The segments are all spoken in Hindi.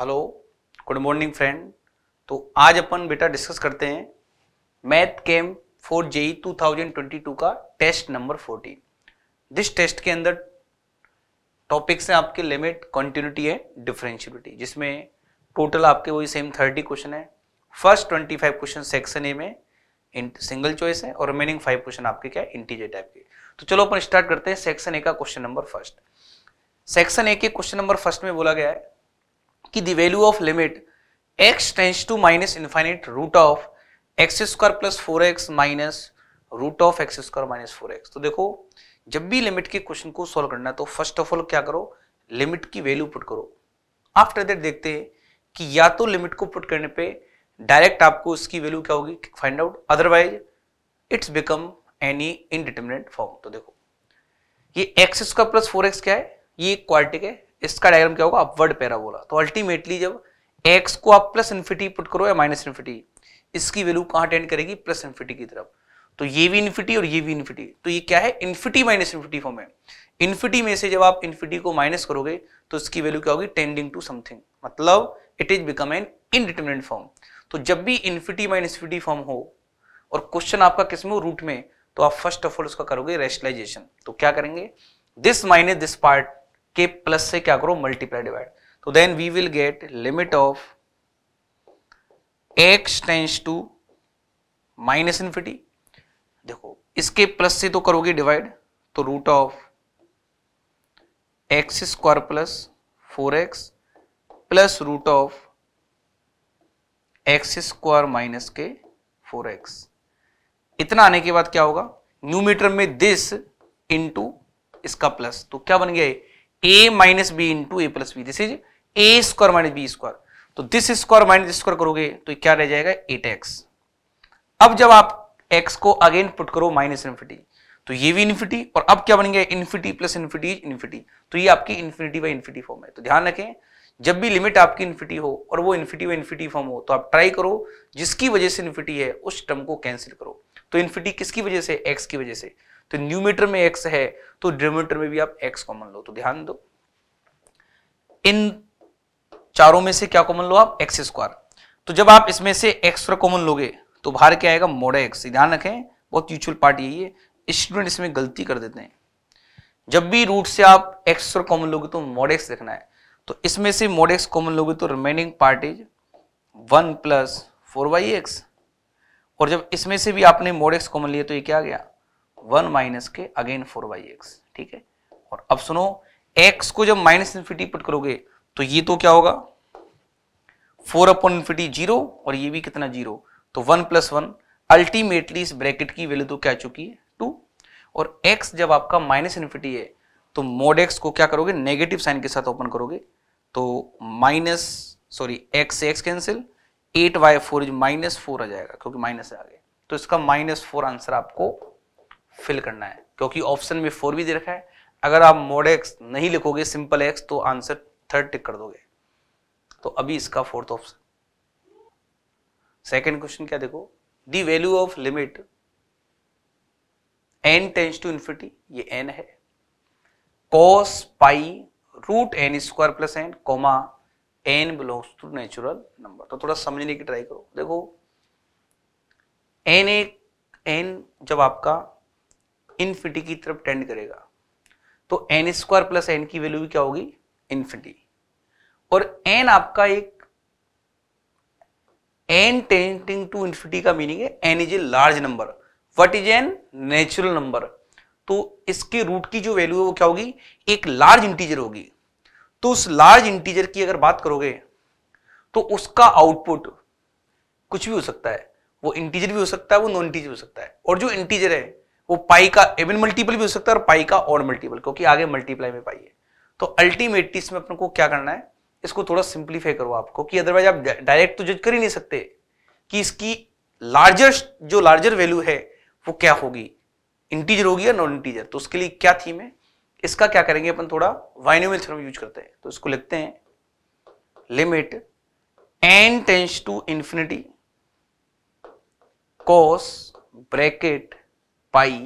हेलो गुड मॉर्निंग फ्रेंड तो आज अपन बेटा डिस्कस करते हैं मैथ केम फोर जेई 2022 का टेस्ट नंबर 14 दिस टेस्ट के अंदर टॉपिक्स हैं आपके लिमिट कंटिन्यूटी है डिफरेंशियबिलिटी जिसमें टोटल आपके वही सेम 30 क्वेश्चन है फर्स्ट 25 क्वेश्चन सेक्शन ए में सिंगल चॉइस है और रिमेनिंग फाइव क्वेश्चन आपके क्या इंटीजर टाइप के तो चलो अपन स्टार्ट करते हैं सेक्शन ए का question number first section A के क्वेश्चन नंबर फर्स्ट में बोला गया है कि the value of limit x tends to minus infinite root of x square plus four x minus root of x square minus four x तो देखो जब भी लिमिट के क्वेश्चन को सॉल्व करना है तो फर्स्ट ऑफ ऑल क्या करो लिमिट की वैल्यू पुट करो आफ्टर दैट देखते हैं कि या तो लिमिट को पुट करने पे डायरेक्ट आपको इसकी वैल्यू क्या होगी find out otherwise it's become any indeterminate form तो देखो ये x square plus four x क्या है ये क्वार्टिक है इसका डायग्राम क्या होगा अपवर्ड पैराबोला तो अल्टीमेटली जब एक्स को आप प्लस इन्फिटी पुट करो या माइनस इन्फिटी इसकी वैल्यू कहाँ टेंड करेगी प्लस इन्फिटी की तरफ तो ये भी इन्फिटी और ये भी इन्फिटी तो ये क्या है इन्फिटी माइनस इन्फिटी फॉर्म है इन्फिटी में से जब आप इन्फिटी को माइनस करोगे तो इसकी वैल्यू क्या होगी टेंडिंग टू समथिंग मतलब it is become an indeterminate form तो जब भी इन्फिटी माइनस इन्फिटी फॉर्म हो और क्वेश्चन आपका किस में हो रूट में तो आप फर्स्ट ऑफ ऑल उसका करोगे रेशलाइजेशन तो क्या करेंगे दिस माइनस दिस पार्ट के प्लस से क्या करो मल्टीप्लाई डिवाइड तो then we will get limit of x tends to minus infinity देखो इसके प्लस से तो करोगे डिवाइड तो root of x square plus four x plus root of x square minus के फोर एक्स इतना आने के बाद क्या होगा न्यूमीटर में दिस इंटू इसका प्लस तो क्या बन गया ए minus B into A plus B this is A square minus B square तो दिस स्क्वायर माइनस स्क्वायर करोगे तो क्या रह जाएगा एट एक्स अब जब आप एक्स को अगेन पुट करो माइनस इन्फिटी तो ये भी इन्फिटी और अब क्या बन गया इन्फिटी प्लस इन्फिटी इन्फिटी तो ये आपकी इन्फिनिटी बाई इन्फिटी फॉर्म है तो ध्यान रखें जब भी लिमिट आपकी इन्फिटी हो और वो इन्फिटी बाई इन्फिटी फॉर्म हो तो आप ट्राई करो जिसकी वजह से इन्फिटी है उस टर्म को कैंसिल करो तो इन्फिटी किसकी वजह से एक्स की वजह से तो न्यूमीटर में एक्स है तो डिनोमीटर में भी आप एक्स कॉमन लो तो ध्यान दो इन चारों में से क्या कॉमन लो आप एक्स स्क्वायर तो जब आप इसमें से एक्स्ट्रा कॉमन लोगे तो बाहर क्या आएगा मोड एक्स ध्यान रखें बहुत यूचुअल पार्ट यही है स्टूडेंट इसमें गलती कर देते हैं जब भी रूट से आप एक्स्ट्रा कॉमन लोगे तो मोड एक्स देखना है तो इसमें से मोड एक्स कॉमन लोगे तो remaining part is one plus four by x और जब इसमें से भी आपने मोड एक्स कॉमन लिया तो ये क्या गया वन माइनस के अगेन फोर वाई एक्स ठीक है और अब सुनो एक्स को जब माइनस इन्फिटी पुट करोगे तो ये तो क्या होगा फोर अपॉन इन्फिटी जीरो और ये भी कितना जीरो तो वन प्लस वन अल्टीमेटली इस ब्रैकेट की वैल्यू तो क्या चुकी है टू और एक्स जब आपका माइनस इन्फिटी है तो मोड एक्स को क्या करोगे नेगेटिव साइन के साथ ओपन करोगे तो माइनस सॉरी एक्स से x cancel at by four minus four आ जाएगा क्योंकि माइनस आ गया तो इसका माइनस फोर आंसर आपको फिल करना है क्योंकि ऑप्शन में फोर भी दे रखा है अगर आप मोड एक्स नहीं लिखोगे सिंपल एक्स तो आंसर थर्ड टिक कर दोगे तो अभी इसका फोर्थ ऑप्शन सेकेंड क्वेश्चन क्या देखो the value of limit n tends to infinity ये एन है cos pi root n square plus n comma n belongs to natural number तो थोड़ा समझने की ट्राई करो देखो एन एक एन जब आपका इन्फिटी की तरफ टेंड करेगा तो एन स्क्वायर प्लस एन की वैल्यू भी क्या होगी इन्फिटी और एन आपका एक एन टेंडिंग टू इन्फिटी का मीनिंग है n is a large number what is n natural number तो इसके रूट की जो वैल्यू है वो क्या होगी एक लार्ज इंटीजर होगी तो उस लार्ज इंटीजर की अगर बात करोगे तो उसका आउटपुट कुछ भी हो सकता है वो इंटीजर भी हो सकता है वो नॉन इंटीजर हो सकता है और जो इंटीजर है वो पाई का इवन मल्टीपल भी हो सकता है और पाई का और मल्टीपल क्योंकि आगे मल्टीप्लाई में पाई है तो अल्टीमेटली इसमें अपन को क्या करना है इसको थोड़ा सिंप्लीफाई करो आप क्योंकि अदरवाइज आप डायरेक्ट तो जज कर ही नहीं सकते कि इसकी लार्जर जो लार्जर वैल्यू है वो क्या होगी इंटीजर होगी या नॉन इंटीजर तो उसके लिए क्या थीम है इसका क्या करेंगे अपन थोड़ा वाइनोमियल थ्योरम यूज करते हैं तो इसको लिखते हैं limit n tends to infinity cos bracket pi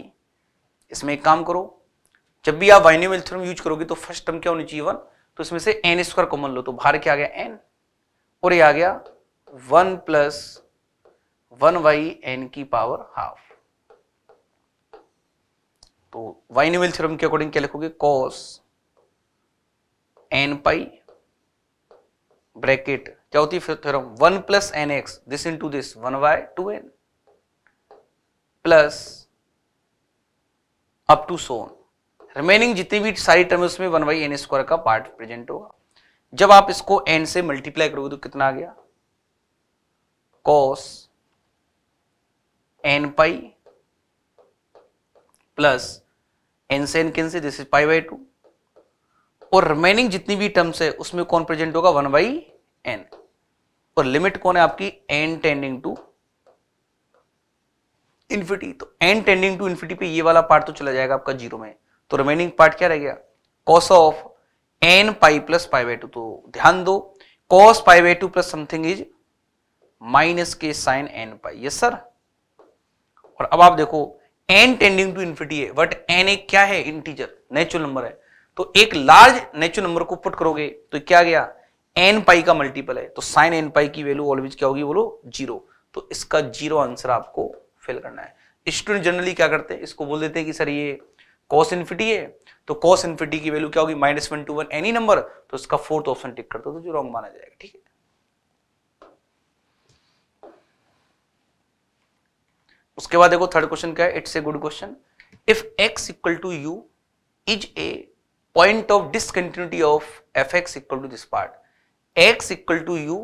इसमें एक काम करो जब भी आप वाइनेमिल थ्योरम यूज करोगे तो फर्स्ट टर्म क्या होनी चाहिए वन तो इसमें से एन स्क्वायर कॉमन लो तो बाहर क्या आ गया एन और ये आ गया one plus one by n की पावर हाफ तो वाइनेमिल थ्योरम के अकॉर्डिंग क्या लिखोगे कॉस एन पाई ब्रैकेट क्या होती है theorem one plus n x this into this one Y two n plus up to so remaining जितनी भी सारी टर्म उसमें वन बाई एन स्क्वायर का पार्ट प्रेजेंट होगा जब आप इसको एन से मल्टीप्लाई करोगे तो कितना आ गया cos n pi plus n से एन से this is pi by two और रिमेनिंग जितनी भी टर्म्स है उसमें कौन प्रेजेंट होगा वन बाई एन और लिमिट कौन है आपकी एन टेंडिंग टू इन्फिटी तो एन टेंडिंग टू इन्फिटी पे ये वाला पार्ट तो चला जाएगा आपका जीरो में तो रिमेनिंग पार्ट क्या रह गया cos of n pi plus pi by two तो ध्यान दो cos pi by two plus something is minus के sine n pi yes sir और अब आप देखो एन टेंडिंग टू इन्फिटी है बट एन एक क्या है इंटीजर नेचुरल नंबर है तो एक लार्ज नेचुरल नंबर को पुट करोगे तो क्या गया एन पाई का मल्टीपल है तो साइन एन पाई की वैल्यू ऑलवेज क्या होगी बोलो जीरो तो इसका जीरो आंसर आपको फिल करना है स्टूडेंट जनरली क्या करते हैं इसको बोल देते हैं कि सर ये कॉस इन्फिटी है तो कॉस इन्फिटी की वैल्यू क्या होगी minus one to one any number तो इसका फोर्थ ऑप्शन टिक कर दो तो जो रॉन्ग माना जाएगा ठीक है उसके बाद देखो थर्ड क्वेश्चन क्या है it's a good question if x equal to u is a point of discontinuity of f x equal to this part x equal to u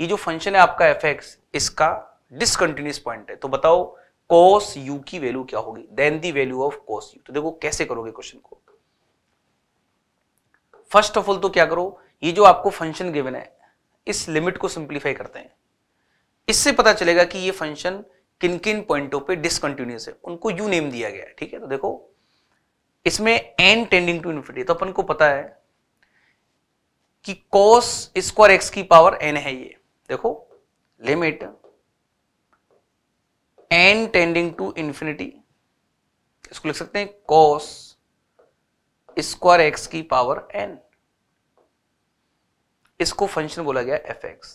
ये जो फंक्शन है आपका एफ एक्स इसका डिसकंटिन्यूस पॉइंट है तो बताओ कोस यू की वैल्यू क्या होगी then the value of cos u तो देखो कैसे करोगे क्वेश्चन को फर्स्ट ऑफ ऑल तो क्या करो ये जो आपको फंक्शन गिवन है इस लिमिट को सिंप्लीफाई करते हैं इससे पता चलेगा कि ये फंक्शन किन किन पॉइंटों पे डिसकंटिन्यूस है उनको यू नेम दिया गया है ठीक है तो देखो इसमें एन टेंडिंग टू इन्फिनिटी तो अपन को पता है कि cos स्क्वायर एक्स की पावर एन है ये देखो limit n tending to infinity इसको लिख सकते हैं कॉस स्क्वायर एक्स की पावर एन इसको फंक्शन बोला गया एफ एक्स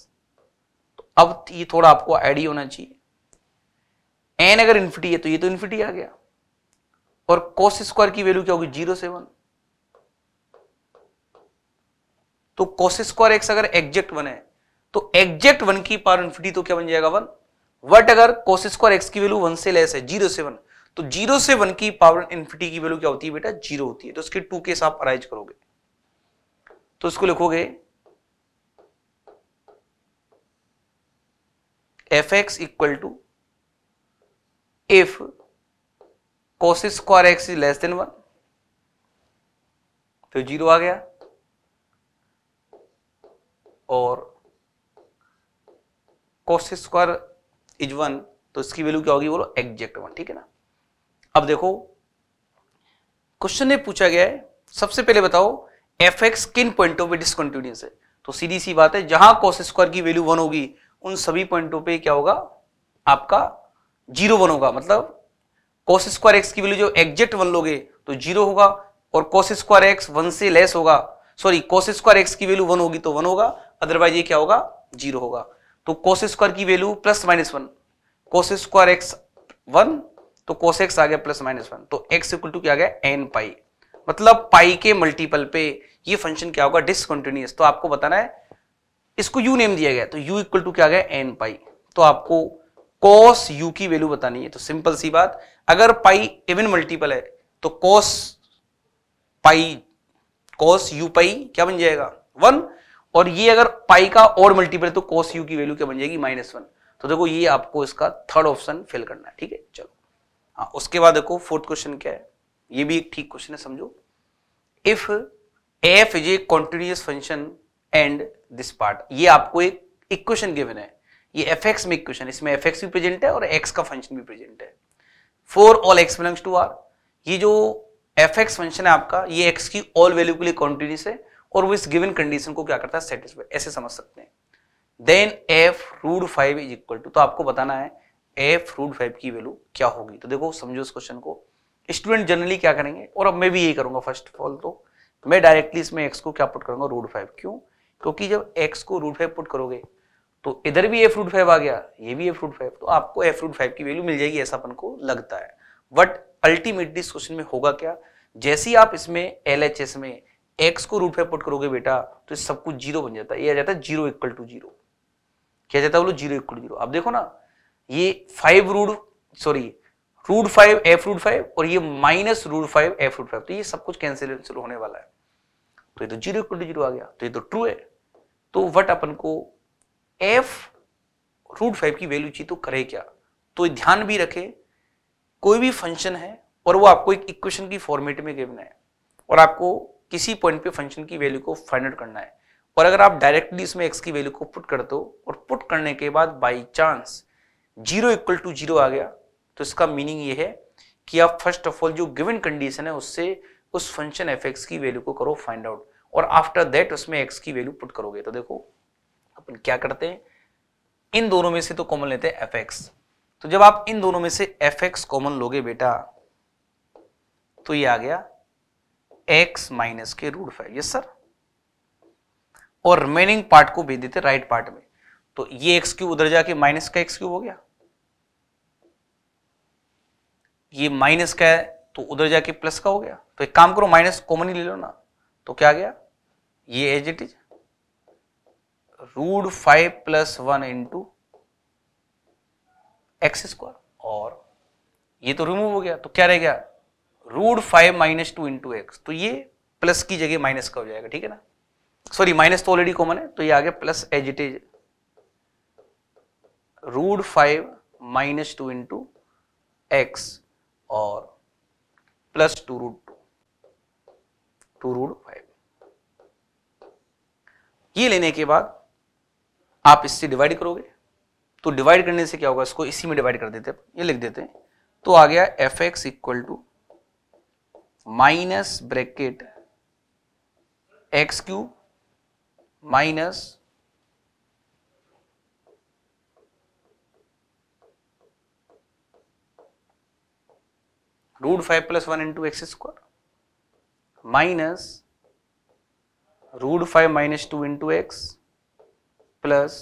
तो अब ये थोड़ा आपको आईडी होना चाहिए एन अगर इन्फिटी है तो ये तो इन्फिटी आ गया और कॉस स्क्वायर की वैल्यू क्या होगी जीरो से वन तो कॉस स्क्वायर एक्स अगर एग्जैक्ट वन है तो एग्जैक्ट वन की पावर इन्फिटी तो क्या बन जाएगा वन वट अगर कोशिश स्क्वायर एक्स की वैल्यू वन से लेस है जीरो से वन तो जीरो से वन की पावर इन्फिटी की वैल्यू क्या होती है बेटा जीरो होती है तो उसके टू केस आप अराइज करोगे तो इसको लिखोगे f x equal to if cos square x is less than one तो जीरो आ गया और कोशिश स्क्वायर इज वन तो इसकी वैल्यू क्या होगी बोलो एग्जैक्ट वन ठीक है ना अब देखो क्वेश्चन ने पूछा गया है सबसे पहले बताओ एफ एक्स किन पॉइंटों पे डिसकंटिन्यूस है तो सीधी सी बात है जहां कॉस स्क्वायर की वैल्यू वन होगी उन सभी पॉइंटों पे क्या होगा आपका जीरो वन होगा मतलब कॉस स्क्वायर एक्स की वैल्यू जो एग्जैक्ट वन लोगे तो जीरो होगा और कॉस स्क्वायर एक्स वन से लेस होगा सॉरी कॉस स्क्वायर एक्स की वैल्यू वन होगी तो वन होगा अदरवाइज ये क्या होगा जीरो होगा तो कोस स्क्वायर की value plus minus one cos square x one तो कोस एक्स आ गया प्लस माइनस वन तो एक्स इक्वल टू क्या आ गया एन पाई मतलब पाई के मल्टीपल पे ये फंक्शन क्या होगा डिसकंटिन्यूस तो आपको बताना है इसको यू नेम दिया गया तो यू इक्वल टू क्या आ गया एन पाई तो आपको कोस यू की वैल्यू बतानी है तो सिंपल सी बात अगर पाई इवन मल्टीपल है तो कोस पाई कोस यू पाई क्या बन जाएगा वन और ये अगर पाई का और मल्टीपल तो कोस यू की वैल्यू क्या बन जाएगी माइनस वन तो देखो ये आपको इसका थर्ड ऑप्शन फिल करना है ठीक है चलो हाँ उसके बाद देखो फोर्थ क्वेश्चन क्या है ये भी एक ठीक क्वेश्चन है समझो if f is a continuous function and this part ये आपको एक इक्वेशन गिवन है ये एफ एक्स में इक्वेशन इसमें एफ एक्स भी प्रेजेंट है और एक्स का फंक्शन भी प्रेजेंट है for all x belongs to R ये जो एफ एक्स फंक्शन है आपका ये एक्स की ऑल वैल्यू के लिए कॉन्टिन्यूस है और वो इस गिवन कंडीशन को क्या करता है सेटिस्फाई ऐसे समझ सकते हैं then f root five is equal to तो आपको बताना है एफ रूट फाइव की वैल्यू क्या होगी तो देखो समझो इस क्वेश्चन को स्टूडेंट जनरली क्या करेंगे और अब मैं भी यही करूंगा फर्स्ट ऑफ ऑल तो मैं डायरेक्टली इसमें एक्स को क्या पुट करूंगा रूट फाइव क्यों क्योंकि जब एक्स को रूट फाइव पुट करोगे तो इधर भी एफ रूट फाइव आ गया ये भी एफ रूट फाइव तो आपको एफ रूट फाइव की वैल्यू मिल जाएगी ऐसा अपन को लगता है बट अल्टीमेटली इस क्वेश्चन में होगा क्या जैसे ही आप इसमें एल एच एस में एक्स को रूट में पुट करोगे बेटा तो सब कुछ जीरो बन जाता है ये आ जाता है जीरो इक्वल टू जीरो क्या जाता है बोलो जीरो इक्वल टू जीरो अब देखो ना ये five root sorry root five f root five और ये minus root five f root five तो ये सब कुछ कैंसिल कैंसिल होने वाला है तो ये तो जीरो इक्वल टू जीरो आ गया तो ये तो ट्रू है तो वट अपन को एफ रूट फाइव की वैल्यू चाहिए तो करे क्या तो ध्यान भी रखे कोई भी फंक्शन है और वो आपको एक इक्वेशन की फॉर्मेट में गिवन है और आपको किसी पॉइंट पे फंक्शन की वैल्यू को फाइंड आउट करना है और अगर आप डायरेक्टली इसमें एक्स की वैल्यू को पुट कर दो और पुट करने के बाद by chance zero equal to zero आ गया तो इसका मीनिंग ये है कि आप फर्स्ट ऑफ ऑल जो गिवन कंडीशन है उससे उस फंक्शन एफ एक्स की वैल्यू को करो फाइंड आउट और आफ्टर दैट उसमें एक्स की वैल्यू पुट करोगे तो देखो अपन क्या करते हैं इन दोनों में से तो कॉमन लेते हैं एफ एक्स तो जब आप इन दोनों में से एफ एक्स कॉमन लोगे बेटा तो ये आ गया एक्स माइनस के रूट फाइव यस सर और रिमेनिंग पार्ट को भेज देते राइट पार्ट में तो ये एक्स क्यूब उधर जाके माइनस का एक्स क्यूब हो गया ये माइनस का है तो उधर जाके प्लस का हो गया तो एक काम करो माइनस कॉमन ही ले लो ना तो क्या गया ये as it is root five plus one into x square और ये तो रिमूव हो गया तो क्या रह गया root five minus two into x तो ये प्लस की जगह माइनस का हो जाएगा ठीक है ना सॉरी माइनस तो ऑलरेडी कॉमन है तो ये आ गया plus as it is root five minus two into x और plus two root two two root five ये लेने के बाद आप इससे डिवाइड करोगे तो डिवाइड करने से क्या होगा इसको इसी में डिवाइड कर देते हैं ये लिख देते हैं तो आ गया f x equal to minus bracket x cube minus root 5 plus 1 into x square minus root 5 minus 2 into x plus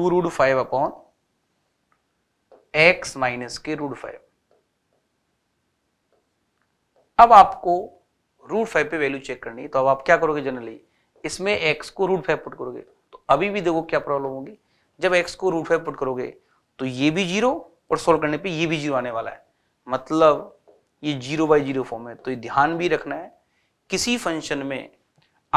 2 root 5 upon x minus k root 5 अब आपको रूट फाइव पे वैल्यू चेक करनी है तो अब आप क्या करोगे जनरली इसमें एक्स को रूट फाइव पुट करोगे तो अभी भी देखो क्या प्रॉब्लम होगी जब एक्स को रूट फाइव पुट करोगे तो ये भी जीरो और सोल्व करने पे ये भी जीरो आने वाला है मतलब ये जीरो बाई जीरो फॉर्म है तो ये ध्यान भी रखना है किसी फंक्शन में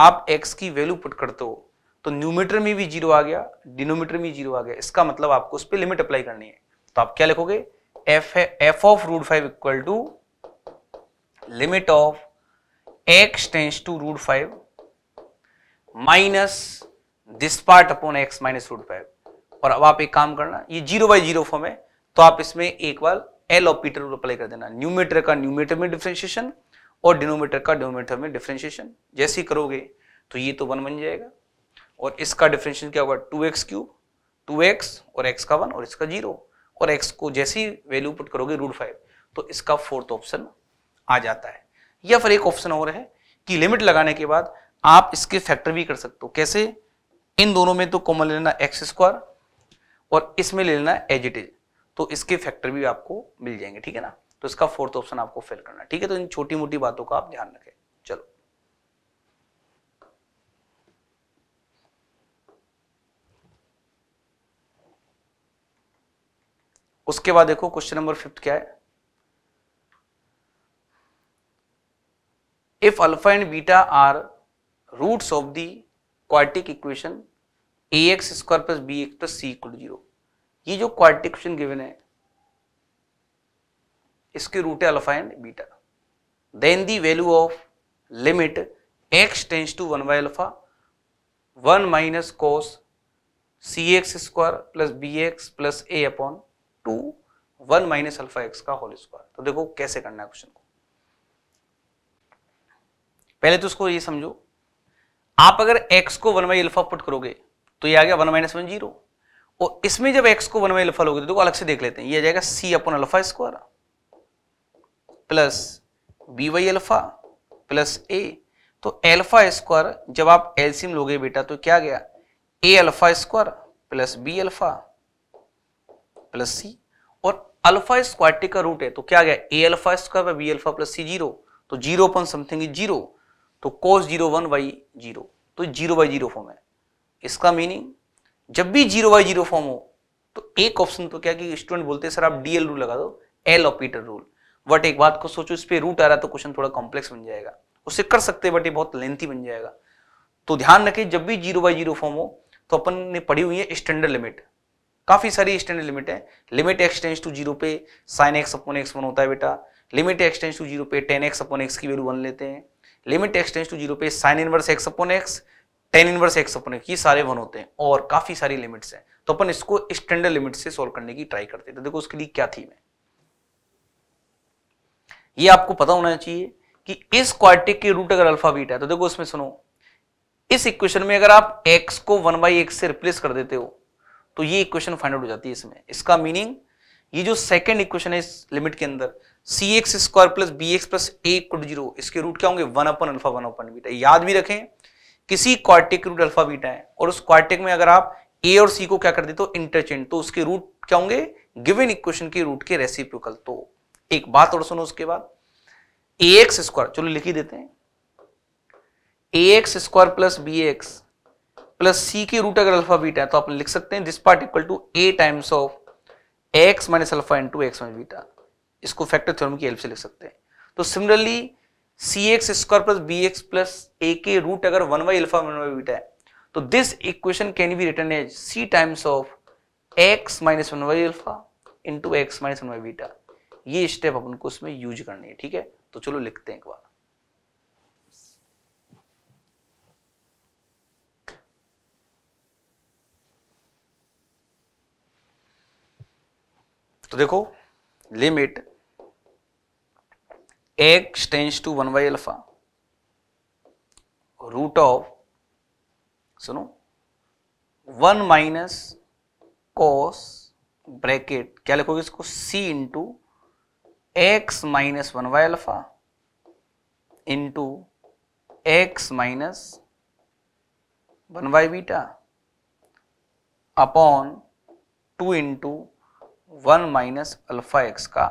आप एक्स की वैल्यू पुट करते हो तो न्यूमीटर में भी जीरो आ गया डिनोमीटर में जीरो आ गया इसका मतलब आपको उस पर लिमिट अप्लाई करनी है तो आप क्या लिखोगे f f of root five equal to limit of x tends to root five minus this part upon x minus root five और अब आप एक काम करना ये जीरो बाई जीरो फॉर्म है तो आप इसमें एक बार एल ऑपीटर रूल अप्लाई कर देना न्यूमीटर का न्यूमीटर में डिफ्रेंशिएशन और डिनोमीटर का डिनोमीटर में डिफ्रेंशिएशन जैसे ही करोगे तो ये तो वन बन जाएगा और इसका डिफ्रेंशिएशन क्या होगा two x cube two x और एक्स का वन और इसका जीरो और एक्स को जैसी वैल्यू पुट करोगे रूट फाइव तो इसका फोर्थ ऑप्शन आ जाता है या फिर एक ऑप्शन और है कि लिमिट लगाने के बाद आप इसके फैक्टर भी कर सकते हो कैसे इन दोनों में तो कॉमन लेना एक्स स्क्वायर और इसमें ले लेना एज इट इज तो इसके फैक्टर भी आपको मिल जाएंगे ठीक है ना तो इसका फोर्थ ऑप्शन आपको फिल करना ठीक है तो इन छोटी मोटी बातों का आप ध्यान रखें चलो उसके बाद देखो क्वेश्चन नंबर फिफ्थ क्या है if alpha and beta are roots of the quartic equation a x square plus b x plus c equal zero ये जो क्वार्टिक इक्वेशन गिवन है इसके रूट है alpha and beta then the value of limit x tends to one by alpha one minus cos c x square plus b x plus a upon two one minus alpha x का होल स्क्वायर तो देखो कैसे करना है क्वेश्चन को पहले तो उसको ये समझो आप अगर x को वन बाई अल्फा पुट करोगे तो ये आ गया वन माइनस वन जीरो और इसमें जब x को वन बाई अल्फा लोगे तो देखो अलग से देख लेते हैं ये आ जाएगा c अपन alpha square plus B Y alpha plus A तो अल्फा स्क्वायर जब आप एल्सियम लोगे बेटा तो क्या गया a alpha square plus b alpha plus c और अल्फा स्क्वायर का रूट है तो क्या गया a alpha square b alpha plus c zero तो जीरो अपन समथिंग जीरो तो cos zero one by zero तो जीरो बाई जीरो फॉर्म है इसका मीनिंग जब भी जीरो बाई जीरो फॉर्म हो तो एक ऑप्शन तो क्या कि स्टूडेंट बोलते हैं सर आप डीएल रूल लगा दो एल ऑपीटर रूल बट एक बात को सोचो इस पर रूट आ रहा है तो क्वेश्चन थोड़ा कॉम्प्लेक्स बन जाएगा उसे कर सकते हैं बट ये बहुत लेंथी बन जाएगा तो ध्यान रखें जब भी जीरो बाई जीरो फॉर्म हो तो अपन ने पढ़ी हुई है स्टैंडर्ड लिमिट काफी सारी स्टैंडर्ड लिमिट है limit x tends to zero पे sine x upon x one होता है बेटा limit x tends to zero पे टेन एक्स अपन एक्स की वैल्यू वन लेते हैं limit x tends to zero पे sine inverse x upon x tan inverse x upon x ये सारे वन होते हैं और काफी सारी लिमिट्स हैं तो अपन इसको स्टैंडर्ड लिमिट से सोल्व करने की ट्राई करते हैं तो देखो उसके लिए क्या थीम है ये आपको पता होना चाहिए कि इस क्वार्टिक के रूट अगर अल्फा बीटा है तो देखो इसमें सुनो इस इक्वेशन में अगर आप एक्स को वन बाई एक्स से रिप्लेस कर देते हो तो ये इक्वेशन फाइंड आउट हो जाती है इसमें इसका मीनिंग ये जो सेकेंड इक्वेशन है इस लिमिट के अंदर c x square plus b x plus a equal to zero इसके रूट क्या होंगे one upon alpha one upon beta याद भी रखें किसी क्वार्टिक के रूट अल्फा बीटा है और उस क्वार्टिक में अगर आप ए और सी को क्या कर देते हो इंटरचेंज तो उसके रूट क्या होंगे गिवन इक्वेशन के रूट के रेसिप्रोकल तो एक बात और सुनो उसके बाद ए एक्स स्क्वायर चलो लिख ही देते हैं a x square plus b x plus c के रूट अगर अल्फा बीटा है तो आप लिख सकते हैं this part equal to a times of x minus alpha into x minus beta इसको फैक्टर थ्योरम की हेल्प से लिख सकते हैं तो similarly c x square plus b x plus a के रूट अगर one by alpha one by beta है तो this equation can be written as c times of x minus one by alpha into x minus one by beta ये स्टेप अपन को उसमें यूज करनी है ठीक है तो चलो लिखते हैं एक बार तो देखो limit x tends to one by alpha root of सुनो वन माइनस कॉस ब्रैकेट क्या लिखोगे इसको c into x minus one by alpha into x minus one by beta upon two into one minus alpha x का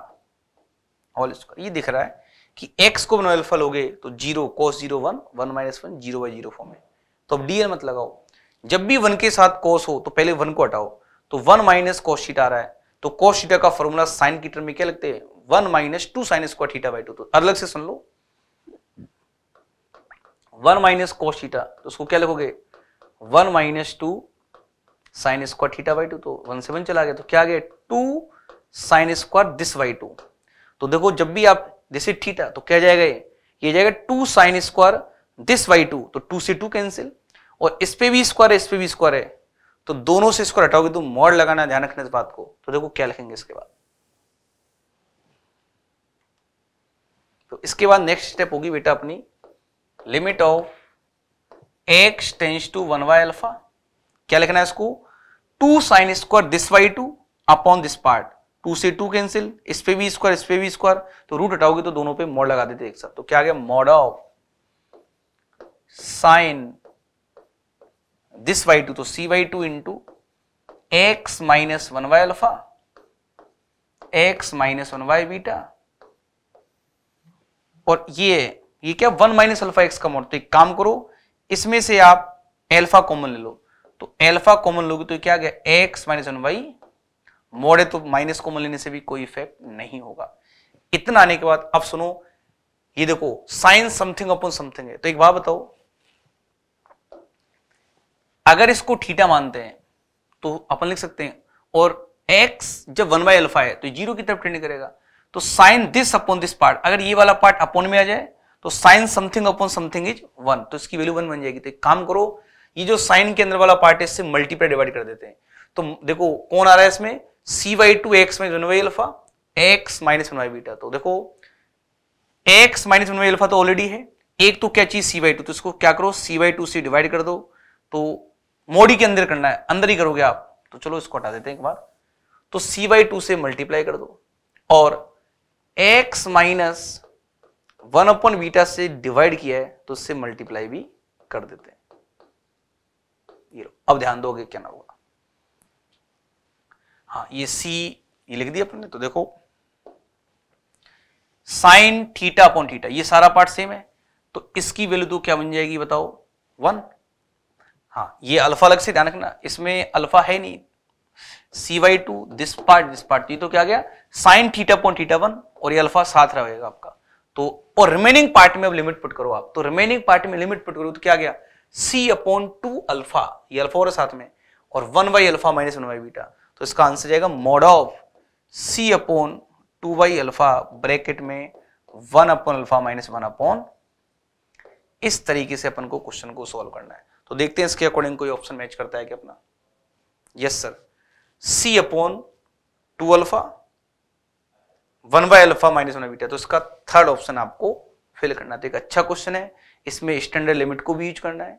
ऑल स्क्वायर ये दिख रहा है कि x को मनोल्फा लोगे तो zero cos zero one one minus one zero by zero form है तो अब डी एन मत लगाओ जब भी वन के साथ कोस हो तो पहले वन को हटाओ तो वन माइनस कोस शीटा आ रहा है तो कोस शीटा का फॉर्मूला साइन की टर्म में क्या लगते हैं one minus two sine square theta by two तो अलग से सुन लो वन माइनस कोस थीटा तो उसको क्या लिखोगे one minus two sine square theta by two तो वन से वन चला गया तो क्या आ गया two sine square this by two तो देखो जब भी आप दिस इज थीटा तो क्या जाएगा ये ये जाएगा two sine square theta by two तो टू से टू कैंसिल और इस पे भी स्क्वायर है इस पे भी स्क्वायर है तो दोनों से स्क्वायर हटाओगे तो मॉड लगाना ध्यान रखना इस बात को तो देखो क्या लिखेंगे इसके बाद तो इसके बाद नेक्स्ट स्टेप होगी बेटा अपनी limit of x tends to one by alpha क्या लिखना है इसको two sine square theta by two upon this part two से टू कैंसिल इस पे भी स्क्वायर इस पे भी स्क्वायर तो रूट हटाओगे तो दोनों पे मॉड लगा देते एक साथ तो क्या आ गया mod of sine theta by two तो c by two into x minus one by alpha x minus one by beta और ये ये क्या वन माइनस अल्फा एक्स का मॉड तो एक काम करो इसमें से आप एल्फा कॉमन ले लो तो एल्फा कॉमन लोगे तो क्या गया एक्स माइनस वन वाई मोड़े तो माइनस कॉमन लेने से भी कोई इफेक्ट नहीं होगा इतना आने के बाद अब सुनो ये देखो साइन समथिंग अपॉन समथिंग है तो एक बात बताओ अगर इसको थीटा मानते हैं तो अपन लिख सकते हैं और एक्स जब वन बाई अल्फा है तो जीरो की तरफ ट्रेंड करेगा तो sine theta upon this part अगर ये वाला पार्ट अपॉन में आ जाए तो sine something upon something is one तो इसकी वैल्यू वन बन जाएगी तो एक काम करो ये जो साइन के अंदर वाला पार्ट है इससे मल्टीप्लाई डिवाइड कर देते हैं तो देखो कौन आ रहा है इसमें c by two x minus one by alpha x minus one by beta तो देखो x minus one by alpha तो ऑलरेडी है एक तो क्या चीज सी वाई टू तो इसको क्या करो सी वाई टू से डिवाइड कर दो तो मोडी के अंदर करना है अंदर ही करोगे आप तो चलो इसको हटा देते हैं एक बार तो सी वाई टू से मल्टीप्लाई कर दो और x minus one upon beta से डिवाइड किया है तो उससे मल्टीप्लाई भी कर देते हैं ये अब ध्यान दोगे क्या ना होगा हाँ ये सी ये लिख दिया अपने तो देखो साइन थीटा अपॉन थीटा ये सारा पार्ट सेम है तो इसकी वैल्यू तो क्या बन जाएगी बताओ वन हाँ ये अल्फा अलग से ध्यान रखना इसमें अल्फा है नहीं c by two this part this part ये तो क्या गया sine theta upon theta one और ये अल्फा साथ रहेगा आपका तो और रिमेनिंग पार्ट में अब लिमिट पुट करो आप तो रिमेनिंग पार्ट में लिमिट पुट करो तो क्या गया सी अपॉन टू अल्फा ये अल्फा और साथ में और one by alpha minus one by beta तो इसका आंसर जाएगा mod of c upon two by alpha bracket में one upon alpha minus one upon इस तरीके से अपन को क्वेश्चन को सॉल्व करना है तो देखते हैं इसके अकॉर्डिंग कोई ऑप्शन मैच करता है कि अपना yes sir c upon two alpha one by alpha minus one beta तो इसका थर्ड ऑप्शन आपको फिल करना तो एक अच्छा क्वेश्चन है इसमें स्टैंडर्ड लिमिट को भी यूज करना है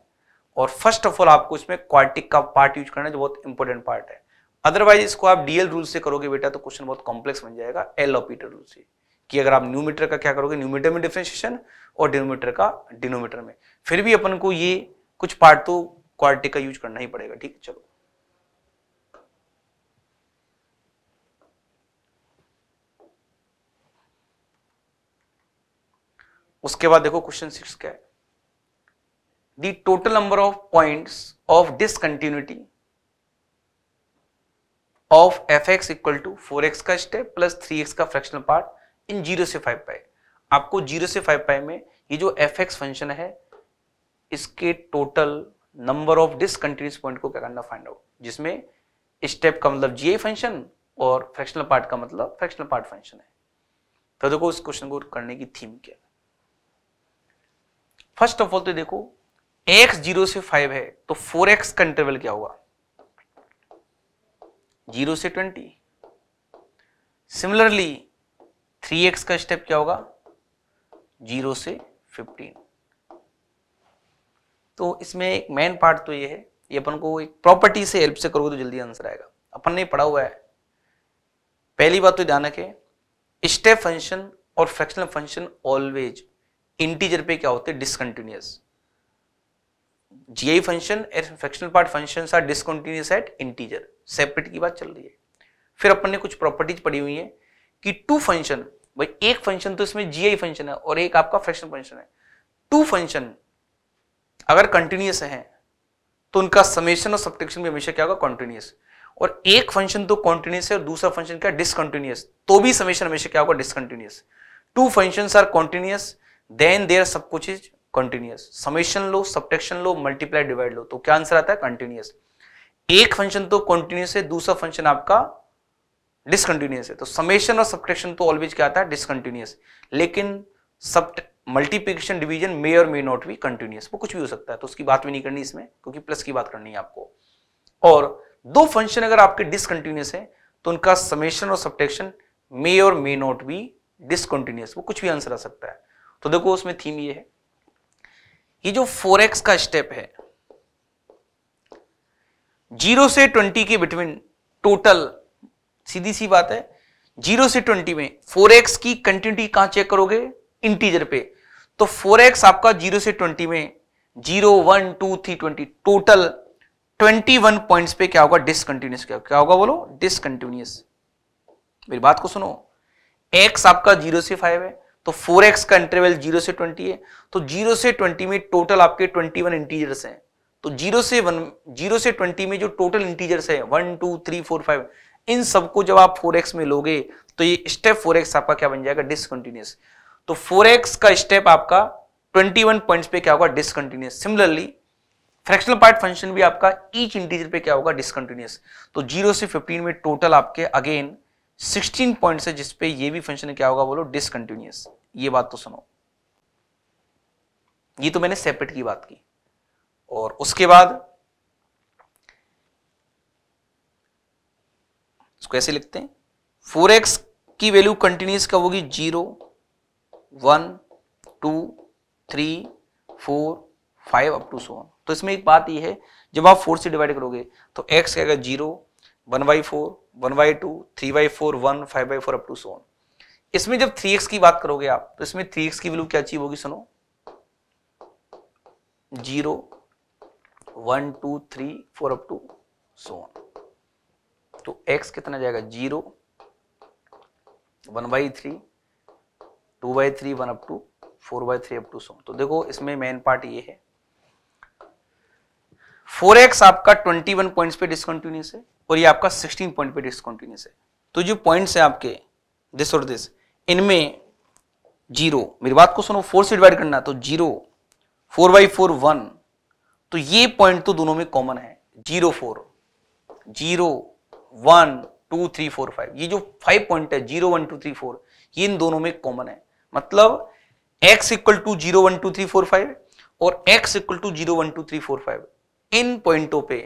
और फर्स्ट ऑफ ऑल आपको इसमें क्वार्टिक का पार्ट यूज करना है जो बहुत इंपॉर्टेंट पार्ट है अदरवाइज इसको आप डीएल रूल से करोगे बेटा तो क्वेश्चन बहुत कॉम्प्लेक्स बन जाएगा एल ऑपीटर रूल से कि अगर आप न्यूमीटर का क्या करोगे न्यूमीटर में डिफ्रेंशिएशन और डिनोमीटर का डिनोमीटर में फिर भी अपन को ये कुछ पार्ट तो क्वार्टिक का यूज करना ही पड़ेगा ठीक चलो उसके बाद देखो क्वेश्चन सिक्स क्या है the total number of points of discontinuity of f x equal to four x का स्टेप प्लस थ्री एक्स का फ्रैक्शनल पार्ट इन जीरो से फाइव पाई आपको जीरो से फाइव पाई में ये जो एफ एक्स फंक्शन है इसके total number of discontinuous point को क्या करना फाइंड आउट जिसमें स्टेप का मतलब जी फंक्शन और फ्रैक्शनल पार्ट का मतलब फ्रैक्शनल पार्ट फंक्शन है तो देखो इस क्वेश्चन को करने की थीम क्या फर्स्ट ऑफ ऑल तो देखो एक्स जीरो से फाइव है तो फोर एक्स का इंटरवल क्या होगा जीरो से ट्वेंटी सिमिलरली थ्री एक्स का स्टेप क्या होगा जीरो से फिफ्टीन तो इसमें एक मेन पार्ट तो ये है ये अपन को एक प्रॉपर्टी से हेल्प से करोगे तो जल्दी आंसर आएगा अपन ने पढ़ा हुआ है पहली बात तो ध्यान रखें स्टेप फंक्शन और फ्रैक्शनल फंक्शन ऑलवेज इंटीजर पे क्या होते हैं discontinuous G function fractional part function are discontinuous at integer separate की बात चल रही है फिर अपन ने कुछ प्रॉपर्टीज पड़ी हुई है कि टू फंक्शन भाई एक फंक्शन तो इसमें जी फंक्शन है और एक आपका फ्रैक्शन फंक्शन है टू फंक्शन अगर कंटिन्यूस है तो उनका समेशन और सब्ट्रैक्शन भी हमेशा क्या होगा कॉन्टिन्यूस और एक फंक्शन तो कॉन्टिन्यूस है और दूसरा फंक्शन क्या डिसकंटिन्यूस तो भी समेशन हमेशा क्या होगा discontinuous two functions are continuous then their सब कुछ इज कंटिन्यूस समेशन लो सब्टेक्शन लो मल्टीप्लाई डिवाइड लो तो क्या आंसर आता है कंटिन्यूस एक फंक्शन तो कंटिन्यूस है दूसरा फंक्शन आपका डिसकंटिन्यूस है तो समेशन और सब्टेक्शन तो ऑलवेज क्या आता है डिसकंटिन्यूस लेकिन सब मल्टीप्लीकेशन डिवीजन मे और मे नॉट भी कंटिन्यूस वो कुछ भी हो सकता है तो उसकी बात भी नहीं करनी इसमें क्योंकि प्लस की बात करनी है आपको और दो फंक्शन अगर आपके डिसकंटिन्यूस है तो उनका समेशन और सब्टेक्शन मे और मे नॉट भी डिसकंटिन्यूस वो कुछ भी आंसर आ सकता है तो देखो उसमें थीम ये है ये जो फोरेक्स का स्टेप है जीरो से ट्वेंटी के बिटवीन टोटल सीधी सी बात है जीरो से ट्वेंटी में फोर एक्स की कंटिन्यूटी कहां चेक करोगे इंटीजर पे तो फोर एक्स आपका जीरो से ट्वेंटी में zero one two three twenty total twenty one point पे क्या होगा डिसकंटिन्यूस क्या क्या होगा बोलो डिसकंटिन्यूस मेरी बात को सुनो एक्स आपका जीरो से फाइव है तो 4x का इंटरवल 0 से 20 है तो 0 से 20 में टोटल आपके 21 इंटीजर्स हैं तो 0 से 1 0 से 20 में जो टोटल इंटीजर्स हैं 1 2 3 4 5 इन सबको जब आप 4x में लोगे तो ये स्टेप 4x आपका क्या बन जाएगा डिसकंटिन्यूस तो 4x का स्टेप आपका 21 पॉइंट्स पे क्या होगा discontinuous similarly fractional part function भी आपका ईच इंटीजर पे क्या होगा डिसकंटिन्यूस तो 0 से 15 में टोटल आपके अगेन 16 पॉइंट्स है जिसपे ये भी फंक्शन क्या होगा बोलो डिसकंटिन्यूस ये बात तो सुनो ये तो मैंने सेपरेट की बात की और उसके बाद इसको ऐसे लिखते हैं फोर एक्स की वैल्यू कंटिन्यूस कब होगी zero one two three four five up to so तो इसमें एक बात यह है जब आप फोर से डिवाइड करोगे तो एक्स क्या zero one by four one by two three by four one five by four up to so इसमें जब 3x की बात करोगे आप तो इसमें 3x की वैल्यू क्या अचीव होगी सुनो zero one two three four up to so on तो x कितना जाएगा zero one by three two by three one up to four by three up to so तो देखो इसमें मेन पार्ट ये है 4x आपका 21 पॉइंट्स पे डिस्कंटिन्यूस है और ये आपका 16 पॉइंट पे डिस्कंटिन्यूस है तो जो पॉइंट्स है आपके दिस और दिस इनमें जीरो मेरी बात को सुनो फोर से डिवाइड करना तो zero four by four one तो ये पॉइंट तो दोनों में कॉमन है zero four zero one two three four five ये जो फाइव पॉइंट है zero one two three four ये इन दोनों में कॉमन है मतलब x equal to zero one two three four five और x equal to zero one two three four five इन पॉइंटों पे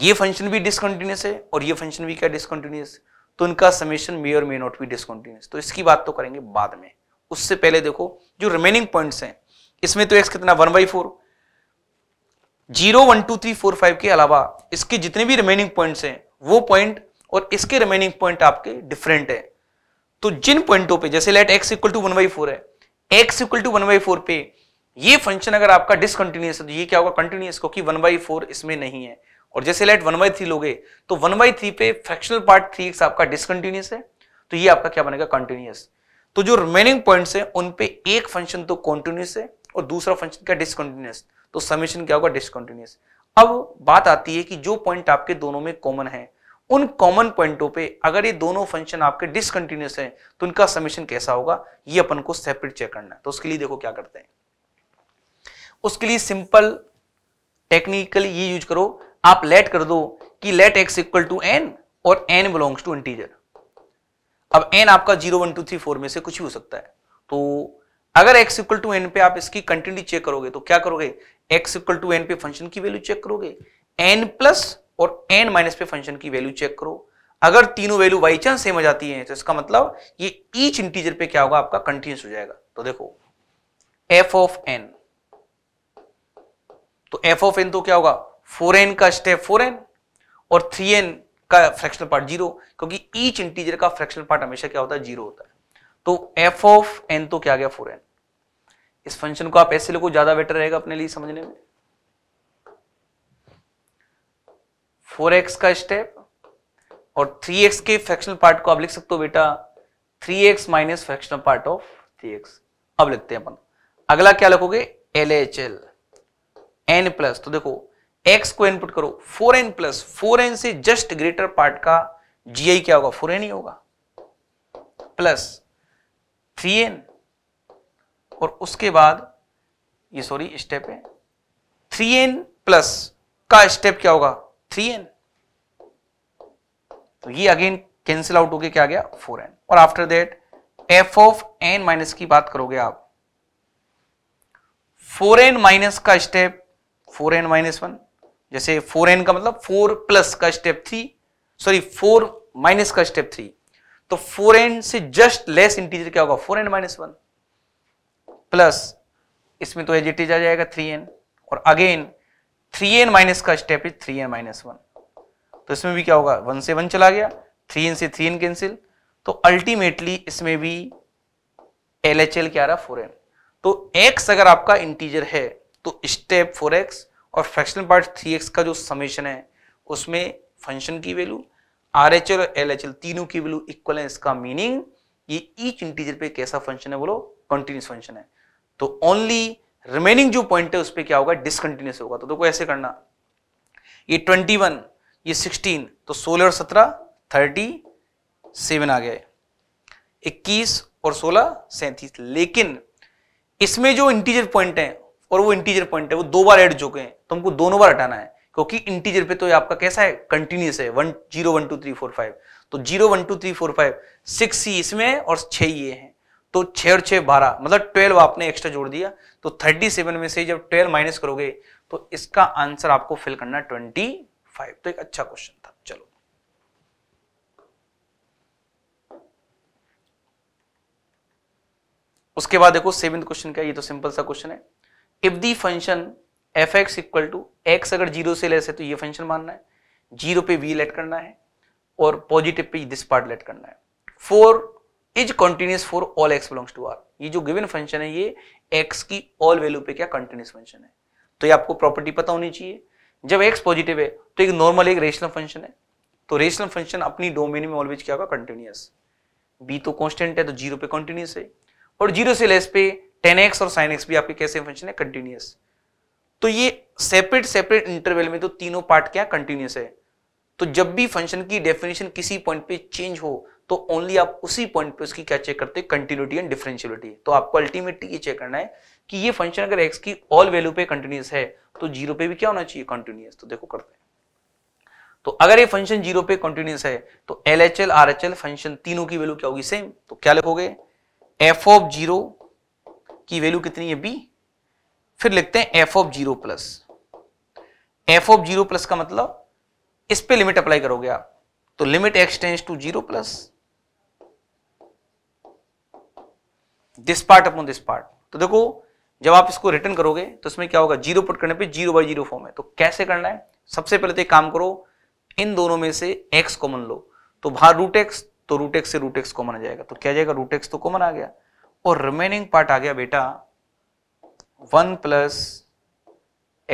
ये फंक्शन भी डिसकंटिन्यूस है और ये फंक्शन भी क्या डिसकंटिन्यूस तो इनका समेशन मे और मे नॉट बी डिसकंटिन्यूस तो इसकी बात तो करेंगे बाद में उससे पहले देखो जो रिमेनिंग पॉइंट्स हैं इसमें तो एक्स कितना one by four zero one two three four five के अलावा इसके जितने भी रिमेनिंग पॉइंट्स हैं वो पॉइंट और इसके रिमेनिंग पॉइंट आपके डिफरेंट है तो जिन पॉइंटों पे जैसे let x equal to one by four है x equal to one by four पे ये फंक्शन अगर आपका डिसकंटिन्यूस है तो ये क्या होगा कंटिन्यूस क्योंकि वन बाई फोर इसमें नहीं है और जैसे लेट वन बाई थ्री लोगे तो वन बाई थ्री पे फ्रैक्शनल पार्ट थ्री एक्स आपका डिसकंटिन्यूस है तो ये आपका क्या बनेगा कंटिन्यूस तो जो रिमेनिंग पॉइंट्स है उन पे एक फंक्शन तो कॉन्टिन्यूस है और दूसरा फंक्शन क्या डिसकंटिन्यूस तो समीशन क्या होगा डिसकंटिन्यूस अब बात आती है कि जो पॉइंट आपके दोनों में कॉमन है उन कॉमन पॉइंटों पे अगर ये दोनों फंक्शन आपके डिसकंटिन्यूस हैं तो उनका समीशन कैसा होगा ये अपन को सेपरेट चेक करना है तो उसके लिए देखो क्या करते हैं उसके लिए सिंपल टेक्निकली ये यूज करो आप लेट कर दो कि let x equal to n और एन बिलोंग्स टू इंटीजर अब एन आपका zero one two three four में से कुछ भी हो सकता है तो अगर एक्स इक्वल टू एन पे आप इसकी कंटिन्यूटी चेक करोगे तो क्या करोगे एक्स इक्वल टू एन पे फंक्शन की वैल्यू चेक करोगे एन प्लस और एन माइनस पे फंक्शन की वैल्यू चेक करो अगर तीनों वैल्यू बाई चांस सेम हो जाती है तो इसका मतलब ये ईच इंटीजर पे क्या होगा आपका कंटिन्यूस हो जाएगा तो देखो एफ ऑफ एन तो एफ ऑफ एन तो क्या होगा फोर एन का स्टेप फोर एन और थ्री एन का फ्रैक्शनल पार्ट जीरो क्योंकि ईच इंटीजर का फ्रैक्शनल पार्ट हमेशा क्या होता है जीरो होता है तो एफ ऑफ एन तो क्या गया फोर एन इस फंक्शन को आप ऐसे लोगों ज्यादा बेटर रहेगा अपने लिए समझने में फोर एक्स का स्टेप और थ्री एक्स के फ्रैक्शनल पार्ट को आप लिख सकते हो बेटा three x minus fractional part of three x अब लिखते हैं अपन अगला क्या लिखोगे L H L n plus तो देखो एक्स को इनपुट करो four n plus four n से जस्ट ग्रेटर पार्ट का जी आई क्या होगा फोर एन ही होगा प्लस थ्री एन और उसके बाद ये सॉरी स्टेप है थ्री एन प्लस का स्टेप क्या होगा थ्री एन तो ये अगेन कैंसिल आउट होके क्या गया फोर एन और after that f of n minus की बात करोगे आप फोर एन माइनस का step four n minus one जैसे फोर एन का मतलब फोर प्लस का step three sorry four minus का स्टेप थ्री तो फोर एन से जस्ट लेस इंटीजर क्या होगा four n minus one plus इसमें तो एज इट इज आ जाएगा थ्री एन और अगेन थ्री एन माइनस का step is three n minus one तो इसमें भी क्या होगा वन से वन चला गया थ्री एन से थ्री एन कैंसिल तो अल्टीमेटली इसमें भी एल एच एल क्या रहा फोर एन तो एक्स अगर आपका इंटीजर है तो स्टेप फोर एक्स और फ्रैक्शनल पार्ट थ्री एक्स का जो समेशन है उसमें फंक्शन की वैल्यू आर एच एल और एल एच एल तीनों की वैल्यू इक्वल है इसका मीनिंग ये ईच इंटीजर पे कैसा फंक्शन है बोलो कंटिन्यूस फंक्शन है तो ओनली रिमेनिंग जो पॉइंट है उस पर क्या होगा डिसकंटिन्यूस होगा तो देखो ऐसे करना ये 21 ये 16 तो 16 और 17 37 आ गए 21 और 16 सैंतीस लेकिन इसमें जो इंटीजर पॉइंट है और वो इंटीजर पॉइंट है वो दो बार एड चुके हैं तो हमको दोनों बार हटाना है क्योंकि इंटीजर पे तो ये आपका कैसा है कंटिन्यूस है one zero one two three four five तो zero one two three four five six ही इसमें है और छह ये हैं तो छः और छः बारह मतलब ट्वेल्व आपने एक्स्ट्रा जोड़ दिया तो थर्टी सेवन में से जब ट्वेल्व माइनस करोगे तो इसका आंसर आपको फिल करना ट्वेंटी फाइव तो एक अच्छा क्वेश्चन था चलो उसके बाद देखो सेवेंथ क्वेश्चन क्या ये तो सिंपल सा क्वेश्चन है if the function f x equal to x अगर जीरो से लेस है तो ये फंक्शन मानना है जीरो पे वी लेट करना है और positive pay this part let करना है four is continuous for all x belongs to R ये जो गिवन फंक्शन है ये एक्स की ऑल वैल्यू पे क्या कंटिन्यूस फंक्शन है तो ये आपको प्रॉपर्टी पता होनी चाहिए जब एक्स पॉजिटिव है तो एक नॉर्मल एक रेशनल फंक्शन है तो रेशनल फंक्शन अपनी डोमेन में ऑलवेज क्या होगा कंटिन्यूस बी तो कॉन्स्टेंट है तो जीरो पे कंटिन्यूस है और जीरो से लेस पे टेन एक्स और साइन एक्स भी आपके कैसे फंक्शन है कंटिन्यूस तो ये सेपरेट सेपरेट इंटरवल में तो तीनों पार्ट क्या कंटिन्यूस है तो जब भी फंक्शन की डेफिनेशन किसी पॉइंट पे चेंज हो तो ओनली आप उसी पॉइंट पे उसकी क्या चेक करते हैं कंटिन्यूटी एंड डिफरेंशियलिटी तो आपको अल्टीमेटली ये चेक करना है कि ये फंक्शन अगर एक्स की ऑल वैल्यू पे कंटिन्यूस है तो जीरो पे भी क्या होना चाहिए कंटिन्यूस तो देखो करते हैं तो अगर ये फंक्शन जीरो पे कंटिन्यूस है तो L H L R H L function तीनों की वैल्यू क्या होगी सेम तो क्या लिखोगे एफ ऑफ जीरो की वैल्यू कितनी है बी फिर लिखते हैं f of zero plus f of zero plus का मतलब इस पे लिमिट अप्लाई करोगे आप तो limit x tends to zero plus this part upon this part तो देखो जब आप इसको रिटर्न करोगे तो इसमें क्या होगा जीरो पुट करने पे जीरो बाई जीरो फॉर्म है तो कैसे करना है सबसे पहले तो एक काम करो इन दोनों में से एक्स कॉमन लो तो बाहर रूट एक्स तो रूट एक्स से रूट एक्स कॉमन आ जाएगा तो क्या जाएगा रूट एक्स तो कॉमन आ गया और रिमेनिंग पार्ट आ गया बेटा वन प्लस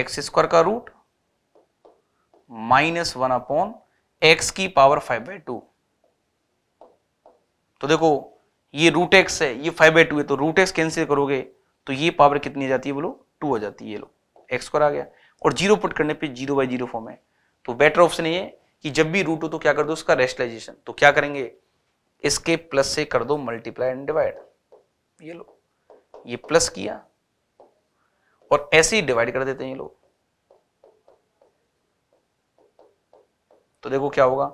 एक्स स्क्वायर का root minus one upon x की पावर फाइव बाई टू तो देखो ये रूट एक्स है ये फाइव बाई टू है तो रूट एक्स कैंसिल करोगे तो ये पावर कितनी आ जाती है बोलो टू हो जाती है ये लो एक्स स्क्वायर आ गया और जीरो पुट करने पे जीरो बाई जीरो फॉर्म है तो बेटर ऑप्शन ये कि जब भी रूट हो तो क्या कर दो उसका रेस्टलाइजेशन तो क्या करेंगे इसके प्लस से कर दो मल्टीप्लाई एंड डिवाइड ये लो ये प्लस किया और ऐसे ही डिवाइड कर देते हैं ये लोग तो देखो क्या होगा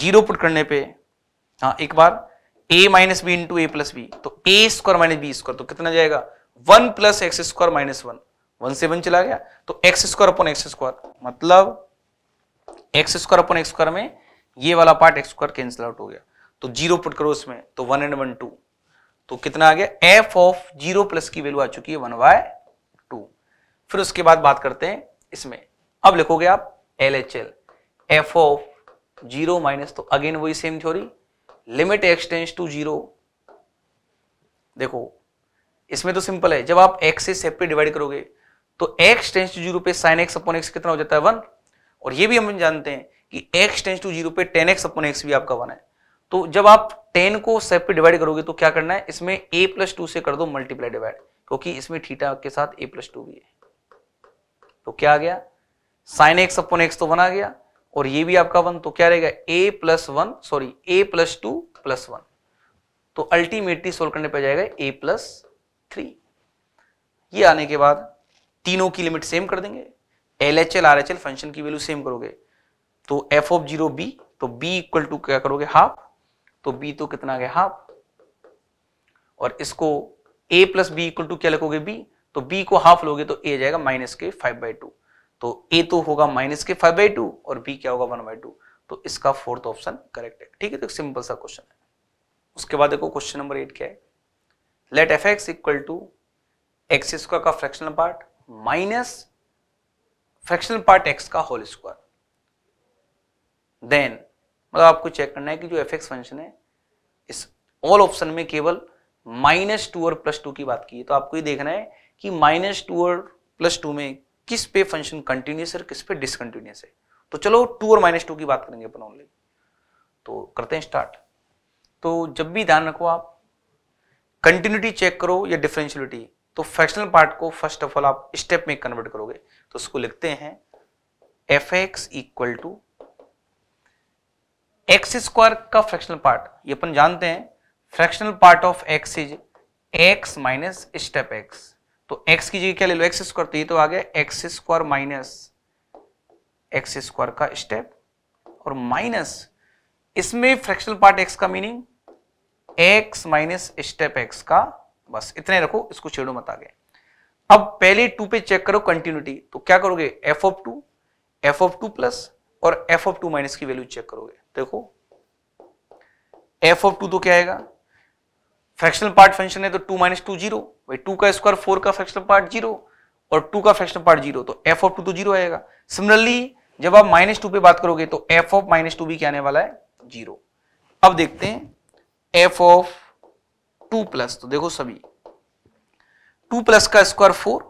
जीरो पुट करने पे हाँ एक बार a minus B into A plus b तो a square minus B square तो कितना जाएगा one plus x square minus one one से वन चला गया तो x square upon x square मतलब x square upon x square में ये वाला part x square cancel out हो गया तो जीरो पुट करो इसमें तो वन एंड वन टू तो कितना आ गया एफ ऑफ जीरो प्लस की वैल्यू आ चुकी है वन बाय टू फिर उसके बाद बात करते हैं इसमें अब लिखोगे आप L H L f of zero minus तो अगेन वही same theory limit x tends to zero देखो इसमें तो सिंपल है जब आप x से सेपरेट डिवाइड करोगे तो x टेंस टू जीरो पे साइन एक्स अपॉन एक्स कितना हो जाता है वन और ये भी हम जानते हैं कि x टेंस टू जीरो पे टेन एक्स अपॉन एक्स भी आपका वन है तो जब आप टेन को सेप पे डिवाइड करोगे तो क्या करना है इसमें ए प्लस टू से कर दो मल्टीप्लाई डिवाइड क्योंकि इसमें थीटा के साथ ए प्लस टू भी है तो क्या आ गया साइन एक्स अपन एक्स तो बना गया और ये भी आपका वन तो क्या रहेगा a plus one sorry a plus two plus one तो अल्टीमेटली सोल्व करने पर जाएगा ए प्लस थ्री ये आने के बाद तीनों की लिमिट सेम कर देंगे L H L R H L function की वैल्यू सेम करोगे तो एफ ऑफ जीरो बी तो बी इक्वल टू क्या करोगे हाफ तो बी तो कितना गया हाफ और इसको a plus b equal to क्या लिखोगे बी तो बी को हाफ लोगे तो ए जाएगा माइनस के फाइव बाई टू तो ए तो होगा माइनस के फाइव बाई टू और बी क्या होगा वन बाई टू तो इसका फोर्थ ऑप्शन करेक्ट है ठीक है तो सिंपल सा क्वेश्चन है उसके बाद देखो क्वेश्चन नंबर एट क्या है let f x equal to x square का fractional part minus fractional part x का होल स्क्वायर देन मतलब आपको चेक करना है कि जो एफ एक्स फंक्शन है इस ऑल ऑप्शन में केवल माइनस टू और प्लस टू की बात की है तो आपको ये देखना है कि माइनस टू और प्लस टू में किस पे फंक्शन कंटिन्यूस और किस पे डिसकंटिन्यूस है तो चलो टू और माइनस टू की बात करेंगे अपन ओनली तो करते हैं स्टार्ट तो जब भी ध्यान रखो आप कंटिन्यूटी चेक करो या डिफरेंशियलिटी तो फ्रैक्शनल पार्ट को फर्स्ट ऑफ ऑल आप स्टेप में कन्वर्ट करोगे तो उसको लिखते हैं f x equal to x square का फ्रैक्शनल पार्ट ये अपन जानते हैं fractional part of x is x minus step x तो एक्स की जगह क्या ले लो एक्स स्क्वायर तो ये तो आ गया x square minus x square का स्टेप और माइनस इसमें फ्रैक्शनल पार्ट एक्स का meaning x minus step x का बस इतने रखो इसको छेड़ो मत आगे अब पहले टू पे चेक करो कंटिन्यूटी तो क्या करोगे f of two f of two plus और एफ ऑफ टू माइनस की वैल्यू चेक करोगे देखो एफ ऑफ टू तो क्या आएगा फ्रैक्शनल पार्ट फंक्शन है तो two minus two zero two का स्क्वायर फोर का फ्रैक्शनल पार्ट जीरो और टू का फ्रैक्शनल पार्ट जीरो तो एफ ऑफ टू तो जीरो आएगा सिमिलरली जब आप माइनस टू पे बात करोगे तो एफ ऑफ माइनस टू भी क्या आने वाला है जीरो अब देखते हैं एफ ऑफ टू प्लस तो देखो सभी टू प्लस का स्क्वायर फोर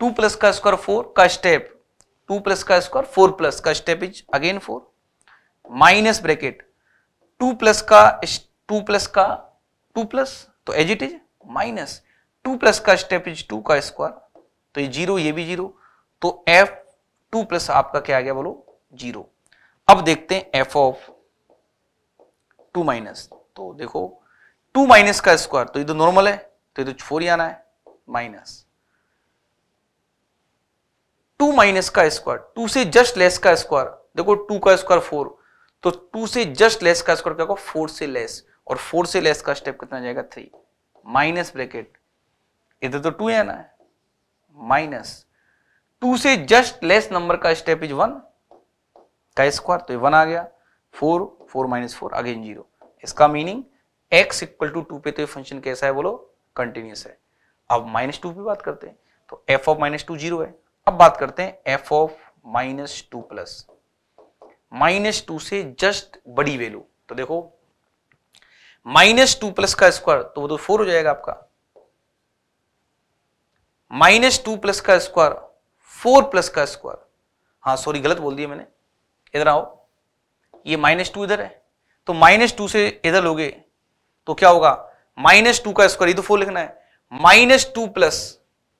टू प्लस का स्क्वायर फोर का स्टेप टू प्लस का स्क्वायर फोर प्लस का step is again four minus bracket two plus का टू प्लस का टू प्लस तो as it is minus two plus का स्टेप इज टू का स्क्वायर तो ये जीरो ये भी जीरो तो एफ टू प्लस आपका क्या आ गया बोलो जीरो अब देखते हैं एफ ऑफ टू माइनस तो देखो टू माइनस का स्क्वायर तो ये तो नॉर्मल है तो ये तो फोर ही आना है माइनस टू माइनस का स्क्वायर टू से जस्ट लेस का स्क्वायर देखो टू का स्क्वायर फोर तो टू से जस्ट लेस का स्क्वायर क्या होगा फोर से लेस और फोर से लेस का स्टेप कितना जाएगा थ्री माइनस ब्रैकेट इधर तो टू है ना माइनस टू से जस्ट लेस नंबर का स्टेप इज वन का स्क्वायर तो वन आ गया four four minus four again zero इसका meaning x equal to two पे तो ये फंक्शन कैसा है बोलो कंटिन्यूस है अब माइनस टू पे बात करते हैं तो f of minus two zero है अब बात करते हैं f of minus two plus minus two से जस्ट बड़ी वैल्यू तो देखो माइनस टू प्लस का स्क्वायर तो वो तो फोर हो जाएगा आपका माइनस टू प्लस का स्क्वायर फोर प्लस का स्क्वायर हाँ सॉरी गलत बोल दिया मैंने इधर आओ ये माइनस टू इधर है तो माइनस टू से इधर लोगे तो क्या होगा माइनस टू का स्क्वायर ये तो फोर लिखना है माइनस टू प्लस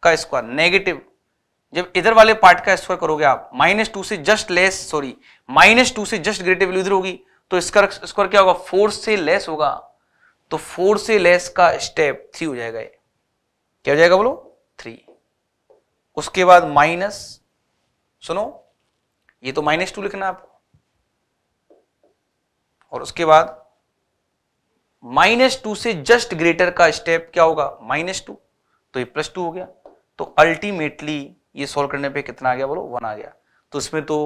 का स्क्वायर नेगेटिव जब इधर वाले पार्ट का स्क्वायर करोगे आप माइनस टू से just less sorry minus two से जस्ट ग्रेटर वैल्यू इधर होगी तो इसका स्क्वायर क्या होगा फोर से लेस होगा तो फोर से लेस का स्टेप थ्री हो जाएगा ये क्या हो जाएगा बोलो थ्री उसके बाद माइनस सुनो ये तो माइनस टू लिखना आपको और उसके बाद माइनस टू से जस्ट ग्रेटर का स्टेप क्या होगा माइनस टू तो ये प्लस टू हो गया तो अल्टीमेटली ये सोल्व करने पे कितना आ गया बोलो वन आ गया तो इसमें तो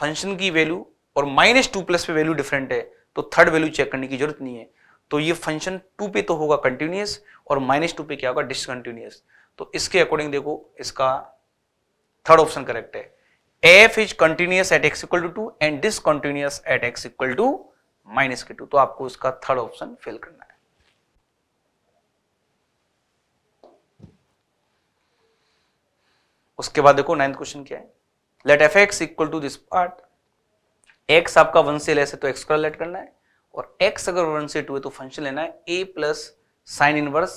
फंक्शन की वैल्यू और माइनस टू प्लस पे वैल्यू डिफरेंट है तो थर्ड वैल्यू चेक करने की जरूरत नहीं है तो ये फंक्शन टू पे तो होगा कंटिन्यूस और माइनस टू पे क्या होगा डिसकंटिन्यूस तो इसके अकॉर्डिंग देखो इसका थर्ड ऑप्शन करेक्ट है f is continuous at x equal to two and discontinuous at x equal to minus के टू तो आपको इसका थर्ड ऑप्शन फिल करना है उसके बाद देखो नाइन्थ क्वेश्चन क्या है let f x equal to this part x आपका वन से लेस है तो एक्स का लेट करना है और एक्स अगर वन से टू है तो फंक्शन लेना है a plus sine inverse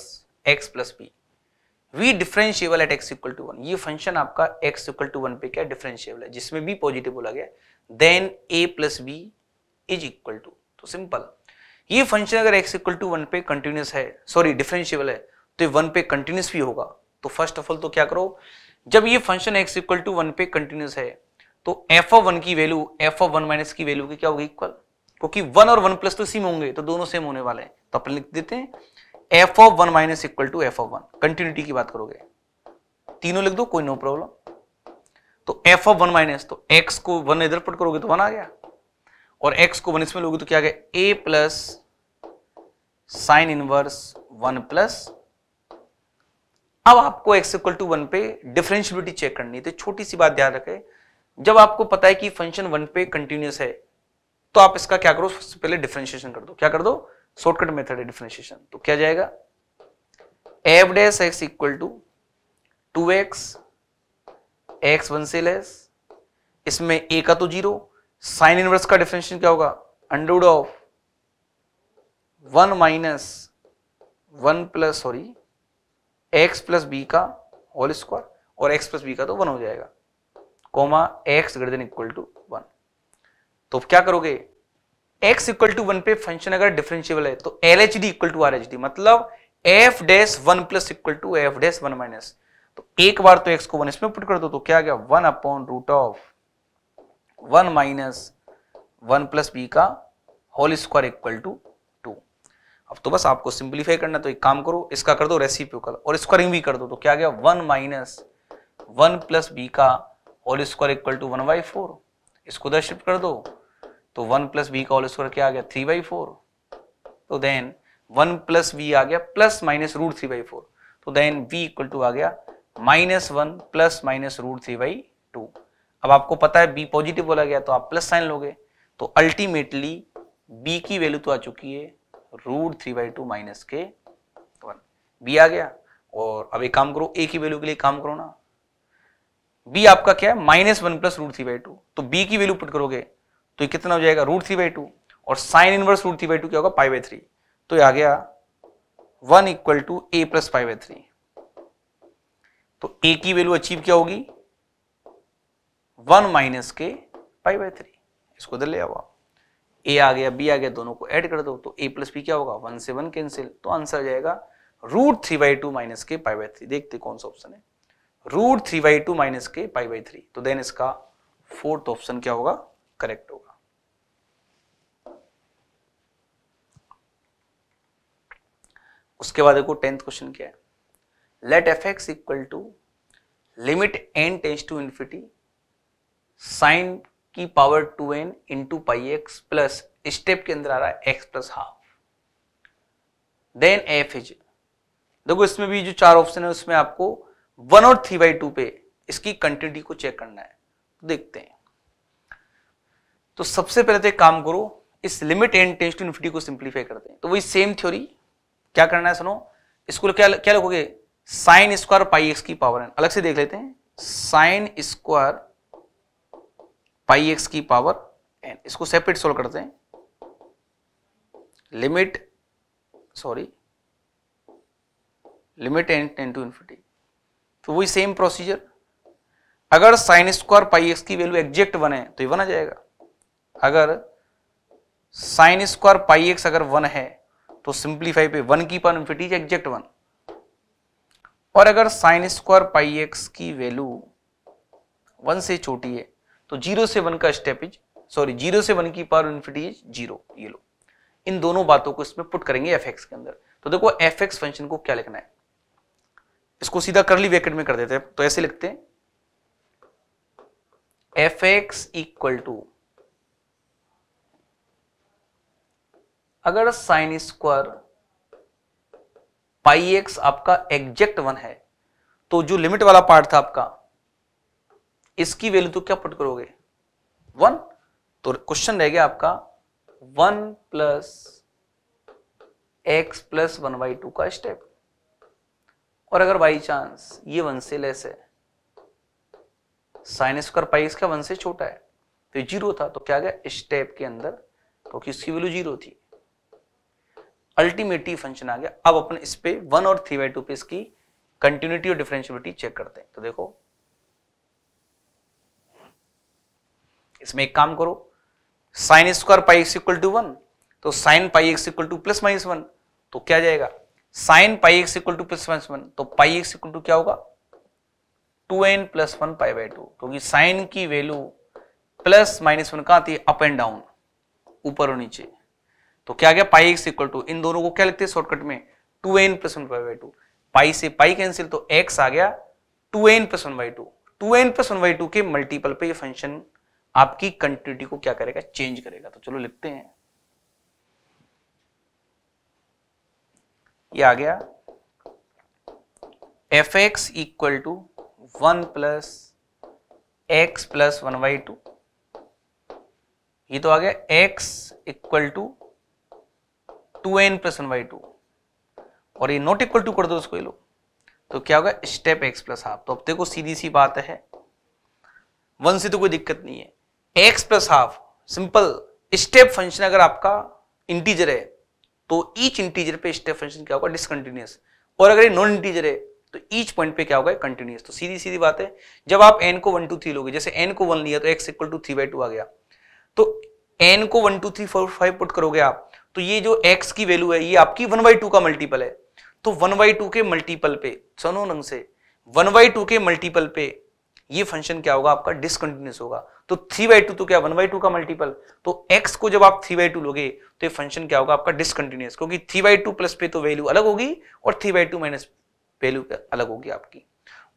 x plus b be differentiable at x equal to one ये फंक्शन आपका एक्स इक्वल टू वन पे क्या डिफरेंशियबल है जिसमें भी पॉजिटिव बोला गया then a plus b is equal to तो सिंपल ये फंक्शन अगर एक्स इक्वल टू वन पे कंटिन्यूस है सॉरी डिफरेंशियबल है तो वन पे कंटिन्यूस भी होगा तो फर्स्ट ऑफ ऑल तो क्या करो जब ये function x equal to one पे कंटिन्यूस है तो एफ ऑफ वन की value f of one minus की वैल्यू की क्या होगी इक्वल क्योंकि वन और वन प्लस तो सेम होंगे तो दोनों सेम होने वाले हैं तो अपन लिख देते हैं f of one minus equal to f of one continuity की बात करोगे तीनों लिख दो कोई नो प्रॉब्लम तो एफ ऑफ वन माइनस तो एक्स को वन इधर पुट करोगे तो वन आ गया और एक्स को वन इसमें लोगे तो क्या आ गया a plus sine inverse one plus अब आपको एक्स इक्वल टू वन पे डिफरेंशियबिलिटी चेक करनी है तो छोटी सी बात ध्यान रखें जब आपको पता है कि फंक्शन वन पे कंटिन्यूस है तो आप इसका क्या करो सबसे पहले डिफरेंशिएशन कर दो क्या कर दो शॉर्टकट मेथड है डिफ्रेंशिएशन तो क्या जाएगा f dash x equal to two x x one से लेस इसमें ए का तो जीरो साइन इनवर्स का डिफरेंशिएशन क्या होगा under root of one minus one plus sorry x plus b का होल स्क्वायर और एक्स प्लस बी का तो वन हो जाएगा comma x greater than equal to one तो क्या करोगे एक्स इक्वल टू वन पे फंक्शन अगर डिफरेंशियबल है तो L H D equal to R H D मतलब f dash one plus equal to f dash one minus तो एक बार तो एक्स को वन इसमें पुट कर दो तो क्या गया one upon root of one minus one plus b का होल स्क्वायर इक्वल टू अब तो बस आपको सिंप्लीफाई करना तो एक काम करो इसका कर दो रेसिप्रोकल और स्क्वायरिंग भी कर दो तो क्या गया one minus one plus b का all square equal to one by four इसको उधर शिफ्ट कर दो तो वन प्लस बी का ऑल स्क्वायर क्या आ गया थ्री बाई फोर तो देन वन प्लस बी आ गया plus minus root three by four तो देन वी इक्वल टू आ गया minus one plus minus root three by two अब आपको पता है बी पॉजिटिव बोला गया तो आप प्लस साइन लोगे तो अल्टीमेटली बी की वैल्यू तो आ चुकी है root three by two minus के वन बी आ गया और अब एक काम करो ए की वैल्यू के लिए काम करो ना बी आपका क्या है minus one plus root three by two तो बी की वैल्यू पुट करोगे तो ये कितना हो जाएगा रूट थ्री बाई टू और sine inverse root three by two क्या होगा पाई बाई थ्री तो ये आ गया one equal to a plus pi by three तो ए की वैल्यू अचीव क्या होगी वन माइनस के पाई बाई थ्री इसको उधर ले आओ आप ए आ गया बी आ गया दोनों को ऐड कर दो तो ए प्लस बी क्या होगा वन से वन कैंसिल तो आंसर आ जाएगा root three by two minus के पाई बाई थ्री देखते कौन सा ऑप्शन है root three by two minus के पाई बाई थ्री तो देन इसका फोर्थ ऑप्शन क्या होगा करेक्ट होगा उसके बाद देखो टेंथ क्वेश्चन क्या है let f x equal to limit n tends to infinity sine की power to n into pi x plus step के अंदर आ रहा है x plus half then f is देखो इसमें भी जो चार ऑप्शन है उसमें आपको वन और थ्री बाई टू पे इसकी कंटिन्यूटी को चेक करना है देखते हैं तो सबसे पहले तो एक काम करो इस limit n tends to infinity को सिंप्लीफाई करते हैं तो वही सेम थ्योरी क्या करना है सुनो इसको क्या क्या लिखोगे साइन स्क्वायर पाई एक्स की पावर एन अलग से देख लेते हैं साइन स्क्वायर पाई एक्स की पावर एन इसको सेपरेट सोल्व करते हैं limit sorry limit n tends to infinity तो वही सेम प्रोसीजर अगर साइन स्क्वायर पाई एक्स की वैल्यू एग्जैक्ट वन है तो ये वन आ जाएगा अगर साइन स्क्वायर पाई एक्स अगर वन है तो सिंप्लीफाई पे वन की पावर इन्फिटी एग्जैक्ट वन और अगर साइन स्क्वायर पाई एक्स की वैल्यू वन से छोटी है तो जीरो से वन का स्टेप इज सॉरी जीरो से वन की पावर इन्फिनिटी इज जीरो ये लो इन दोनों बातों को इसमें पुट करेंगे एफ एक्स के अंदर तो देखो एफ एक्स फंक्शन को क्या लिखना है इसको सीधा करली वेकेट में कर देते हैं तो ऐसे लिखते हैं एफ एक्स इक्वल टू अगर साइन स्क्वायर पाई एक्स आपका एग्जैक्ट वन है तो जो लिमिट वाला पार्ट था आपका इसकी वैल्यू तो क्या पुट करोगे वन तो क्वेश्चन रह गया आपका one plus x plus one by two का स्टेप और अगर बाई चांस ये वन से लेस है साइन स्क्वायर पाई इसका वन से छोटा है तो जीरो था तो क्या गया स्टेप के अंदर तो इसकी वैल्यू जीरो थी अल्टीमेटली फंक्शन आ गया अब अपन इस पे वन और थ्री बाई टू पे इसकी कंटिन्यूटी और डिफरेंशियबिलिटी चेक करते हैं तो देखो इसमें एक काम करो sine square pi x equal to one तो sine pi x equal to plus minus one तो क्या जाएगा sine pi x equal to plus minus one तो पाई एक्स इक्वल टू क्या होगा two n plus one pi by two क्योंकि साइन की वैल्यू प्लस माइनस वन कहाँ थी अप एंड डाउन ऊपर और नीचे तो क्या गया पाई एक्स इक्वल टू इन दोनों को क्या लिखते हैं शॉर्टकट में two n plus one pi by two pi से पाई कैंसिल तो एक्स आ गया two n plus one by two two n plus one by two के मल्टीपल पे ये फंक्शन आपकी कंटिटी को क्या करेगा चेंज करेगा तो चलो लिखते हैं ये आ गया f x equal to one plus x plus one by two ये तो आ गया x equal to two n plus one by two और ये नॉट इक्वल टू कर दो उसको ये लो तो क्या होगा स्टेप एक्स प्लस हाफ तो अब देखो सीधी सी बात है वन से तो कोई दिक्कत नहीं है x plus half simple step function अगर आपका इंटीजर है तो ईच इंटीजर पे स्टेप फंक्शन क्या होगा डिसकंटिन्यूस और अगर ये नॉन इंटीजर है तो ईच पॉइंट पे क्या होगा कंटिन्यूस तो सीधी सीधी बात है जब आप एन को वन टू थ्री लोगे जैसे एन को वन लिया तो x equal to three by two आ गया तो एन को one two three four five put करोगे आप तो ये जो एक्स की वैल्यू है ये आपकी वन बाई टू का मल्टीपल है तो वन बाई टू के मल्टीपल पे नंग से वन बाई टू के मल्टीपल पे ये फंक्शन क्या होगा आपका डिसकंटिन्यूस होगा तो थ्री बाई टू तो क्या वन बाई टू का मल्टीपल तो एक्स को जब आप थ्री बाई टू लोगे तो ये फंक्शन क्या होगा आपका डिसकंटिन्यूस क्योंकि थ्री बाई टू प्लस पे तो वैल्यू अलग होगी और three by two minus value अलग होगी आपकी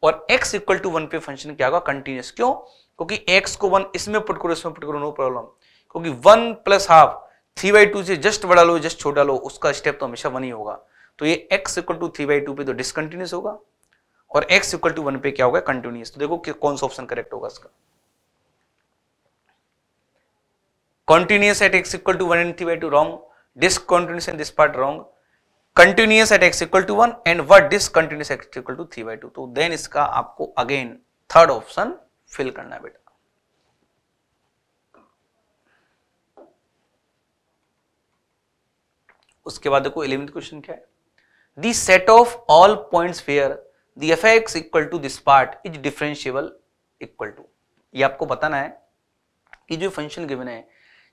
और एक्स इक्वल टू वन पे फंक्शन क्या होगा कंटिन्यूस क्यों क्योंकि एक्स को वन इसमें पुट करो इसमें पुट करो नो प्रॉब्लम क्योंकि one plus half three by two से जस्ट बड़ा लो जस्ट छोटा लो उसका स्टेप तो हमेशा वन ही होगा तो ये x equal to three by two पे तो डिसकंटिन्यूस होगा और x इक्वल टू वन पे क्या होगा कंटिन्यूस तो देखो कि कौन सा ऑप्शन करेक्ट होगा इसका continuous at x equal to one and three by two wrong discontinuous and this part wrong continuous at x equal to one and but discontinuous at equal to three by two तो देन इसका आपको अगेन थर्ड ऑप्शन फिल करना है बेटा उसके बाद देखो इलेवेंथ क्वेश्चन क्या है the set of all points where the f x equal to this part is differentiable equal to ये आपको बताना है कि जो फंक्शन गिवन है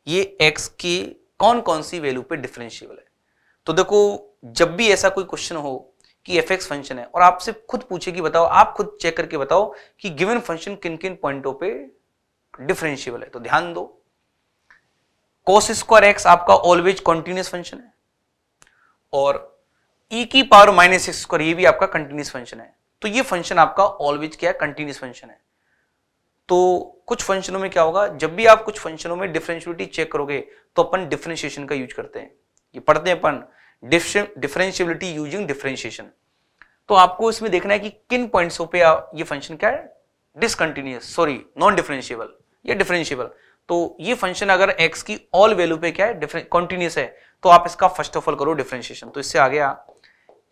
ये एक्स की कौन कौन सी वैल्यू पे डिफरेंशिएबल है तो देखो जब भी ऐसा कोई क्वेश्चन हो कि एफ एक्स फंक्शन है और आपसे खुद पूछे कि बताओ आप खुद चेक करके बताओ कि गिवन फंक्शन किन किन पॉइंटों पे डिफरेंशिएबल है तो ध्यान दो कोस स्क्वायर एक्स आपका ऑलवेज कॉन्टिन्यूस फंक्शन है और e की पावर माइनस एक्स स्क्वायर ये भी आपका कंटिन्यूस फंक्शन है तो ये फंक्शन आपका ऑलवेज क्या है कंटिन्यूस फंक्शन है तो कुछ फंक्शनों में क्या होगा जब भी आप कुछ फंक्शनों में डिफरेंशियबिलिटी चेक करोगे तो अपन डिफरेंशिएशन का यूज करते हैं ये पढ़ते हैं अपन डिफरेंशियबिलिटी यूजिंग डिफरेंशिएशन तो आपको इसमें देखना है कि किन पॉइंट्स पे ये फंक्शन क्या है डिसकंटिन्यूस सॉरी नॉन डिफरेंशियबल या डिफरेंशियबल तो ये फंक्शन अगर एक्स की ऑल वैल्यू पे क्या है कॉन्टिन्यूस है तो आप इसका फर्स्ट ऑफ ऑल करो डिफरेंशिएशन तो इससे आ गया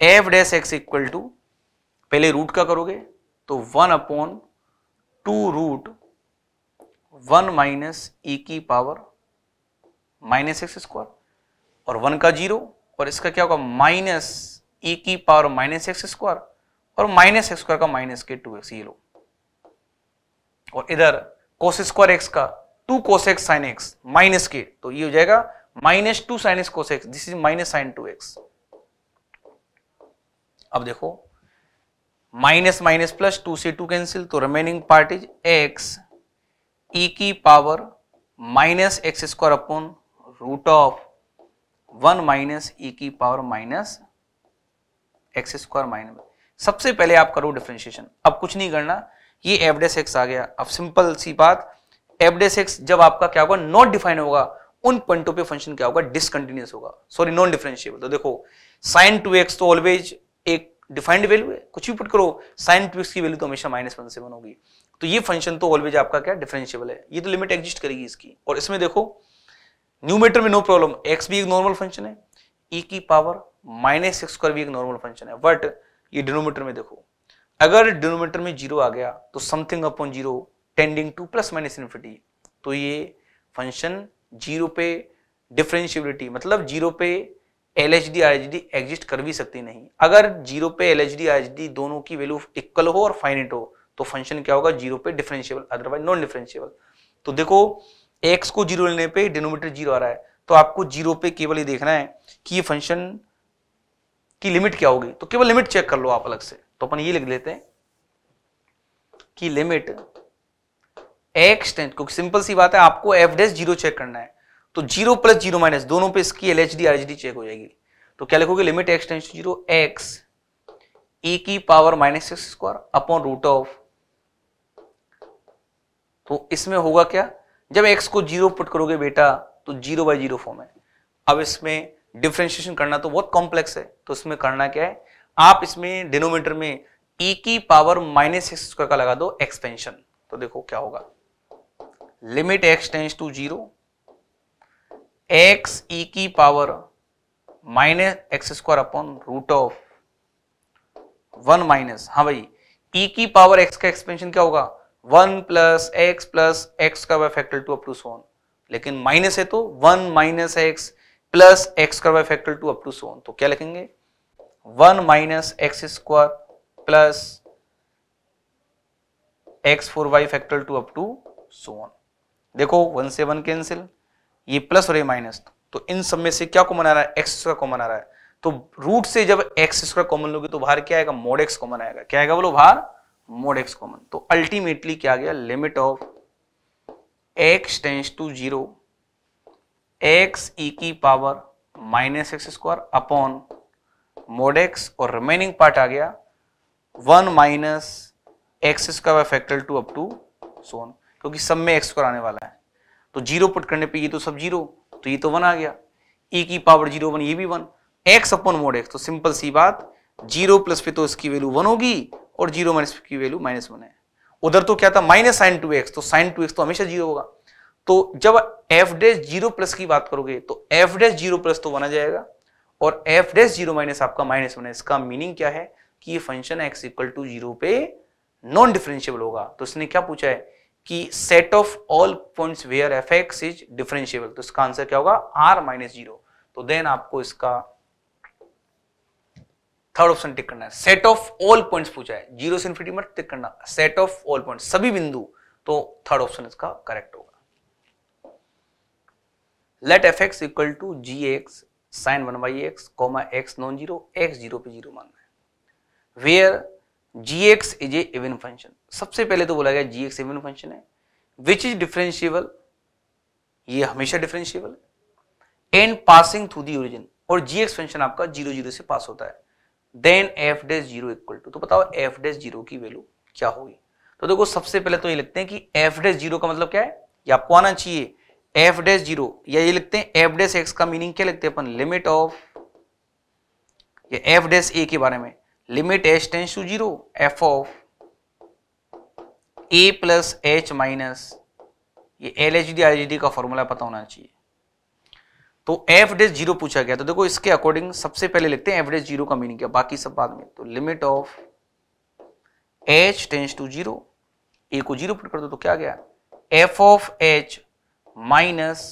f dash x equal to पहले रूट का करोगे तो one upon two root one minus e e की पावर माइनस एक्स स्क्वायर और वन का जीरो और इसका क्या होगा माइनस ई e की पावर माइनस एक्स स्क्वायर और माइनस एक्स स्क्वायर का माइनस के टू एक्स ये लो और इधर कोस स्क्वायर एक्स का to cos x sine x minus के तो ये हो जाएगा minus two sine x cos x this is minus sine two x अब देखो माइनस माइनस प्लस टू से टू कैंसिल तो remaining part is x e की power minus x square upon root of one minus e की power minus x square minus सबसे पहले आप करो डिफ्रेंशिएशन अब कुछ नहीं करना ये एवडेस एक्स आ गया अब सिंपल सी बात एवडेस एक्स जब आपका क्या होगा नॉट डिफाइन होगा उन पॉइंटों पे फंक्शन क्या होगा डिसकंटिन्यूस होगा सॉरी नॉन डिफरेंशिएबल तो देखो साइन टू एक्स तो ऑलवेज डिफाइंड वैल्यू है कुछ भी पुट करो साइन टू एक्स की वैल्यू तो हमेशा माइनस वन से वन होगी तो ये फंक्शन तो ऑलवेज आपका क्या डिफरेंशियबल है ये तो लिमिट एग्जिस्ट करेगी इसकी और इसमें देखो न्यूमेटर में नो प्रॉब्लम एक्स भी एक नॉर्मल फंक्शन है ई e की पावर माइनस एक्स स्क्वायर भी एक नॉर्मल फंक्शन है बट ये डिनोमीटर में देखो अगर डिनोमीटर में जीरो आ गया तो something upon zero tending to plus minus infinity तो ये फंक्शन जीरो पे डिफरेंशियबिलिटी मतलब जीरो पे L H D R H D exist कर भी सकती नहीं अगर जीरो पे L H D R H D दोनों की वैल्यू इक्वल हो और फाइनेट हो तो फंक्शन क्या होगा जीरो पे डिफरेंशियबल अदरवाइज नॉन डिफरेंशियबल तो देखो एक्स को जीरो लेने पे डिनोमीटर जीरो आ रहा है तो आपको जीरो पे केवल ये देखना है कि ये फंक्शन की लिमिट क्या होगी तो केवल लिमिट चेक कर लो आप अलग से तो अपन ये लिख लेते हैं कि लिमिट एक्स टेंथ क्योंकि सिंपल सी बात है आपको एफ डेस जीरो चेक करना है तो जीरो प्लस जीरो माइनस दोनों पे इसकी L H D R H D check हो जाएगी तो क्या लिखोगे limit x tends to zero x a e की power minus x square upon root of तो इसमें होगा क्या जब एक्स को जीरो पुट करोगे बेटा तो जीरो बाई जीरो फॉर्म है अब इसमें डिफ्रेंशिएशन करना तो बहुत कॉम्प्लेक्स है तो इसमें करना क्या है आप इसमें डिनोमीटर में e की पावर माइनस एक्स स्क्वायर का लगा दो एक्सपेंशन तो देखो क्या होगा limit x tends to zero x e की power minus x square upon root of one minus हाँ भाई ई की पावर एक्स का एक्सपेंशन क्या होगा one plus x plus x का by factor two up so on लेकिन माइनस है तो one minus x plus x का by factor two up so on तो क्या लिखेंगे one minus x square plus x four by factor two up so on देखो वन से वन कैंसिल ये प्लस और ये माइनस तो इन सब में से क्या कॉमन आ रहा है एक्स स्क्वायर कॉमन आ रहा है तो रूट से जब एक्स स्क्वायर कॉमन लोगे तो बाहर क्या आएगा मोड एक्स कॉमन आएगा क्या आएगा बोलो बाहर मोड एक्स कॉमन तो अल्टीमेटली क्या आ गया limit of x tends to zero x e की power minus x square upon mod x और रिमेनिंग पार्ट आ गया one minus x square factor two up to so on क्योंकि सब में एक्स स्क्वायर आने वाला है तो जीरो पुट करने पे ये तो सब जीरो तो ये तो वन आ गया ई e की पावर जीरो वन ये भी one x upon mod x तो सिंपल सी बात जीरो प्लस पे तो इसकी वैल्यू वन होगी और जीरो माइनस की वैल्यू माइनस वन है उधर तो क्या था माइनस साइन टू एक्स तो साइन टू एक्स तो हमेशा जीरो होगा तो जब एफ डैश जीरो प्लस की बात करोगे तो एफ डैश जीरो प्लस तो वन आ जाएगा और एफ डैश जीरो माइनस आपका माइनस वन है इसका मीनिंग क्या है कि ये function x equal to zero पे नॉन डिफरेंशियबल होगा तो इसने क्या पूछा है कि set of all points where f x is differentiable तो इसका आंसर क्या होगा आर माइनस जीरो तो देन आपको इसका थर्ड ऑप्शन टिक करना है सेट ऑफ ऑल पॉइंट्स पूछा है जीरो से इन्फिनिटी मत टिक करना सेट ऑफ ऑल पॉइंट सभी बिंदु तो थर्ड ऑप्शन इसका करेक्ट होगा let f x equal to g x sine one by x comma x non zero x zero पे जीरो मानना है where g x is a even function सबसे पहले तो बोला गया जी एक्स इम्यून फंक्शन है विच इज डिफरेंशियबल ये हमेशा डिफरेंशियबल है and passing through the origin और जी एक्स फंक्शन आपका जीरो जीरो से पास होता है then f dash zero equal to तो बताओ एफ डेज जीरो की वैल्यू क्या होगी तो देखो सबसे पहले तो ये लिखते हैं कि एफ डेज जीरो का मतलब क्या है ये आपको आना चाहिए एफ डेस जीरो या ये लिखते हैं एफ डेस एक्स का मीनिंग क्या लिखते हैं अपन लिमिट ऑफ या एफ डेस ए के बारे में limit s tends to zero f of a plus h minus ये L H D I H D का फॉर्मूला पता होना चाहिए तो एफ डेज जीरो पूछा गया तो देखो इसके अकॉर्डिंग सबसे पहले लिखते हैं एफ डेज जीरो का मीनिंग क्या बाकी सब बाद में तो limit of h tends to zero a को जीरो पुट कर दो तो क्या गया f of h minus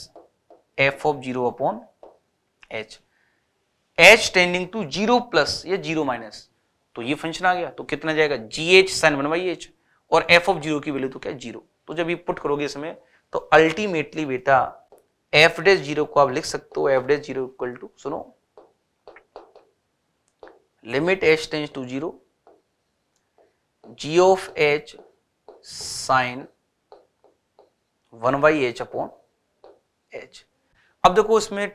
f of zero upon h h tending to zero plus या जीरो माइनस तो ये फंक्शन आ गया तो कितना जाएगा g h sine one by h और एफ ऑफ जीरो की वैल्यू तो क्या जीरो तो जब ये पुट करोगे इसमें तो अल्टीमेटली बेटा एफ डे जीरो को आप लिख सकते हो f dash zero equal to सुनो limit h tends to zero g of h sine one by h upon h अब देखो इसमें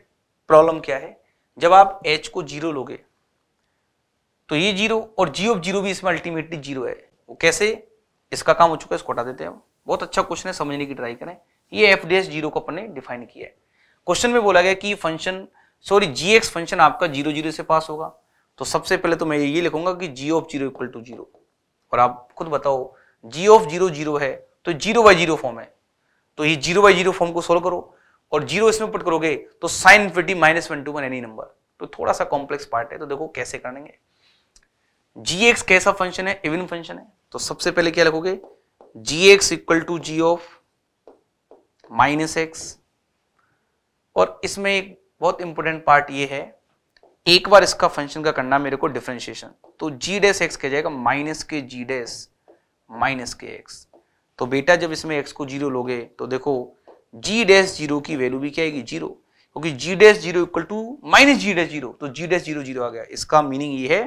प्रॉब्लम क्या है जब आप एच को जीरो लोगे तो ये जीरो और जी ऑफ जीरो भी इसमें अल्टीमेटली जीरो है वो कैसे इसका काम हो चुका है इसको हटा देते हैं बहुत अच्छा क्वेश्चन है समझने की ट्राई करें ये एफ डी एस जीरो को अपन ने डिफाइन किया है क्वेश्चन में बोला गया कि function sorry g x function आपका जीरो जीरो से पास होगा तो सबसे पहले तो मैं ये लिखूंगा कि g of zero equal to zero और आप खुद बताओ जी ऑफ जीरो जीरो है तो जीरो बाई जीरो फॉर्म है तो ये जीरो बाई जीरो फॉर्म को सोल्व करो और जीरो इसमें पुट करोगे तो sine infinity minus one to one any number तो थोड़ा सा कॉम्प्लेक्स पार्ट है तो देखो कैसे करेंगे जी एक्स कैसा फंक्शन है इवन फंक्शन है तो सबसे पहले क्या लगोगे g x equal to g of minus x और इसमें एक बहुत इंपॉर्टेंट पार्ट ये है एक बार इसका फंक्शन का करना मेरे को डिफ्रेंशिएशन तो जी डैस एक्स कह जाएगा माइनस के जी डैस माइनस के एक्स तो बेटा जब इसमें एक्स को जीरो लोगे तो देखो जी डैश जीरो की वैल्यू भी क्या आएगी जीरो क्योंकि g dash zero equal to minus g dash zero तो जी डैश जीरो जीरो आ गया इसका मीनिंग ये है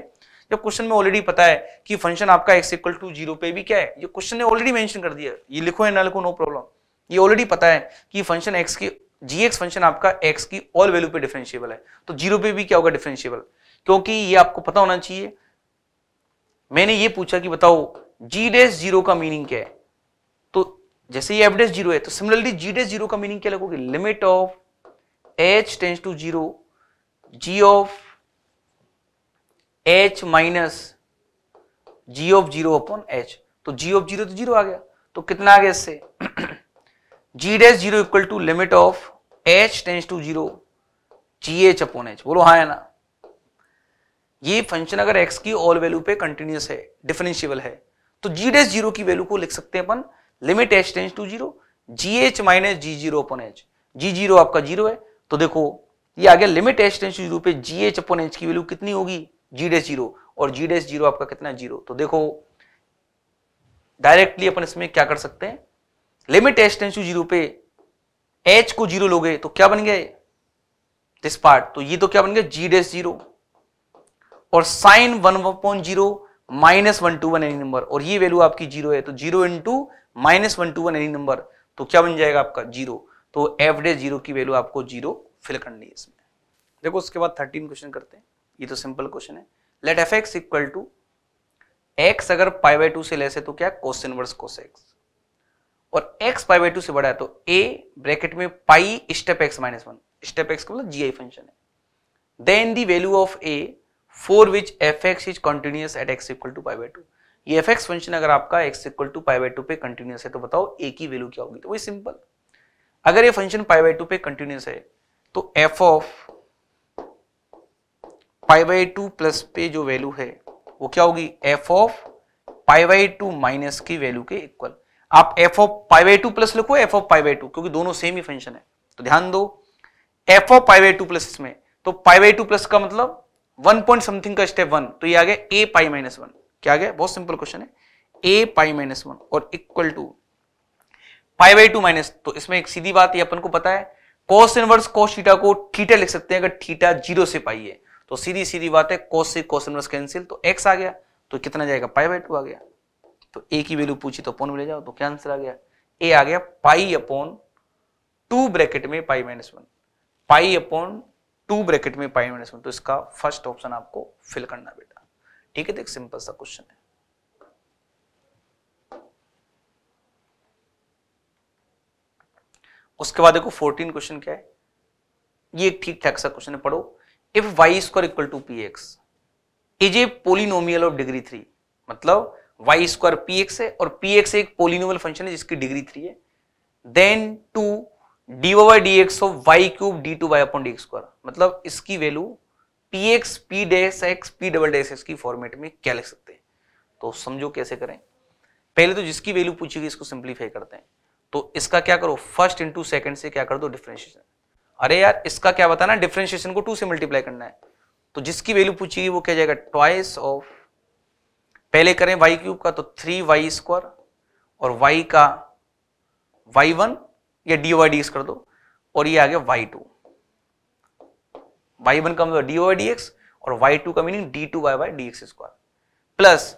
जब क्वेश्चन में ऑलरेडी पता है कि फंक्शन आपका एक्स इक्वल टू जीरो पे भी क्या है ये क्वेश्चन ने ऑलरेडी मेंशन कर दिया ये लिखो या ना लिखो नो प्रॉब्लम ये ऑलरेडी पता है कि फंक्शन एक्स की जी एक्स फंक्शन आपका एक्स की ऑल वैल्यू पे डिफरेंशियबल है तो जीरो पे भी क्या होगा डिफरेंशियबल क्योंकि ये आपको पता होना चाहिए मैंने ये पूछा कि बताओ जी डैश जीरो का मीनिंग क्या है तो जैसे ये एफ डैश जीरो है तो सिमिलरली जी डैश जीरो का मीनिंग क्या लगोगे limit of h tends to zero g of h minus g of zero upon h तो जी ऑफ जीरो तो जीरो आ गया तो कितना आ गया इससे g dash zero equal to limit of h tends to zero g h upon h बोलो हाँ है ना ये फंक्शन अगर एक्स की ऑल वैल्यू पे कंटिन्यूस है डिफरेंशियबल है तो जी डैश जीरो की वैल्यू को लिख सकते हैं अपन limit h tends to zero g h minus g zero upon h g zero आपका जीरो है तो देखो ये आ गया limit h tends to zero पे जी एच अपॉन एच की वैल्यू कितनी होगी जी डे जीरो और जी डे जीरो आपका कितना जीरो तो देखो डायरेक्टली अपन इसमें क्या कर सकते हैं limit h tends to zero पे एच को जीरो लोगे तो क्या बन गया दिस पार्ट तो ये तो क्या बन गया जी डे जीरो और sine one upon zero minus one to one any number और ये वैल्यू आपकी जीरो है तो zero into minus one to one any number तो क्या बन जाएगा आपका जीरो तो एफ डे जीरो की वैल्यू आपको जीरो फिल करनी है इसमें देखो उसके बाद थर्टीन क्वेश्चन करते हैं ये तो सिंपल क्वेश्चन है let f x equal to x अगर पाई बाई टू से लेस है तो क्या कोस इनवर्स कोस एक्स और एक्स पाई बाई टू से बड़ा है तो ए ब्रैकेट में pi step x minus one step x का मतलब जी आई फंक्शन है then the value of a for which f x is continuous at x equal to pi by two ये एफ एक्स फंक्शन अगर आपका x equal to pi by two पे कंटिन्यूस है तो बताओ ए की वैल्यू क्या होगी तो वही सिंपल अगर ये फंक्शन पाई बाई टू पे कंटिन्यूस है तो f of pi by two plus पे जो वैल्यू है वो क्या होगी f of pi by two minus की वैल्यू के इक्वल आप f of pi by two plus लिखो f of pi by two क्योंकि दोनों सेम ही फंक्शन है तो ध्यान दो f of pi by two plus इसमें तो पाई बाई टू प्लस का मतलब वन पॉइंट समथिंग का स्टेप वन तो ये आ गया ए पाई माइनस वन क्या आ गया बहुत सिंपल क्वेश्चन है ए पाई माइनस वन और equal to pi by two minus तो इसमें एक सीधी बात ये अपन को पता है कॉस इनवर्स कॉस थीटा को थीटा लिख सकते हैं अगर थीटा जीरो से पाई है तो सीधी सीधी बात है कोस से कोस इनवर्स कैंसिल तो एक्स आ गया तो कितना जाएगा पाई बाई टू आ गया तो ए की वैल्यू पूछी तो अपॉन में ले जाओ तो क्या आंसर आ गया ए आ गया पाई अपॉन टू ब्रैकेट में pi minus one pi upon two bracket में पाई माइनस वन तो इसका फर्स्ट ऑप्शन आपको फिल करना बेटा ठीक है देख सिंपल सा क्वेश्चन है उसके बाद देखो 14 क्वेश्चन क्या है ये एक ठीक ठाक सा क्वेश्चन है पढ़ो if y square equal to p x is a polynomial of degree three मतलब वाई स्क्वायर पी एक्स है और पी एक्स एक पोलिनोमियल फंक्शन है जिसकी डिग्री थ्री है then two d y d x of y cube d two y upon d x square मतलब इसकी value p x p dash x p double dash x की फॉर्मेट में क्या लिख सकते हैं तो समझो कैसे करें पहले तो जिसकी वैल्यू पूछी गई इसको सिंप्लीफाई करते हैं तो इसका क्या करो फर्स्ट इंटू सेकंड से क्या कर दो डिफ्रेंशिएशन अरे यार इसका क्या बताना डिफ्रेंशिएशन को टू से मल्टीप्लाई करना है तो जिसकी वैल्यू पूछेगी वो क्या जाएगा ट्वाइस ऑफ पहले करें वाई क्यूब का तो थ्री वाई स्क्वायर और वाई का वाई वन या डी वाई डी एक्स कर दो और ये आ गया वाई टू वाई वन का मतलब डी वाई डी एक्स और वाई टू का meaning d two y y d x square plus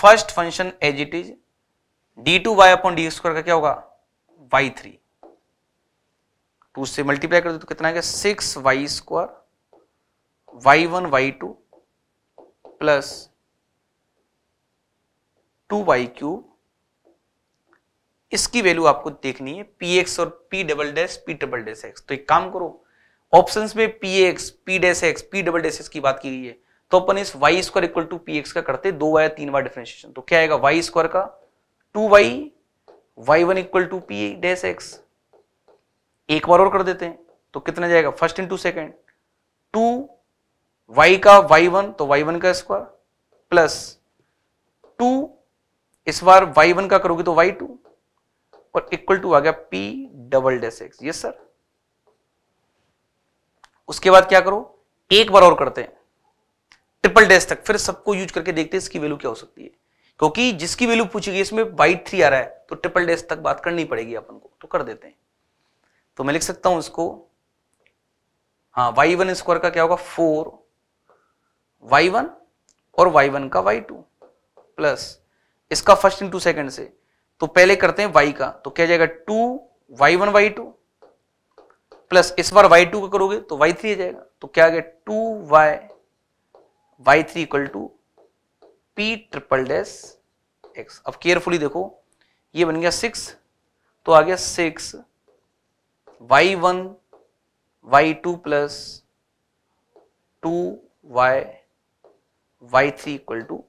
first function as it is d two y upon d x square का क्या होगा वाई थ्री टू से मल्टीप्लाई कर दो तो कितना आ गया six y square y one Y two plus two y cube इसकी वैल्यू आपको देखनी है पी एक्स और p double dash P double dash x तो एक काम करो ऑप्शन में p x p dash x p double dash x की बात की गई है तो अपन इस y square equal to p x का करते दो बार तीन बार डिफ्रेंशिएशन तो क्या आएगा वाई स्क्वायर का two y y one equal to p dash x एक बार और कर देते हैं तो कितना जाएगा first into second two y का वाई वन तो वाई वन का स्क्वायर प्लस टू इस बार वाई वन का करोगे तो वाई टू और इक्वल टू आ गया p double dash x yes sir उसके बाद क्या करो एक बार और करते हैं ट्रिपल डैश तक फिर सबको यूज करके देखते हैं इसकी वैल्यू क्या हो सकती है क्योंकि जिसकी वैल्यू पूछी गई इसमें बाई थ्री आ रहा है तो ट्रिपल डैश तक बात करनी पड़ेगी अपन को तो कर देते हैं तो मैं लिख सकता हूं इसको हाँ वाई वन स्क्वायर का क्या होगा फोर वाई वन और वाई वन का वाई टू प्लस इसका फर्स्ट इंटू सेकेंड से तो पहले करते हैं वाई का तो क्या जाएगा two y one Y two plus इस बार वाई टू का करोगे तो वाई थ्री आ जाएगा तो क्या आ गया two y y three equal to p triple dash x अब केयरफुली देखो ये बन गया सिक्स तो आ गया six y one Y two plus two y y three equal to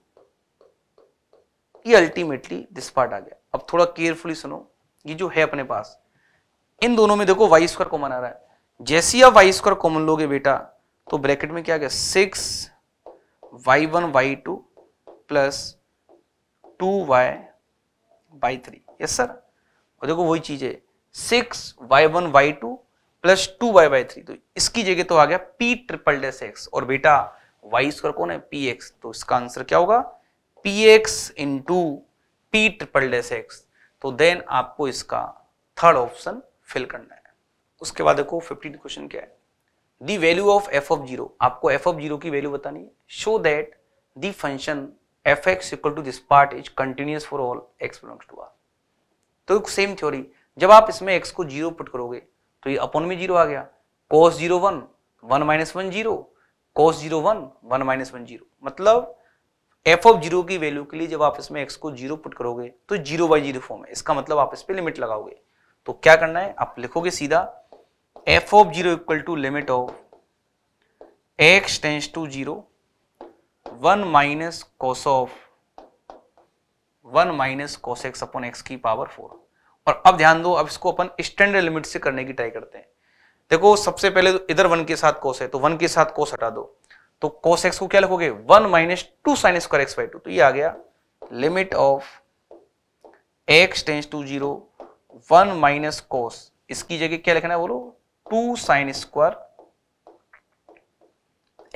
ये अल्टीमेटली दिस पार्ट आ गया अब थोड़ा केयरफुली सुनो ये जो है अपने पास इन दोनों में देखो वाई स्क्वायर कॉमन आ रहा है जैसे ही आप वाई स्क्वायर कॉमन लोगे बेटा तो ब्रैकेट में क्या आ गया six y one Y two plus two y by three yes sir और देखो वही चीज है six y one Y two plus two y y three तो इसकी जगह तो आ गया पी ट्रिपल डैश एक्स और बेटा वाई स्क्वायर कौन है पी एक्स तो इसका आंसर क्या होगा p x into p triple dash x तो देन आपको इसका थर्ड ऑप्शन फिल करना है उसके बाद देखो फिफ्टीन क्वेश्चन क्या है the value of f of zero आपको एफ ऑफ जीरो की वैल्यू बतानी है show that the function f x equal to this part is continuous for all x belongs to R तो सेम थ्योरी जब आप इसमें एक्स को जीरो पुट करोगे तो ये अपन में जीरो आ गया cos zero one one minus one zero cos zero one one minus one zero मतलब एफ ऑफ जीरो की वैल्यू के लिए जब आप इसमें एक्स को जीरो पुट करोगे तो जीरो बाई जीरो फॉर्म है इसका मतलब आप इस पर लिमिट लगाओगे तो क्या करना है आप लिखोगे सीधा f of zero equal to limit of x tends to zero one minus cos of one minus cos x upon x की पावर फोर और अब ध्यान दो अब इसको अपन स्टैंडर्ड लिमिट से करने की ट्राई करते हैं देखो सबसे पहले तो इधर वन के साथ कोस है तो वन के साथ कोस हटा दो तो कोस एक्स को क्या लिखोगे one minus two sine square x by two तो ये आ गया limit of x tends to zero one minus cos इसकी जगह क्या लिखना है बोलो two sine square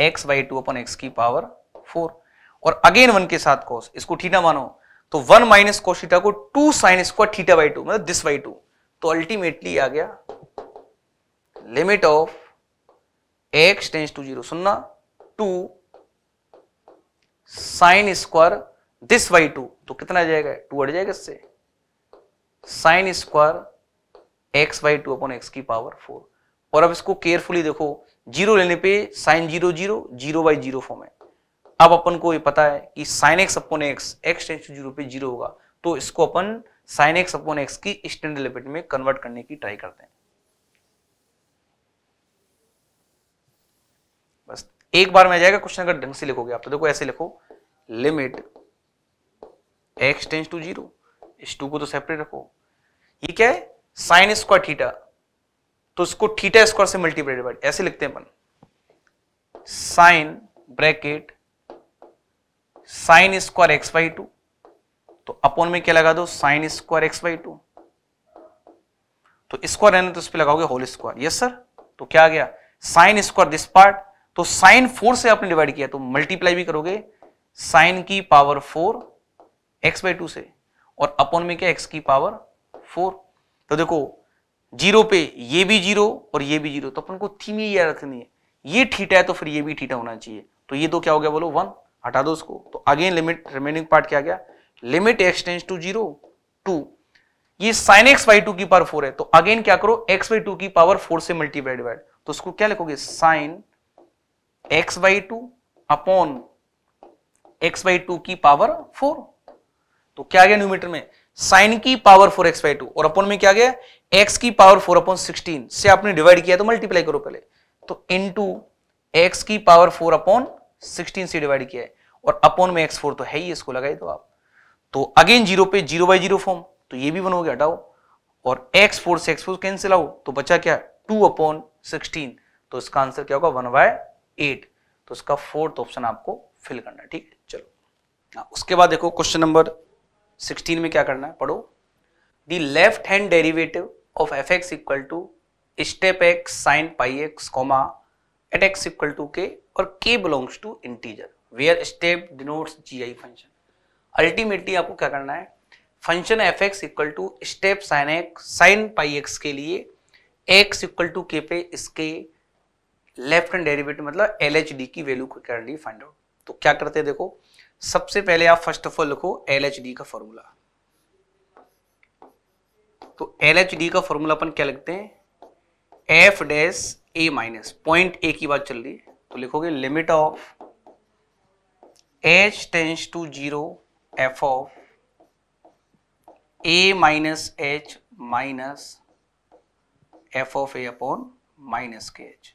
x by two अपन एक्स की पावर फोर और अगेन वन के साथ कोस इसको ठीक ना मानो तो वन माइनस कोशिटा को two sine square theta by two मतलब दिस बाई टू तो अल्टीमेटली आ गया limit of x tends to zero सुनना two sine square this by two तो कितना आ जाएगा टू अट जाएगा इससे sine square x by two upon x की पावर फोर और अब इसको केयरफुली देखो जीरो लेने पे sine zero zero zero by zero form है अब अपन को ये पता है कि sine x upon x x tends to zero पे जीरो होगा तो इसको अपन साइन एक्स अपोन एक्स की स्टैंडर्ड लिमिट में कन्वर्ट करने की ट्राई करते हैं बस एक बार में आ जाएगा क्वेश्चन अगर ढंग से लिखोगे आप तो देखो ऐसे लिखो limit x tends to zero इस टू को तो सेपरेट रखो ये क्या है साइन स्क्वायर थीटा तो इसको थीटा स्क्वायर से मल्टीप्लाई बाई ऐसे लिखते हैं अपन sine bracket sine square x by two तो अपोन में क्या लगा दो sine square x by two तो स्क्वायर रहने तो इस पर लगाओगे होल स्क्वायर यस सर तो क्या आ गया साइन स्क्वायर दिस पार्ट तो साइन फोर से आपने डिवाइड किया तो मल्टीप्लाई भी करोगे साइन की power four x by two से और अपोन में क्या एक्स की पावर फोर तो देखो जीरो पे ये भी जीरो और ये भी जीरो तो अपन को थीम ये याद रखनी है ये ठीटा है तो फिर ये भी ठीटा होना चाहिए तो ये दो क्या हो गया बोलो वन हटा दो उसको तो अगेन लिमिट रिमेनिंग पार्ट क्या गया limit x tends to zero two ये साइन एक्स बाई टू की पावर फोर है तो अगेन क्या करो एक्स बाई टू की पावर फोर से मल्टीप्लाई डिवाइड तो उसको क्या लिखोगे sine x by two upon x by two की पावर फोर तो क्या आ गया न्यूमीटर में साइन की power four x by two और अपॉन में क्या गया एक्स की पावर फोर अपॉन सिक्सटीन से आपने डिवाइड किया तो मल्टीप्लाई करो पहले तो इन टू एक्स की पावर फोर अपॉन सिक्सटीन से डिवाइड किया है और अपॉन में एक्स फोर तो है ही इसको लगाई दो तो आप तो अगेन जीरो पे जीरो बाई जीरो फॉर्म तो ये भी वन हो गया हटाओ और एक्स फोर से एक्स फोर कैंसिल आओ तो बचा क्या टू अपॉन सिक्सटीन तो इसका आंसर क्या होगा वन बाय एट तो इसका फोर्थ ऑप्शन आपको फिल करना है ठीक है चलो हाँ, उसके बाद देखो क्वेश्चन नंबर सिक्सटीन में क्या करना है पढ़ो the left hand derivative of f x equal to step x sine pi x comma at x equal to k और k belongs to integer where step denotes gi function ultimately आपको क्या करना है function f x equal to step sine x sine pi x के लिए एक्स इक्वल टू के पे इसके लेफ्ट हैंड डेरिवेटिव मतलब एल एच डी की वैल्यू कर ली फाइंड आउट तो क्या करते हैं देखो सबसे पहले आप फर्स्ट ऑफ ऑल लिखो एल एच डी का फॉर्मूला तो एल एच डी का फॉर्मूला अपन क्या लिखते हैं f dash a minus point a की बात चल रही है तो लिखोगे limit of h tends to zero f of a minus h minus f of a upon minus के एच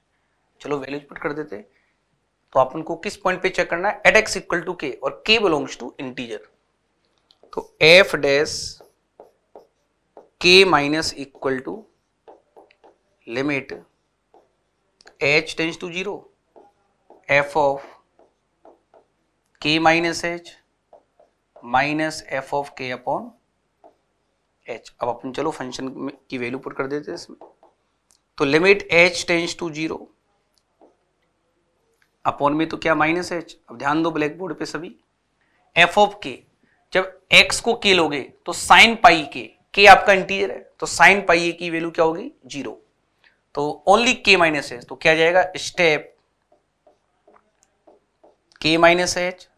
चलो वैल्यूज पुट कर देते तो अपन को किस पॉइंट पे चेक करना है eight x equal to k और के बिलोंग्स टू इंटीजर तो f dash k minus equal to limit h tends to zero f of k minus h minus f of k upon h अब अपन चलो फंक्शन की वैल्यू पुट कर देते हैं इसमें तो limit h tends to zero upon में तो क्या माइनस एच अब ध्यान दो ब्लैक बोर्ड पे सभी एफ ऑफ के जब एक्स को के लोगे तो साइन पाई के के आपका इंटीजर है तो साइन पाई की वैल्यू क्या होगी जीरो तो ओनली के माइनस एच तो क्या जाएगा स्टेप के minus h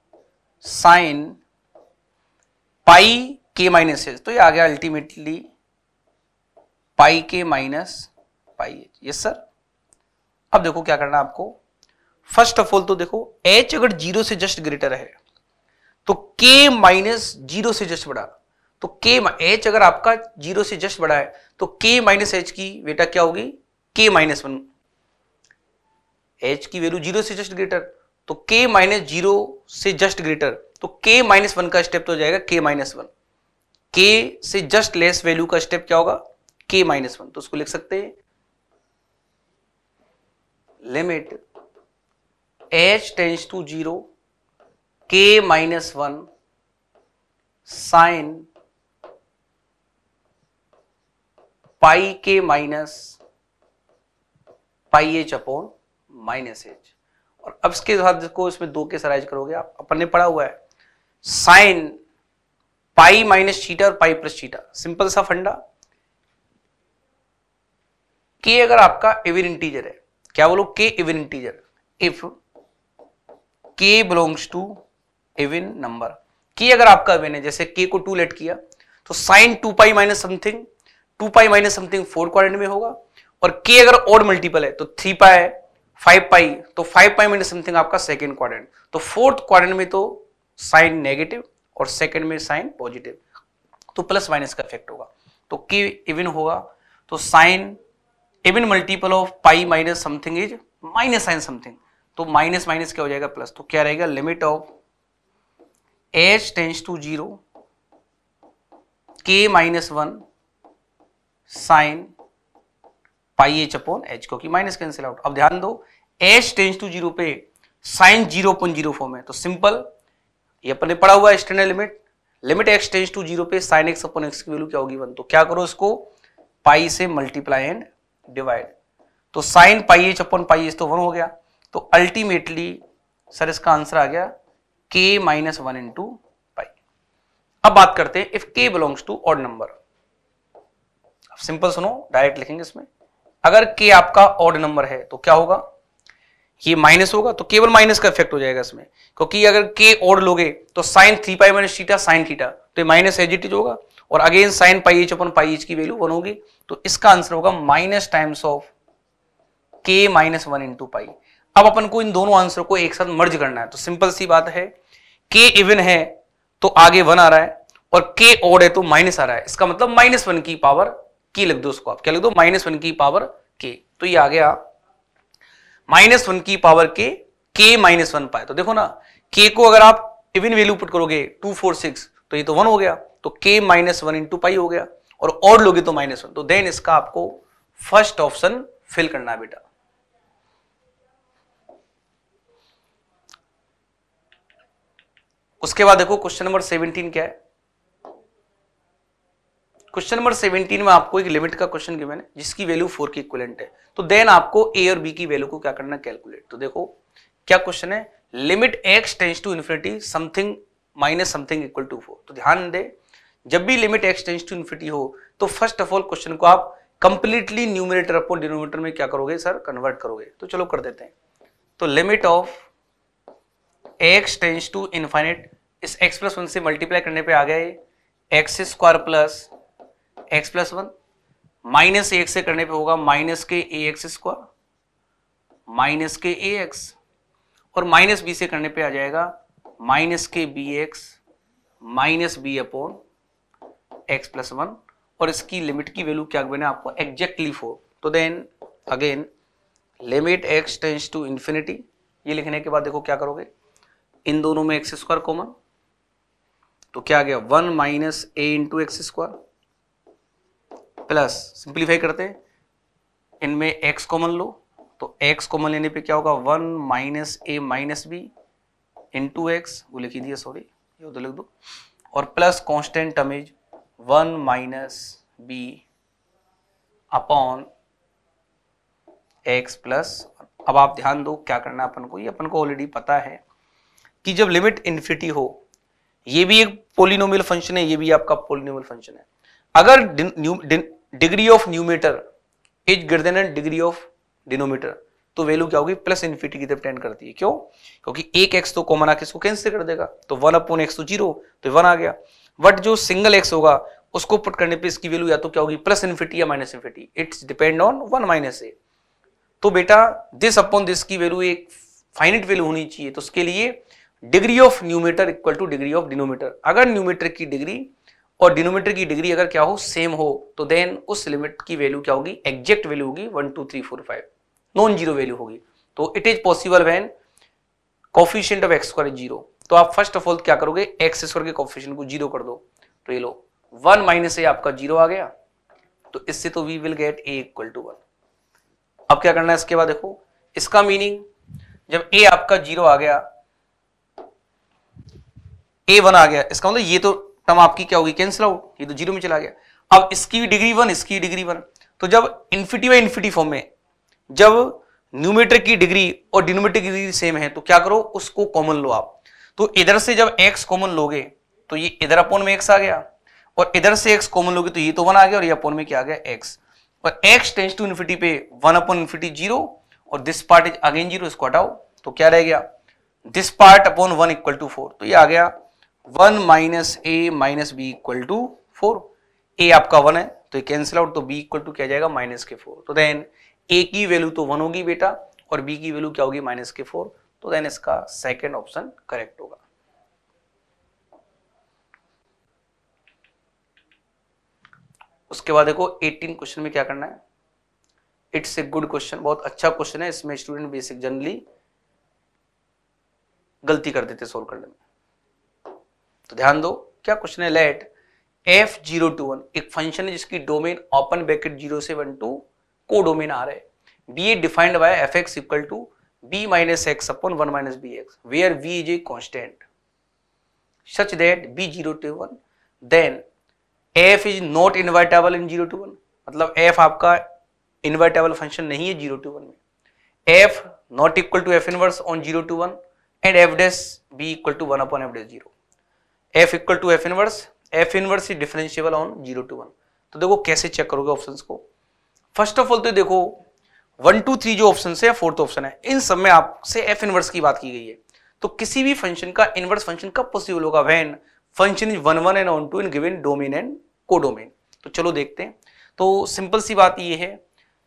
sine pi k minus H तो ये आ गया ultimately pi k minus pi h yes sir अब देखो क्या करना आपको फर्स्ट ऑफ ऑल तो देखो एच अगर जीरो से जस्ट ग्रेटर है तो के माइनस जीरो से जस्ट बड़ा तो के एच अगर आपका जीरो से जस्ट बड़ा है तो के माइनस एच की बेटा क्या होगी के माइनस वन एच की वैल्यू जीरो से जस्ट ग्रेटर तो के माइनस जीरो से जस्ट ग्रेटर तो के माइनस वन का स्टेप तो जाएगा के माइनस वन के से जस्ट लेस वैल्यू का स्टेप क्या होगा के माइनस वन तो उसको लिख सकते हैं limit h tends to zero k minus one sine pi k minus pi h upon minus h और अब इसके साथ को इसमें दो के सराइज करोगे आप अपन ने पढ़ा हुआ है साइन पाई माइनस चीटा और पाई प्लस चीटा सिंपल सा फंडा के अगर आपका इवन इंटीजर है क्या बोलो k even integer if k belongs to even number k अगर आपका इवन है जैसे के को टू लेट किया तो sine two pi minus something two pi minus something four quadrant में होगा और के अगर ओड मल्टीपल है तो थ्री पाई फाइव पाई तो फाइव पाई मीन समथिंग आपका सेकेंड क्वाड्रेंट तो फोर्थ क्वाड्रेंट में तो साइन नेगेटिव और सेकेंड में साइन पॉजिटिव तो प्लस माइनस का इफेक्ट होगा तो के इवन होगा तो sine even multiple of pi minus something is minus sine something तो माइनस माइनस क्या हो जाएगा प्लस तो क्या रहेगा limit of h tends to zero k minus one sine pi h upon h क्योंकि माइनस कैंसिल आउट अब ध्यान दो एच टेंस टू जीरो पे sine zero point zero form है तो सिंपल ये अपने पढ़ा हुआ है standard limit limit x tends to zero पे साइन एक्स अपॉन एक्स की वैल्यू क्या होगी वन तो क्या करो इसको पाई से मल्टीप्लाई एंड डिवाइड तो sine pi h upon pi h तो वन हो गया तो अल्टीमेटली सर इसका आंसर आ गया k minus one into pi अब बात करते हैं if k belongs to odd number simple सुनो डायरेक्ट लिखेंगे इसमें अगर के आपका ऑड नंबर है तो क्या होगा ये माइनस होगा तो केवल माइनस का इफेक्ट हो जाएगा इसमें क्योंकि अगर के ऑड लोगे तो sine three pi minus theta sine theta तो ये माइनस एजिटिज होगा और अगेन साइन पाई एच अपन पाई एच की वैल्यू वन होगी तो इसका आंसर होगा minus times of k minus one into pi अब अपन को इन दोनों आंसर को एक साथ मर्ज करना है तो सिंपल सी बात है के इवन है तो आगे वन आ रहा है और के ओड है तो माइनस आ रहा है इसका मतलब माइनस वन की पावर की लिख दो उसको आप क्या लिख दो माइनस वन की पावर के तो ये आ गया माइनस वन की पावर के के माइनस वन पाए तो देखो ना के को अगर आप इवन वैल्यू पुट करोगे टू फोर सिक्स तो ये तो वन हो गया तो के माइनस वन इंटू पाई हो गया और और लोगे तो माइनस वन तो देन इसका आपको फर्स्ट ऑप्शन फिल करना है बेटा उसके बाद देखो क्वेश्चन नंबर सेवनटीन क्या है क्वेश्चन नंबर 17 में आपको एक लिमिट का क्वेश्चन गिवन है जिसकी वैल्यू 4 के इक्विवेलेंट है तो देन आपको ए और बी की वैल्यू को क्या करना है कैलकुलेट तो देखो क्या क्वेश्चन है limit x tends to infinity something minus something equal to four तो ध्यान दे जब भी limit x tends to infinity हो तो फर्स्ट ऑफ ऑल क्वेश्चन को आप कंप्लीटली न्यूमिनेटर अपॉन डिनोमिनेटर में क्या करोगे सर कन्वर्ट करोगे तो चलो कर देते हैं तो limit of x tends to infinite इस एक्स प्लस वन से मल्टीप्लाई करने पे आ गया ये x square plus x plus one minus a x से करने पे होगा माइनस के ए एक्स स्क्वायर माइनस के ए एक्स और माइनस बी से करने पे आ जाएगा माइनस के b x minus b upon x plus one और इसकी लिमिट की वैल्यू क्या बने आपको एग्जैक्टली फोर तो then again limit x tends to infinity ये लिखने के बाद देखो क्या करोगे इन दोनों में एक्स स्क्वायर कॉमन तो क्या आ गया one minus a into x square plus simplify करते हैं इनमें x कॉमन लो तो x कॉमन लेने पे क्या होगा one minus a minus b into x वो लिख ही दिया सॉरी ये तो लिख दो और plus constant term is one minus b upon x plus अब आप ध्यान दो क्या करना अपन को ये अपन को ऑलरेडी पता है कि जब लिमिट इन्फिटी हो ये भी एक पोलिनोमियल फंक्शन है ये भी आपका पोलिनोमियल फंक्शन है अगर degree of numerator is greater than degree of denominator तो वैल्यू क्या होगी प्लस इनफिनिटी की तरफ टेंड करती है क्यों क्योंकि एक एक्स तो कॉमन आके इसको कैंसिल कर देगा तो वन अपॉन एक्स तो जीरो तो वन आ गया बट जो सिंगल एक्स होगा उसको पुट करने पे इसकी वैल्यू या तो क्या होगी प्लस इनफिनिटी या minus infinity it's depend on one minus a तो बेटा दिस अपॉन दिस की वैल्यू एक फाइनेट वैल्यू होनी चाहिए तो उसके लिए degree of numerator equal to degree of denominator अगर न्यूमीटर की डिग्री और डिनोमीटर की डिग्री अगर क्या हो सेम हो तो देन उस लिमिट की वैल्यू क्या होगी एग्जैक्ट वैल्यू होगी one two three four five non zero value होगी तो it is possible when coefficient of x square zero तो आप फर्स्ट ऑफ ऑल क्या करोगे एक्स स्क्वायर के कॉफिशियंट को जीरो कर दो तो ये लो वन माइनस ए आपका जीरो आ गया तो इससे तो we will get a equal to one अब क्या करना है इसके बाद देखो इसका मीनिंग जब ए आपका जीरो आ गया ए वन आ गया इसका मतलब ये तो टर्म आपकी क्या होगी कैंसिल आउट ये तो जीरो में चला गया अब इसकी डिग्री वन इसकी डिग्री वन तो जब इन्फिटी बाई इन्फिटी फॉर्म में जब न्यूमीटर की डिग्री और डिनोमीटर की डिग्री सेम है तो क्या करो उसको कॉमन लो आप तो इधर से जब एक्स कॉमन लोगे तो ये इधर अपॉन में एक्स आ गया और इधर से एक्स कॉमन लोगे तो ये तो वन आ गया और ये अपॉन में क्या आ गया एक्स और एक्स टेंस टू इन्फिटी पे वन अपॉन इन्फिटी जीरो और this part is again zero इसको हटाओ तो क्या रह गया this part upon one equal to four तो ये आ गया one minus a minus b equal to four a आपका वन है तो ये कैंसिल आउट तो बी इक्वल टू क्या जाएगा माइनस के फोर तो देन ए की वैल्यू तो वन होगी बेटा और बी की वैल्यू क्या होगी माइनस के फोर तो देन इसका सेकेंड ऑप्शन करेक्ट होगा उसके बाद देखो 18 क्वेश्चन में क्या करना है इट्स ए गुड क्वेश्चन बहुत अच्छा क्वेश्चन है इसमें स्टूडेंट बेसिक जनरली गलती कर देते सोल्व करने में तो ध्यान दो क्या क्वेश्चन है let f zero to one एक फंक्शन है जिसकी डोमेन ओपन ब्रैकेट जीरो से वन टू को डोमेन आ रहा है b defined by f x equal to b minus x upon one minus b x where b is a constant such that b zero to one then f is not invertible in zero to one मतलब एफ आपका invertible फंक्शन नहीं है जीरो टू वन में f not equal to f inverse on zero to one and f dash b equal to one upon f dash zero f equal to f inverse f inverse ही differentiable on zero to one तो देखो कैसे चेक करोगे ऑप्शन को फर्स्ट ऑफ ऑल तो देखो वन टू थ्री जो ऑप्शन है फोर्थ ऑप्शन है इन सब में आपसे एफ इनवर्स की बात की गई है तो किसी भी फंक्शन का इनवर्स फंक्शन कब पॉसिबल होगा when function is one one and onto in given domain and codomain तो चलो देखते हैं तो सिंपल सी बात ये है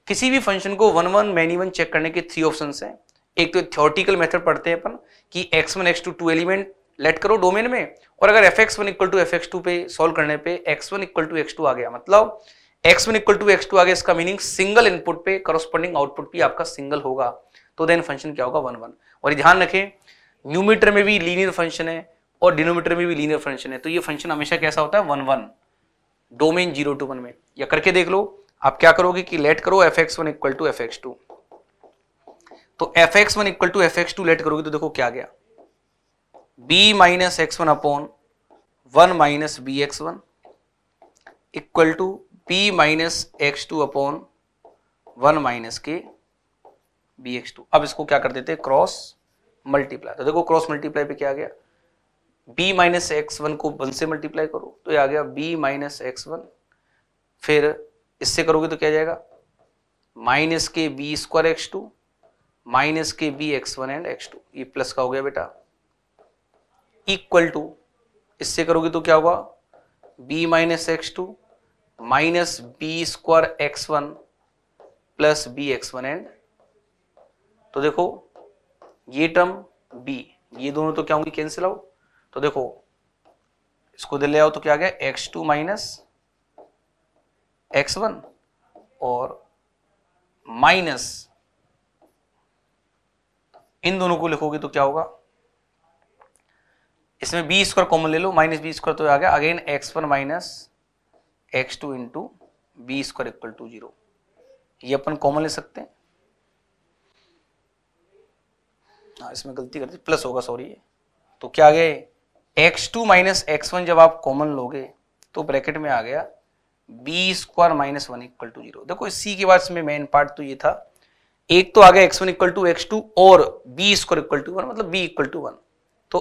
किसी भी फंक्शन को one one many one check करने के थ्री ऑप्शन हैं एक तो थ्योरटिकल मेथड पढ़ते हैं अपन कि x one x two two element let करो डोमेन में और अगर f x one equal to f x two पे सोल्व करने पे x one equal to x two आ गया मतलब x one equal to x two आ गया इसका मीनिंग सिंगल इनपुट पे करोस्पॉन्डिंग आउटपुट भी आपका सिंगल होगा तो देन फंक्शन क्या होगा वन वन और ध्यान रखें न्यूमीटर में भी लीनियर फंक्शन है और डिनोमीटर में भी लीनियर फंक्शन है तो ये फंक्शन हमेशा कैसा होता है one one domain zero to one में या करके देख लो आप क्या करोगे कि लेट करो f x one equal to f x two तो f x one equal to f x two let करोगे तो देखो क्या गया b minus x one upon one minus b x one equal to b minus x two upon one minus के बी एक्स टू अब इसको क्या कर देते हैं क्रॉस मल्टीप्लाई तो देखो क्रॉस मल्टीप्लाई पे क्या आ गया b माइनस एक्स वन को वन से मल्टीप्लाई करो तो ये आ गया b माइनस एक्स वन फिर इससे करोगे तो क्या जाएगा माइनस के b square x two minus के b x one and x two ये प्लस का हो गया बेटा इक्वल टू इससे करोगे तो क्या होगा b minus x two minus B square x one plus b x one and तो देखो ये टर्म बी ये दोनों तो क्या होंगे कैंसिल आउट तो देखो इसको दे ले आओ तो क्या आ गया x two minus x one और माइनस इन दोनों को लिखोगे तो क्या होगा इसमें बी स्क्वायर कॉमन ले लो माइनस बी स्क्वायर तो आ गया again x one minus x two into b square equal to zero अपन कॉमन ले सकते हैं आ, हाँ, इसमें गलती कर दी प्लस होगा सॉरी तो क्या आ गया x two minus x one जब आप कॉमन लोगे तो ब्रैकेट में आ गया b square minus one equal to zero देखो सी के बाद इसमें मेन पार्ट तो ये था एक तो आ गया x one equal to x two और b square equal to one मतलब बी इक्वल टू वन तो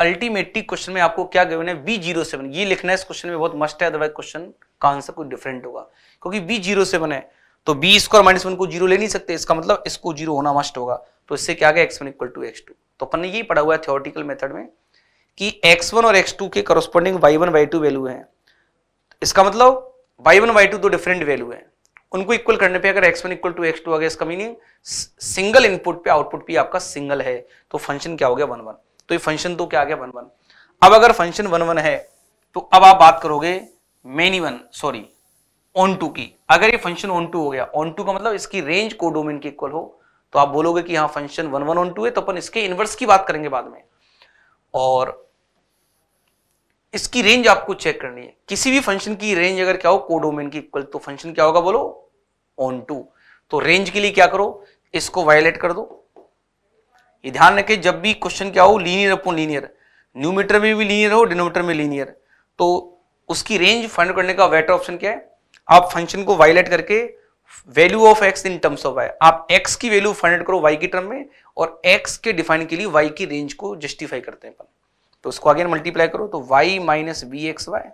अल्टीमेटली क्वेश्चन में आपको क्या गिवन है बी जीरो सेवन ये लिखना है इस क्वेश्चन में बहुत मस्ट है अदरवाइज क्वेश्चन का आंसर कोई डिफरेंट होगा क्योंकि बी जीरो सेवन है तो बी स्क्वायर माइनस वन को जीरो ले नहीं सकते इसका मतलब इसको जीरो होना मस्ट होगा तो इससे क्या गया x one equal to x two तो अपन ने यही पढ़ा हुआ है थियोरटिकल मेथड में कि एक्स वन और एक्स टू के corresponding y one Y two value है इसका मतलब वाई वन वाई टू दो डिफरेंट वैल्यू है उनको इक्वल करने पे अगर x one equal to x two आ गया इसका मीनिंग सिंगल इनपुट पे आउटपुट भी आपका सिंगल है तो फंक्शन क्या हो गया वन वन तो ये फंक्शन तो क्या आ गया वन वन अब अगर फंक्शन वन वन है तो अब आप बात करोगे many one sorry onto की अगर ये फंक्शन ऑन टू हो गया ऑन टू का मतलब इसकी रेंज को कोडोमेन के इक्वल हो तो आप बोलोगे कि हाँ function one one onto है तो अपन इसके इनवर्स की बात करेंगे बाद में और इसकी रेंज आपको चेक करनी है किसी भी फंक्शन की रेंज अगर क्या हो कोडोमेन की इक्वल तो फंक्शन क्या होगा बोलो ऑन टू तो रेंज के लिए क्या करो इसको वायलेट कर दो ये ध्यान रखें जब भी क्वेश्चन क्या हो लीनियर अपॉन लीनियर न्यूमीटर में भी लीनियर हो डिनोमीटर में लीनियर तो उसकी रेंज फाइंड करने का बेटर ऑप्शन क्या है आप फंक्शन को वायलेट करके value of x in terms of y आप एक्स की वैल्यू फाइंड करो वाई की टर्म में और एक्स के डिफाइन के लिए वाई की रेंज को जस्टिफाई करते हैं अपन तो उसको आगे मल्टीप्लाई करो तो y minus b x y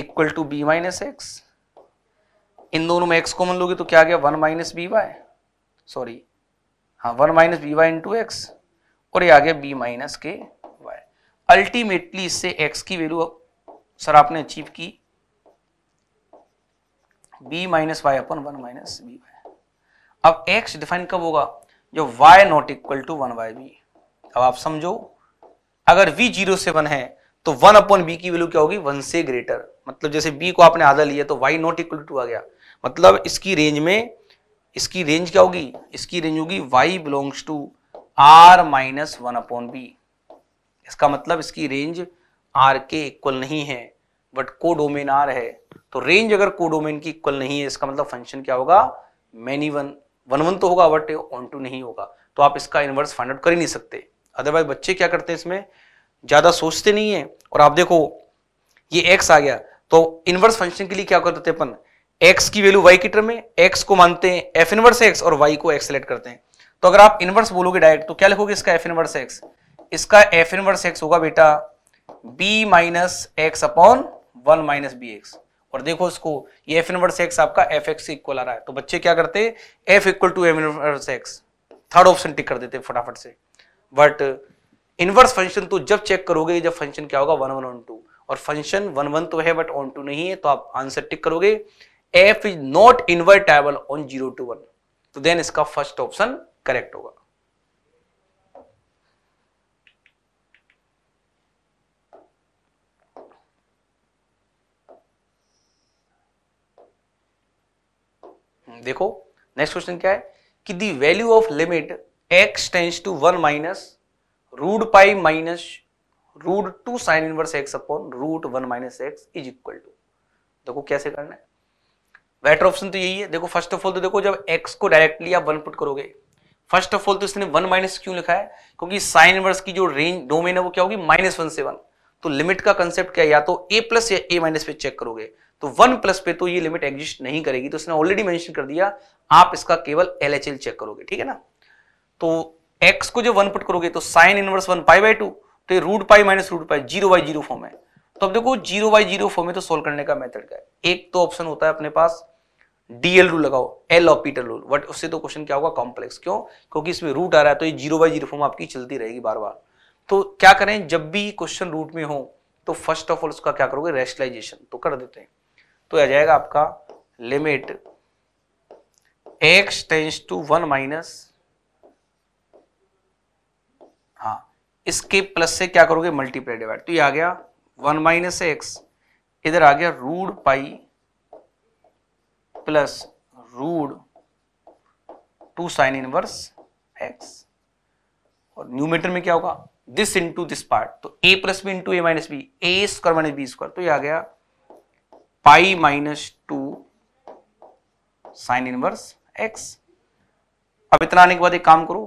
equal to b minus x इन दोनों में एक्स कॉमन लोगे तो क्या आ गया one minus b y sorry हाँ one minus b y into x और ये आ गया बी माइनस के वाई अल्टीमेटली इससे एक्स की वैल्यू सर आपने अचीव की b minus y upon one minus b y अब एक्स डिफाइन कब होगा जो y not equal to one by b अब आप समझो अगर वी जीरो से वन है तो वन अपॉन बी की वैल्यू क्या होगी वन से ग्रेटर मतलब जैसे बी को आपने आधा लिया तो वाई नॉट इक्वल टू आ गया मतलब इसकी रेंज में इसकी रेंज क्या होगी इसकी रेंज होगी y belongs to R minus one upon b इसका मतलब इसकी रेंज आर के इक्वल नहीं है बट कोडोमेन आर है तो रेंज अगर कोडोमेन की इक्वल नहीं है इसका मतलब फंक्शन क्या होगा मैनी वन वन वन तो होगा बट ऑन टू नहीं होगा तो आप इसका इन्वर्स फाइंड आउट कर ही नहीं सकते अदरवाइज बच्चे क्या करते हैं इसमें ज़्यादा सोचते नहीं है और आप देखो ये एक्स आ गया तो इन्वर्स फंक्शन के लिए क्या करते अपन एक्स की वैल्यू वाई की टर्म में एक्स को मानते हैं एफ इनवर्स एक्स और वाई को एक्स सेलेक्ट करते हैं तो अगर आप इनवर्स बोलोगे डायरेक्ट तो क्या लिखोगे इसका एफ इनवर्स एक्स इसका एफ इनवर्स एक्स होगा बेटा b minus x upon one minus b x और देखो इसको ये एफ इनवर्स एक्स आपका एफ एक्स इक्वल आ रहा है तो बच्चे क्या करते f equal to m inverse x third option tick कर देते फटाफट से बट इनवर्स फंक्शन तो जब चेक करोगे जब फंक्शन क्या होगा वन वन ऑन टू और फंक्शन वन वन तो है बट ऑन टू नहीं है तो आप आंसर टिक करोगे f is not invertible on zero to one तो देन इसका फर्स्ट ऑप्शन करेक्ट होगा देखो नेक्स्ट क्वेश्चन क्या है कि the value of limit x tends to one minus root pi minus root two sine inverse x upon root one minus x is equal to देखो कैसे करना है बेटर ऑप्शन तो यही है देखो फर्स्ट ऑफ ऑल तो देखो जब एक्स को डायरेक्टली आप वन पुट करोगे फर्स्ट ऑफ ऑल तो इसने वन माइनस क्यों लिखा है क्योंकि साइन वर्स की जो रेंज डोमेन है वो क्या होगी माइनस वन से वन तो लिमिट का कंसेप्ट क्या है या तो ए प्लस या ए माइनस पे चेक करोगे तो वन प्लस पे तो ये लिमिट एग्जिस्ट नहीं करेगी तो इसने ऑलरेडी मेंशन कर दिया आप इसका केवल एल एच एल चेक करोगे ठीक है ना तो एक्स को जब वन पुट करोगे तो sine inverse one pi by two तो root pi minus root pi zero by zero form है तो अब देखो जीरो बाई जीरो फॉर्म में तो सोल्व करने का मेथड क्या है एक तो ऑप्शन होता है अपने पास डीएल रूल लगाओ एल ऑपिटल रूल बट उससे तो क्वेश्चन क्या होगा कॉम्प्लेक्स क्यों क्योंकि इसमें रूट आ रहा है तो ये जीरो बाई जीरो फॉर्म आपकी चलती रहेगी बार बार तो क्या करें जब भी क्वेश्चन रूट में हो तो फर्स्ट ऑफ ऑल उसका क्या करोगे रेशलाइजेशन तो कर देते हैं तो आ जाएगा आपका limit x tends to one minus हाँ इसके प्लस से क्या करोगे मल्टीप्लाई डिवाइड तो ये आ गया वन माइनस एक्स इधर आ गया root pi plus root two sine inverse x और न्यूमीटर में क्या होगा दिस इंटू दिस पार्ट तो a plus b into a minus b a square minus B square तो ये आ गया pi minus two sine inverse x अब इतना आने के बाद एक काम करो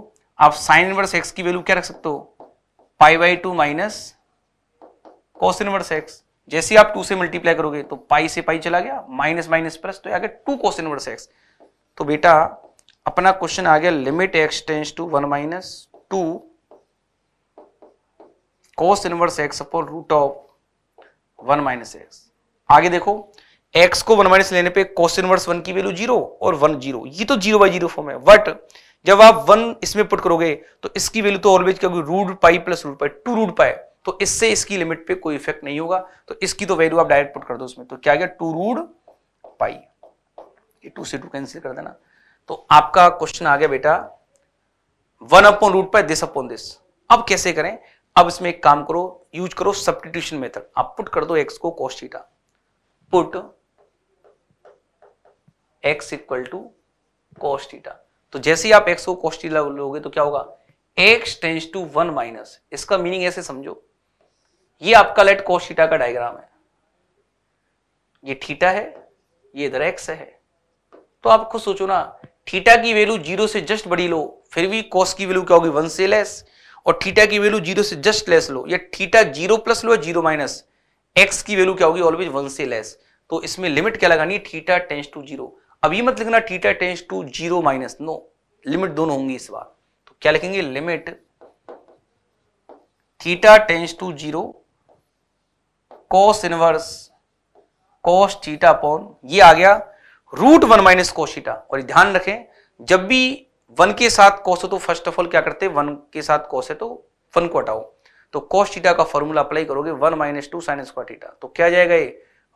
आप साइन इनवर्स एक्स की वैल्यू क्या रख सकते हो pi by two minus cos inverse x जैसे आप टू से मल्टीप्लाई करोगे तो पाई से पाई चला गया माइनस माइनस प्लस तो आगे टू कोस इनवर्स एक्स तो बेटा अपना क्वेश्चन आ गया limit x tends to one minus two cos inverse x upon root of one minus x आगे देखो एक्स को वन माइनस लेने पे कोस इनवर्स वन की वैल्यू जीरो और वन जीरो ये तो जीरो बाई जीरो फॉर्म है बट जब आप वन इसमें पुट करोगे तो इसकी वैल्यू तो ऑलवेज क्या होगी root pi plus root pi two root pi तो इससे इसकी लिमिट पे कोई इफेक्ट नहीं होगा तो इसकी तो वैल्यू आप डायरेक्ट पुट कर दो उसमें तो क्या गया टू रूड पाई ये टू से टू कैंसिल कर देना तो आपका क्वेश्चन आ गया बेटा one upon root pi this upon this अब कैसे करें अब इसमें एक काम करो यूज करो सब्सटीट्यूशन मेथड आप पुट कर दो एक्स को theta put x equal to theta तो जैसे ही आप एक्स को थीटा लोगे तो क्या होगा x tends to one minus इसका मीनिंग ऐसे समझो ये आपका लेट कोस थीटा का डायग्राम है ये थीटा है ये इधर एक्स है तो आप खुद सोचो ना थीटा की वैल्यू जीरो से जस्ट बड़ी लो फिर भी कॉस की वैल्यू क्या होगी वन से लेस और थीटा की वैल्यू जीरो से जस्ट लेस लो या थीटा जीरो प्लस लो या जीरो माइनस एक्स की वैल्यू क्या होगी ऑलवेज वन से लेस तो इसमें लिमिट क्या लगानी है थीटा टेंस टू जीरो अभी मत लिखना theta tends to zero minus no limit दोनों होंगी इस बार तो क्या लिखेंगे limit theta tends to zero cos inverse cos theta upon ये आ गया root one minus cos theta और ध्यान रखें जब भी वन के साथ कोस हो तो फर्स्ट ऑफ ऑल क्या करते हैं वन के साथ कोस है तो वन को हटाओ तो कोस थीटा का फॉर्मूला अप्लाई करोगे one minus two sine square theta तो क्या जाएगा ये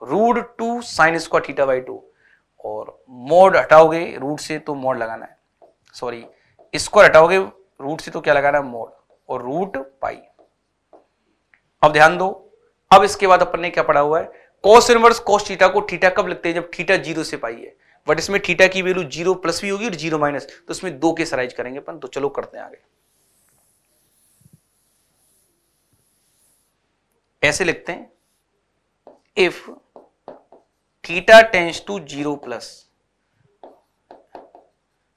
root two sine square theta by two और मोड हटाओगे रूट से तो मोड लगाना है सॉरी स्क्वायर हटाओगे रूट से तो क्या लगाना है मोड और रूट पाई अब ध्यान दो अब इसके बाद अपन ने क्या पढ़ा हुआ है कॉस इनवर्स कॉस थीटा को थीटा कब लगते हैं जब थीटा जीरो से पाई है बट इसमें थीटा की वैल्यू जीरो प्लस भी होगी और जीरो माइनस तो इसमें दो के सराइज करेंगे अपन तो चलो करते हैं आगे ऐसे लिखते हैं if theta tends to zero plus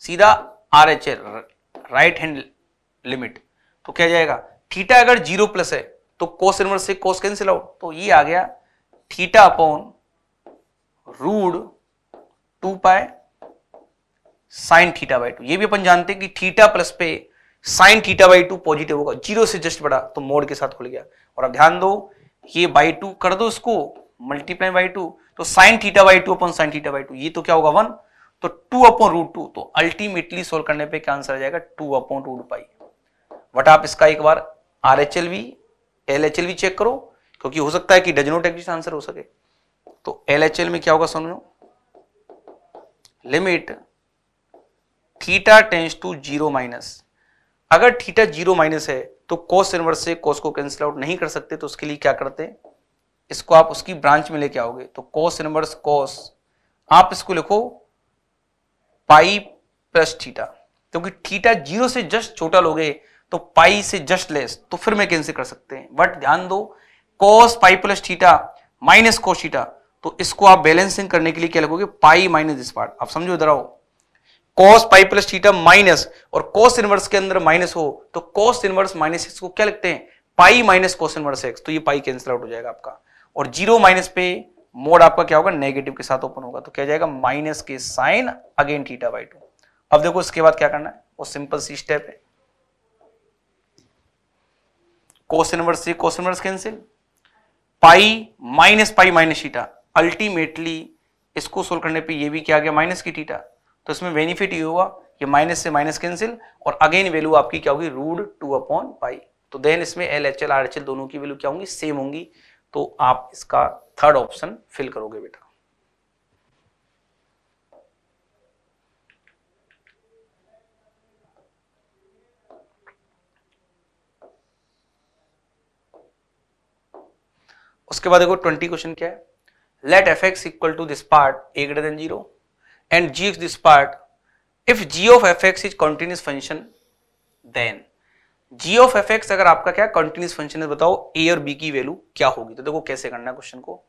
सीधा R H L right hand limit तो क्या जाएगा थीटा अगर जीरो प्लस है तो कोस इनवर्स से कोस कैंसिल आउट तो ये आ गया theta upon root two pi sine theta by two ये भी अपन जानते हैं कि थीटा प्लस पे sine theta by two positive होगा जीरो से जस्ट बड़ा तो मोड के साथ खुल गया और अब ध्यान दो ये बाई टू कर दो इसको मल्टीप्लाई बाई टू तो साइन थीटा बाई टू अपन साइन थीटा बाई टू ये तो क्या होगा वन तो टू अपॉन रूट टू तो अल्टीमेटली सोल्व करने पे क्या आंसर आ जाएगा two upon root pi what आप इसका एक बार आर एच एल भी एल एच एल भी चेक करो क्योंकि हो सकता है कि डज नोट एग्जिस्ट आंसर हो सके तो एल एच एल में क्या होगा समझो limit theta tends to zero minus अगर थीटा जीरो माइनस है तो कोस इनवर्स से कोस को कैंसिल आउट नहीं कर सकते तो उसके लिए क्या करते इसको आप उसकी ब्रांच में लेके आओगे तो कोस इनवर्स कोस आप इसको लिखो पाई प्लस थीटा क्योंकि थीटा जीरो से जस्ट छोटा लोगे तो पाई से जस्ट लेस तो फिर मैं कैंसिल कर सकते हैं बट ध्यान दो cos pi plus theta minus cos theta तो इसको आप बैलेंसिंग करने के लिए क्या लगोगे पाई माइनस दिस पार्ट आप समझो इधर आओ cos pi plus theta minus और कॉस इनवर्स के अंदर माइनस हो तो कॉस इनवर्स माइनस एक्स को क्या लगते हैं pi minus cos inverse x तो ये पाई कैंसिल आउट हो जाएगा आपका और जीरो माइनस पे मोड आपका क्या होगा नेगेटिव के साथ ओपन होगा तो क्या जाएगा माइनस के sine again theta by two अब देखो इसके बाद क्या करना है वो सिंपल सी स्टेप है कोस इनवर्स से cos inverse cancel pi minus pi minus theta ultimately इसको सोल्व करने पे ये भी क्या आ गया माइनस की थीटा तो इसमें बेनिफिट ये हुआ कि माइनस से माइनस कैंसिल और अगेन वैल्यू आपकी क्या होगी रूड टू अपॉन पाई तो देन इसमें L H L R H L दोनों की वैल्यू क्या होंगी सेम होंगी तो आप इसका थर्ड ऑप्शन फिल करोगे बेटा उसके बाद देखो ट्वेंटी क्वेश्चन क्या है let f x let fx equal to this part a greater than 0 this part if g of f x is continuous function then g of f x अगर आपका क्या continuous फंक्शन है बताओ ए और बी की वैल्यू क्या होगी तो देखो कैसे करना है क्वेश्चन को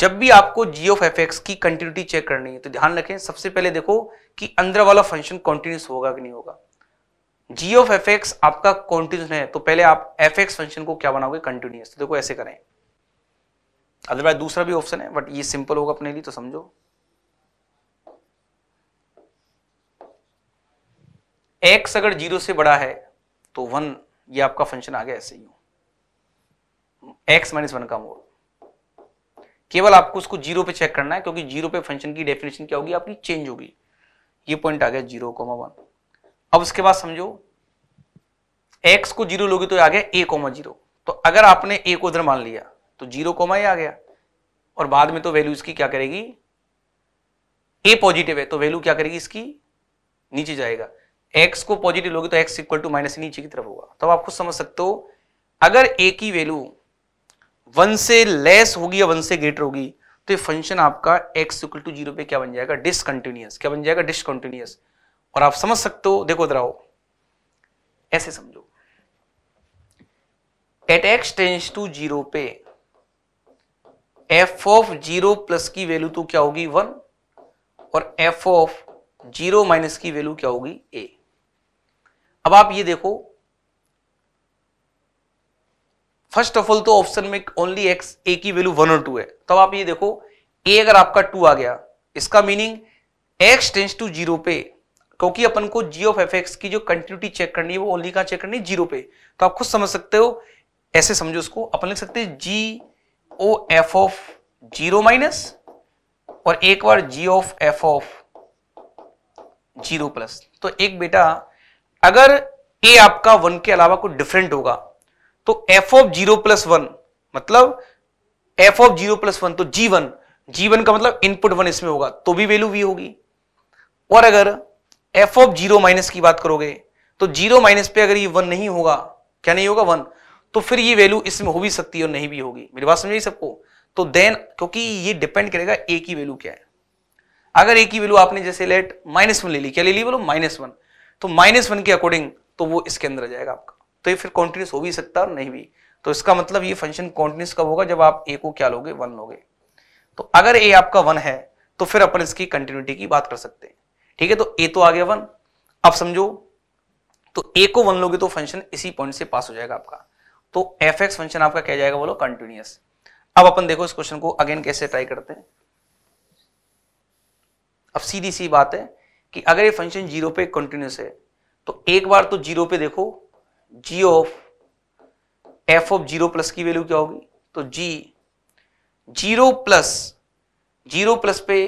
जब भी आपको जी ऑफ एफ एक्स की कंटिन्यूटी चेक करनी है तो ध्यान रखें सबसे पहले देखो कि अंदर वाला फंक्शन कॉन्टिन्यूस होगा कि नहीं होगा जी ऑफ एफ एक्स आपका कॉन्टिन्यूस है तो पहले आप एफ एक्स फंक्शन को क्या बनाओगे कंटिन्यूस तो देखो ऐसे करें अदरवाइज दूसरा भी ऑप्शन है बट ये सिंपल होगा अपने लिए तो समझो एक्स अगर जीरो से बड़ा है तो वन ये आपका फंक्शन आ गया ऐसे ही एक्स माइनस वन का मोड केवल आपको उसको जीरो पे चेक करना है क्योंकि जीरो पे फंक्शन की डेफिनेशन क्या होगी आपकी चेंज होगी ये पॉइंट आ गया जीरो कोमा वन अब उसके बाद समझो एक्स को जीरो लोगे तो आ गया ए कोमा जीरो तो अगर आपने ए को उधर मान लिया तो जीरो कोमा ही आ गया और बाद में तो वैल्यू इसकी क्या करेगी ए पॉजिटिव है तो वैल्यू क्या करेगी इसकी नीचे जाएगा एक्स को पॉजिटिव लोगे तो एक्स इक्वल टू माइनस नीचे की तरफ होगा तो आप खुद समझ सकते हो अगर ए की वैल्यू वन से लेस होगी या वन से ग्रेटर होगी तो ये फंक्शन आपका एक्स इक्वल टू जीरो पे क्या बन जाएगा डिसकंटिन्यूस क्या बन जाएगा डिसकंटिन्यूस और आप समझ सकते हो देखो दराओ ऐसे समझो at x tends to zero पे एफ ऑफ जीरो प्लस की वैल्यू तो क्या होगी वन और एफ ऑफ जीरो माइनस की वैल्यू क्या होगी ए अब आप ये देखो फर्स्ट ऑफ ऑल तो ऑप्शन में ओनली एक्स ए की वैल्यू वन और टू है तब आप ये देखो ए अगर आपका टू आ गया इसका meaning x tends to zero पे क्योंकि अपन को जी ऑफ एफ एक्स की जो कंटिन्यूटी चेक करनी है वो ओनली कहा चेक करनी है जीरो पे तो आप खुद समझ सकते हो ऐसे समझो इसको अपन लिख सकते हैं g o f of zero minus और एक बार g of f of zero plus तो एक बेटा अगर ए आपका वन के अलावा कुछ डिफरेंट होगा तो f of zero plus one मतलब f of zero plus one तो जी वन जी वन का मतलब इनपुट वन इसमें होगा तो भी वैल्यू वी होगी और अगर एफ ऑफ जीरो माइनस की बात करोगे तो जीरो माइनस पे अगर ये वन नहीं होगा क्या नहीं होगा वन तो फिर ये वैल्यू इसमें हो भी सकती है और नहीं भी होगी मेरी बात समझिए सबको तो देन क्योंकि ये डिपेंड करेगा ए की वैल्यू क्या है अगर ए की वैल्यू आपने जैसे लेट माइनस वन ले ली क्या ले ली बोलो माइनस वन तो माइनस वन के अकॉर्डिंग तो वो इसके अंदर आ जाएगा आपका तो ये फिर कॉन्टिन्यूस हो भी सकता है और नहीं भी तो इसका मतलब ये फंक्शन कॉन्टिन्यूस कब होगा जब आप ए को क्या लोगे वन लोगे तो अगर ए आपका वन है तो फिर अपन इसकी कंटिन्यूटी की बात कर सकते हैं ठीक है तो ए तो आ गया वन अब समझो तो ए को वन लोगे तो फंक्शन इसी पॉइंट से पास हो जाएगा आपका तो एफ एक्स फंक्शन आपका क्या जाएगा बोलो कंटिन्यूस अब अपन देखो इस क्वेश्चन को अगेन कैसे ट्राई करते हैं अब सीधी सी बात है कि अगर ये फंक्शन जीरो पे कंटिन्यूस है तो एक बार तो जीरो पे देखो g of f of zero plus की वैल्यू क्या होगी तो g zero plus zero plus पे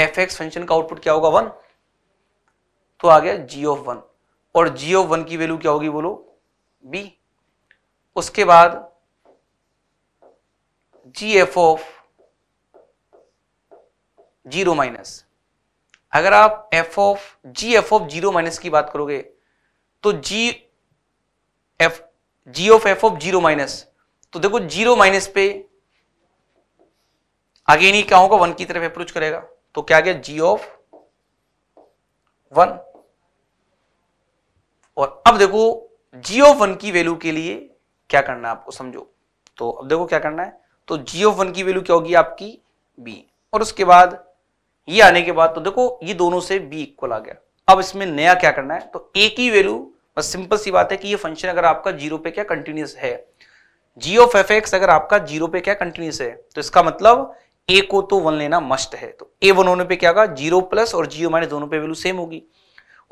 एफ एक्स फंक्शन का आउटपुट क्या होगा वन तो आ गया जी ऑफ वन और जी ऑफ वन की वैल्यू क्या होगी बोलो बी उसके बाद g f of zero minus अगर आप f of g f of zero minus की बात करोगे तो g f g of f of zero minus तो देखो जीरो माइनस पे आगे नहीं क्या होगा वन की तरफ अप्रोच करेगा तो क्या आ गया जी ऑफ वन और अब देखो जी ऑफ वन की वैल्यू के लिए क्या करना है आपको समझो तो अब देखो क्या करना है तो जी ऑफ वन की वैल्यू क्या होगी आपकी बी और उसके बाद ये आने के बाद तो देखो ये दोनों से बी इक्वल आ गया अब इसमें नया क्या करना है तो ए की वैल्यू बस सिंपल सी बात है कि ये फंक्शन अगर आपका जीरो पे क्या कंटिन्यूस है जी ऑफ एफ एक्स अगर आपका जीरो पे क्या कंटिन्यूस है तो इसका मतलब ए को तो वन लेना मस्ट है तो ए वन होने पे क्या होगा जीरो प्लस और जीओ माइनस दोनों पे वैल्यू सेम होगी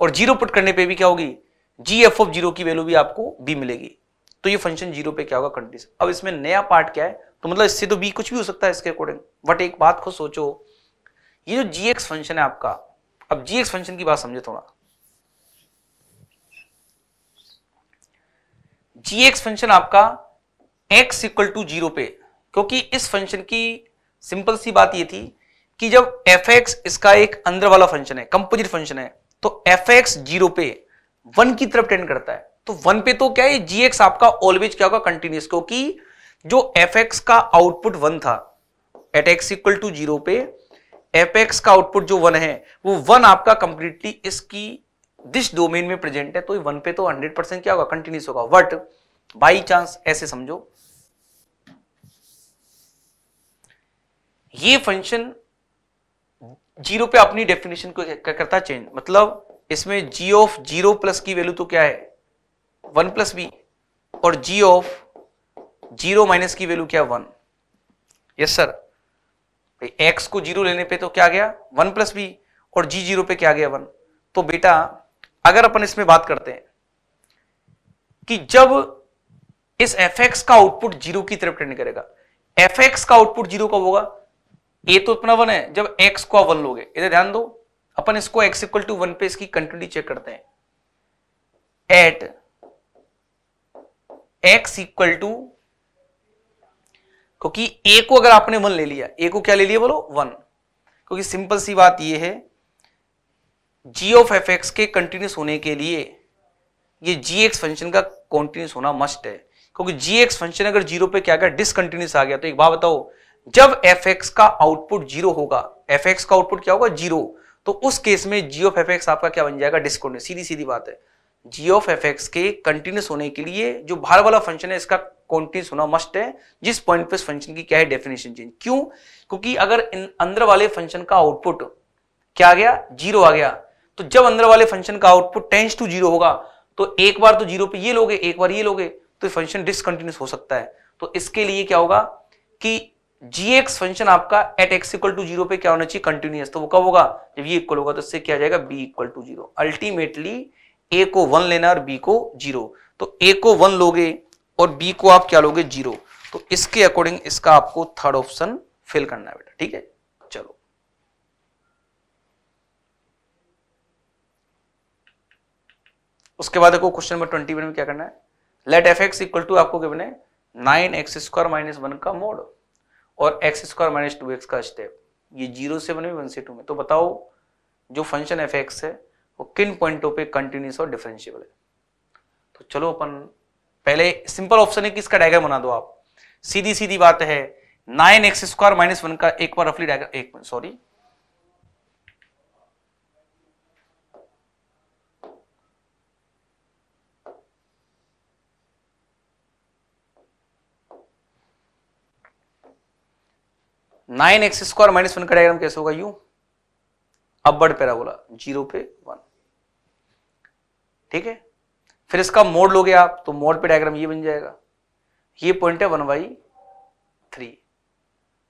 और जीरो पुट करने पे भी क्या होगी जी एफ ऑफ जीरो की वैल्यू भी आपको बी मिलेगी तो ये फंक्शन जीरो पे क्या होगा कंटिन्यूस अब इसमें नया पार्ट क्या है तो मतलब इससे तो बी कुछ भी हो सकता है इसके अकॉर्डिंग बट एक बात को सोचो ये जो जी फंक्शन है आपका अब जी फंक्शन की बात समझे थोड़ा जी फंक्शन आपका एक्स इक्वल टू जीरो पे क्योंकि इस फंक्शन की सिंपल सी बात ये थी कि जब एफ एक्स इसका एक अंदर वाला फंक्शन है कंपोजिट फंक्शन है तो एफ एक्स जीरो पे वन की तरफ टेंड करता है तो वन पे तो क्या है जी एक्स आपका ऑलवेज क्या होगा कंटिन्यूस क्योंकि जो एफ एक्स का आउटपुट वन था at x equal to zero पे एफ एक्स का आउटपुट जो वन है वो वन आपका कंप्लीटली इसकी दिस डोमेन में प्रेजेंट है तो वन पे तो हंड्रेड परसेंट क्या होगा कंटिन्यूस होगा वट बाई चांस ऐसे समझो ये फंक्शन जीरो पे अपनी डेफिनेशन को करता चेंज मतलब इसमें जी ऑफ जीरो प्लस की वैल्यू तो क्या है वन प्लस बी और जी ऑफ जीरो माइनस की वैल्यू क्या वन यस सर एक्स को जीरो लेने पे तो क्या गया वन प्लस बी और जी जीरो पे क्या गया वन तो बेटा अगर अपन इसमें बात करते हैं कि जब इस एफ एक्स का आउटपुट जीरो की तरफ ट्रेंड करेगा एफ एक्स का आउटपुट जीरो कब होगा ए तो अपना वन है जब एक्स को आप वन लोगे इधर ध्यान दो अपन इसको एक्स इक्वल टू वन पे इसकी कंटिन्यूटी चेक करते हैं एट एक्स इक्वल टू क्योंकि ए को अगर आपने वन ले लिया ए को क्या ले लिया बोलो वन क्योंकि सिंपल सी बात यह है g ऑफ एफ एक्स के कंटिन्यूस होने के लिए ये जी एक्स फंक्शन का कॉन्टिन्यूस होना मस्ट है क्योंकि जी एक्स फंक्शन अगर जीरो पे क्या गया डिसकंटिन्यूस आ गया तो एक बात बताओ जब एफ एक्स का आउटपुट जीरो होगा एफ एक्स का आउटपुट क्या होगा जीरो तो उस केस में जी ऑफ एफ एक्स आपका क्या बन जाएगा डिस्कॉन्टिन्यूस सीधी सीधी बात है जी ऑफ एफ एक्स के कंटिन्यूस होने के लिए जो बाहर वाला फंक्शन है इसका कॉन्टिन्यूस होना मस्ट है जिस पॉइंट पे इस फंक्शन की क्या है डेफिनेशन चेंज क्यों क्योंकि अगर इन अंदर वाले फंक्शन का आउटपुट क्या आ गया जीरो आ गया तो जब अंदर वाले फंक्शन का आउटपुट टेंस टू जीरो होगा तो एक बार तो जीरो पे ये लोगे एक बार ये लोगे तो फंक्शन डिसकंटिन्यूस हो सकता है तो इसके लिए क्या होगा कि जी एक्स फंक्शन आपका at x equal to zero पे क्या होना चाहिए कंटिन्यूस तो वो कब होगा जब ये इक्वल होगा तो इससे क्या जाएगा b equal to zero ultimately a को वन लेना है और बी को जीरो तो ए को वन लोगे और बी को आप क्या लोगे जीरो तो इसके अकॉर्डिंग इसका आपको थर्ड ऑप्शन फिल करना है बेटा ठीक है चलो उसके बाद देखो क्वेश्चन नंबर ट्वेंटी वन में क्या करना है let f x equal to आपको गिवन है nine x square minus one का मोड और x square minus two x का स्टेप ये जीरो से बने वन से टू में तो बताओ जो फंक्शन एफ एक्स है वो किन पॉइंटों पे कंटिन्यूस और डिफरेंशियबल है तो चलो अपन पहले सिंपल ऑप्शन है कि इसका डायग्राम बना दो आप सीधी सीधी बात है nine x square minus one का एक बार रफली डायग्राम एक minute sorry nine x square minus one का डायग्राम कैसे होगा यू अपवर्ड बोला जीरो पे वन ठीक है फिर इसका मोड लोगे आप तो मोड पे डायग्राम ये बन जाएगा ये पॉइंट है वन बाई थ्री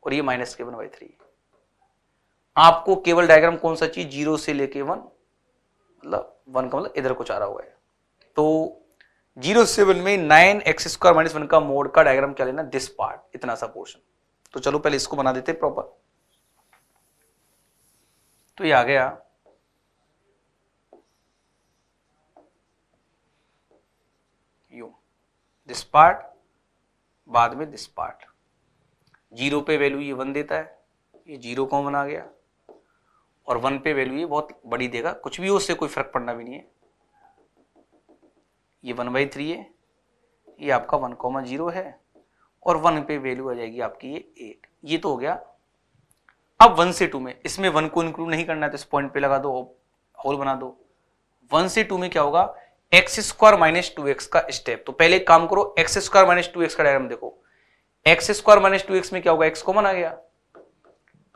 और ये माइनस के वन बाई थ्री आपको केवल डायग्राम कौन सा चाहिए जीरो से लेके वन मतलब वन का मतलब इधर कुछ आ रहा हुआ है तो जीरो सेवन में nine x square minus one का मोड का डायग्राम क्या लेना दिस पार्ट इतना सा पोर्शन तो चलो पहले इसको बना देते प्रॉपर तो ये आ गया दिस पार्ट बाद में दिस पार्ट जीरो पे वैल्यू ये वन देता है ये जीरो कॉमन आ गया और वन पे वैल्यू ये बहुत बड़ी देगा कुछ भी हो उससे कोई फर्क पड़ना भी नहीं है ये वन बाई थ्री है ये आपका वन कॉमन जीरो है और वन पे वैल्यू आ जाएगी आपकी ये एट ये तो हो गया अब वन से टू में इसमें वन को इंक्लूड नहीं करना है तो इस पॉइंट पे लगा दो होल बना दो वन से टू में क्या होगा x square minus two x का स्टेप तो पहले एक काम करो x square minus two x का डायग्राम देखो x square minus two x में क्या होगा एक्स कॉमन आ गया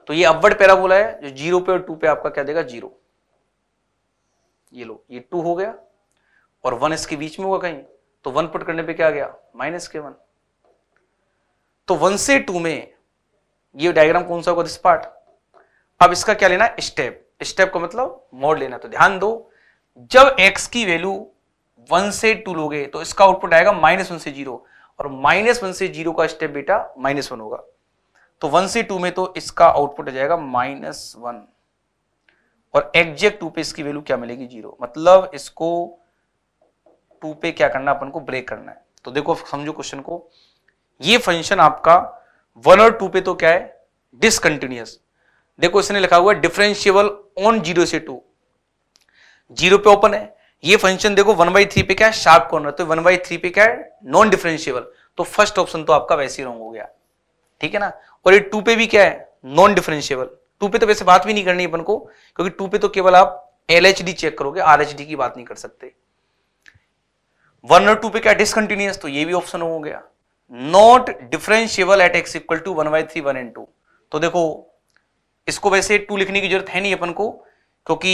तो ये अपवर्ड बोला है जो जीरो पे और टू पे आपका क्या देगा जीरो ये लो ये टू हो गया और वन इसके बीच में होगा कहीं तो वन पुट करने पे क्या आ गया माइनस के वन तो वन से टू में ये डायग्राम कौन सा होगा दिस पार्ट अब इसका क्या लेना स्टेप स्टेप का मतलब मोड लेना तो ध्यान दो जब एक्स की वैल्यू वन से टू लोगे तो इसका आउटपुट आएगा माइनस वन से जीरो और माइनस वन से जीरो का स्टेप बेटा माइनस वन होगा तो वन से टू में तो इसका आउटपुट आ जाएगा माइनस वन और एग्जेक्ट टू पे इसकी वैल्यू क्या मिलेगी जीरो मतलब इसको टू पे क्या करना अपन को ब्रेक करना है तो देखो समझो क्वेश्चन को ये फंक्शन आपका वन और टू पे तो क्या है डिसकंटिन्यूस देखो इसने लिखा हुआ है डिफरेंशिएबल ऑन जीरो से टू जीरो पे ओपन है ये फंक्शन देखो वन बाई थ्री पे क्या है शार्प कॉर्नर तो वन बाई थ्री पे क्या है नॉन डिफरेंशियबल तो फर्स्ट ऑप्शन तो आपका वैसे ही रॉन्ग हो गया ठीक है ना और ये टू पे भी क्या है नॉन डिफरेंशियबल टू पे तो वैसे बात भी नहीं करनी अपन को क्योंकि टू पे तो केवल आप एल चेक करोगे आर की बात नहीं कर सकते वन और टू पे क्या डिसकंटिन्यूस तो ये भी ऑप्शन हो गया not differentiable at x equal to one by three one and two तो देखो इसको वैसे टू लिखने की जरूरत है नहीं अपन को क्योंकि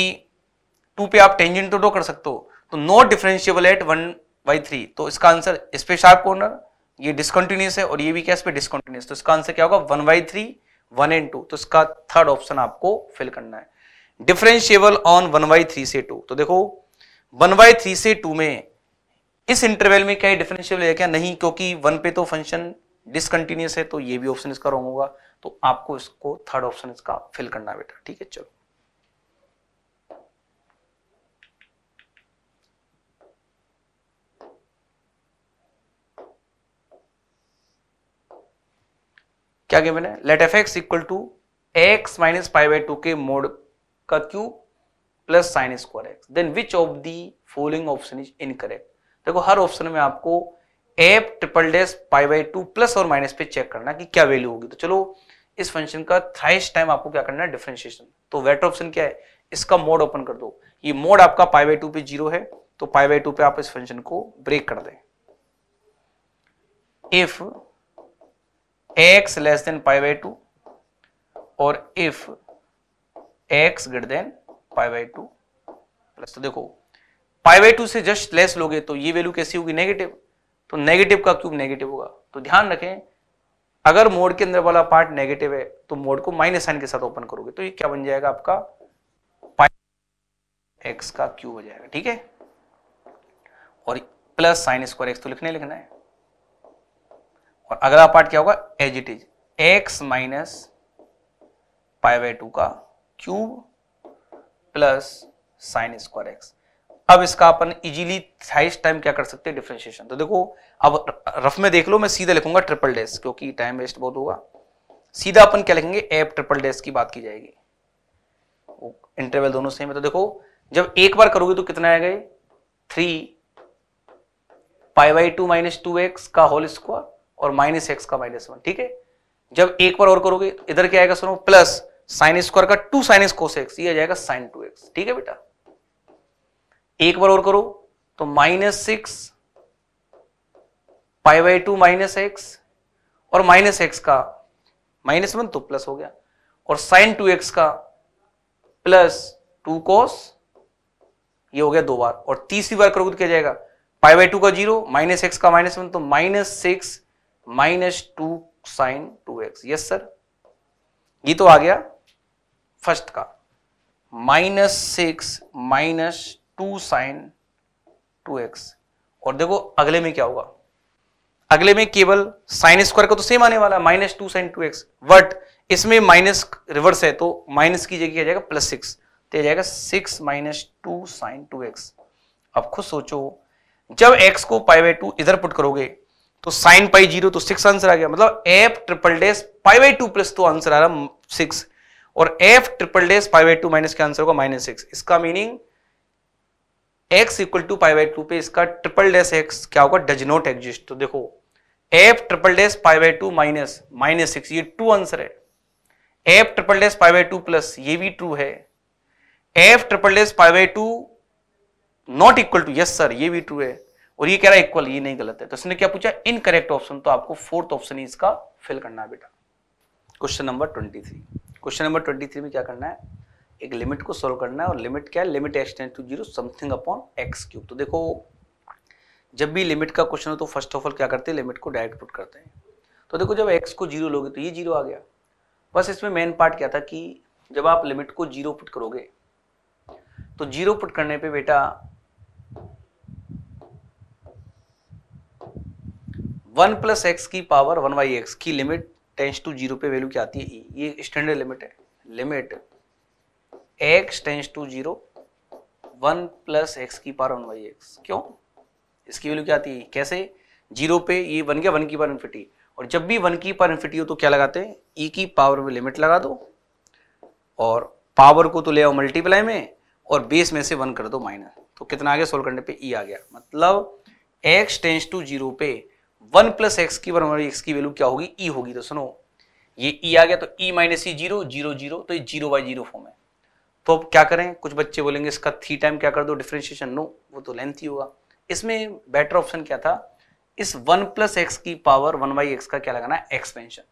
टू पे आप टेंजेंट टू डो कर सकते हो तो not differentiable at one by three तो इसका आंसर इस पे शार्प कॉर्नर ये डिस्कंटिन्यूस है और ये भी क्या इस पे डिस्कंटिन्यूस तो इसका आंसर क्या होगा one by three one and two तो इसका थर्ड ऑप्शन आपको फिल करना है differentiable on one by three से टू तो देखो वन बाई थ्री से टू में इस इंटरवल में क्या डिफरेंशियबल है क्या नहीं क्योंकि वन पे तो फंक्शन डिसकंटिन्यूस है तो ये भी ऑप्शन इसका रॉन्ग होगा तो आपको इसको थर्ड ऑप्शन इसका फिल करना बेटा ठीक है चलो क्या गिवन है let f x equal to x minus five by two के मोड का cube plus sine square x then which of the following option is incorrect देखो हर ऑप्शन में आपको f triple dash pi by two plus और माइनस पे चेक करना कि क्या वैल्यू होगी तो चलो इस फंक्शन का थ्राइस टाइम आपको क्या करना है डिफरेंशिएशन तो वेटर ऑप्शन क्या है इसका मोड ओपन कर दो ये मोड आपका पाई बाई टू पे जीरो है तो पाई बाई टू पे आप इस फंक्शन को ब्रेक कर दें if x less than pi by two और if x greater than pi by two plus तो देखो पाई बाई टू से जस्ट लेस लोगे तो ये वैल्यू कैसी होगी नेगेटिव तो नेगेटिव का क्यूब नेगेटिव होगा तो ध्यान रखें अगर मोड के अंदर वाला पार्ट नेगेटिव है तो मोड को माइनस साइन के साथ ओपन करोगे तो ये क्या बन जाएगा आपका पाई एक्स का क्यूब हो जाएगा ठीक है और प्लस साइन स्क्वायर एक्स तो लिखने लिखना है और अगला पार्ट क्या होगा as it is x minus pi by two का cube plus sine square x अब इसका अपन इजीली थाइस टाइम क्या कर सकते हैं डिफ्रेंशिएशन तो देखो अब रफ में देख लो मैं सीधा लिखूंगा ट्रिपल डेस क्योंकि टाइम वेस्ट बहुत होगा सीधा अपन क्या लिखेंगे एप ट्रिपल डेस की बात की जाएगी इंटरवल दोनों सेम है तो देखो जब एक बार करोगे तो कितना आएगा three pi by two minus two x का होल स्क्वायर और माइनस एक्स का माइनस वन ठीक है जब एक बार और करोगे इधर क्या आएगा सुनो प्लस साइन स्क्वायर का टू साइन कोस एक्स ये आ जाएगा साइन टू एक्स ठीक है बेटा एक बार और करो तो minus six pi by two minus x और माइनस एक्स का माइनस वन तो प्लस हो गया और साइन टू एक्स का प्लस टू कोस ये हो गया दो बार और तीसरी बार करोगे तो क्या जाएगा पाई बाई टू का जीरो माइनस एक्स का माइनस वन तो minus six minus two sine two x yes sir ये तो आ गया फर्स्ट का minus six minus two sine two x और देखो अगले में क्या होगा अगले में केवल साइन स्क्वायर का तो सेम आने वाला है minus two sine two x but इसमें माइनस रिवर्स है तो माइनस की जगह आ जाएगा प्लस सिक्स तो आ जाएगा six minus two sine two x अब खुद सोचो जब एक्स को पाई बाई टू इधर पुट करोगे तो साइन पाई जीरो तो सिक्स आंसर आ गया मतलब f triple dash pi by two plus तो आंसर आ रहा सिक्स और f triple dash pi by two minus के आंसर होगा माइनस सिक्स इसका meaning x equal to pi by two पे इसका ट्रिपल डैश एक्स क्या होगा डज नॉट एग्जिस्ट तो देखो f triple dash pi by two minus minus six ये टू आंसर है f triple dash pi by two plus ये भी टू है f triple dash pi by two not equal to yes sir ये भी टू है और ये कह रहा है इक्वल ये नहीं गलत है तो इसने क्या पूछा इन करेक्ट ऑप्शन तो आपको फोर्थ ऑप्शन ही इसका फिल करना है बेटा question number twenty three question number twenty three में क्या करना है एक लिमिट को सोल्व करना है और लिमिट क्या है limit x tends to zero something upon x cube तो देखो जब भी लिमिट का क्वेश्चन हो तो फर्स्ट ऑफ ऑल क्या करते हैं लिमिट को डायरेक्ट पुट करते हैं तो देखो जब एक्स को जीरो लोगे तो ये जीरो आ गया बस इसमें मेन पार्ट क्या था कि जब आप लिमिट को जीरो पुट करोगे तो जीरो पुट करने पे बेटा वन प्लस एक्स की पावर वन बाई एक्स की लिमिट टेंस टू जीरो पे वैल्यू क्या आती है ई ये स्टैंडर्ड लिमिट है limit x tends to zero one plus x की पावर वन बाई एक्स क्यों इसकी वैल्यू क्या आती है कैसे जीरो पे ये बन गया वन की पावर इन्फिटी और जब भी वन की पावर इन्फिटी हो तो क्या लगाते हैं ई की पावर में लिमिट लगा दो और पावर को तो ले आओ मल्टीप्लाई में और बेस में से वन कर दो माइनस तो कितना आ गया सोल्व करने पे ई आ गया मतलब एक्स टेंस टू जीरो पे वन प्लस एक्स की हमारी एक्स की वैल्यू क्या होगी ई e होगी तो सुनो ये ई e आ गया तो e minus e zero zero zero तो ये जीरो बाई जीरो फॉर्म है तो अब क्या करें कुछ बच्चे बोलेंगे इसका थ्री टाइम क्या कर दो डिफ्रेंशिएशन नो वो तो लेंथ ही होगा इसमें बेटर ऑप्शन क्या था इस वन प्लस एक्स की पावर वन बाई एक्स का क्या लगाना है एक्सपेंशन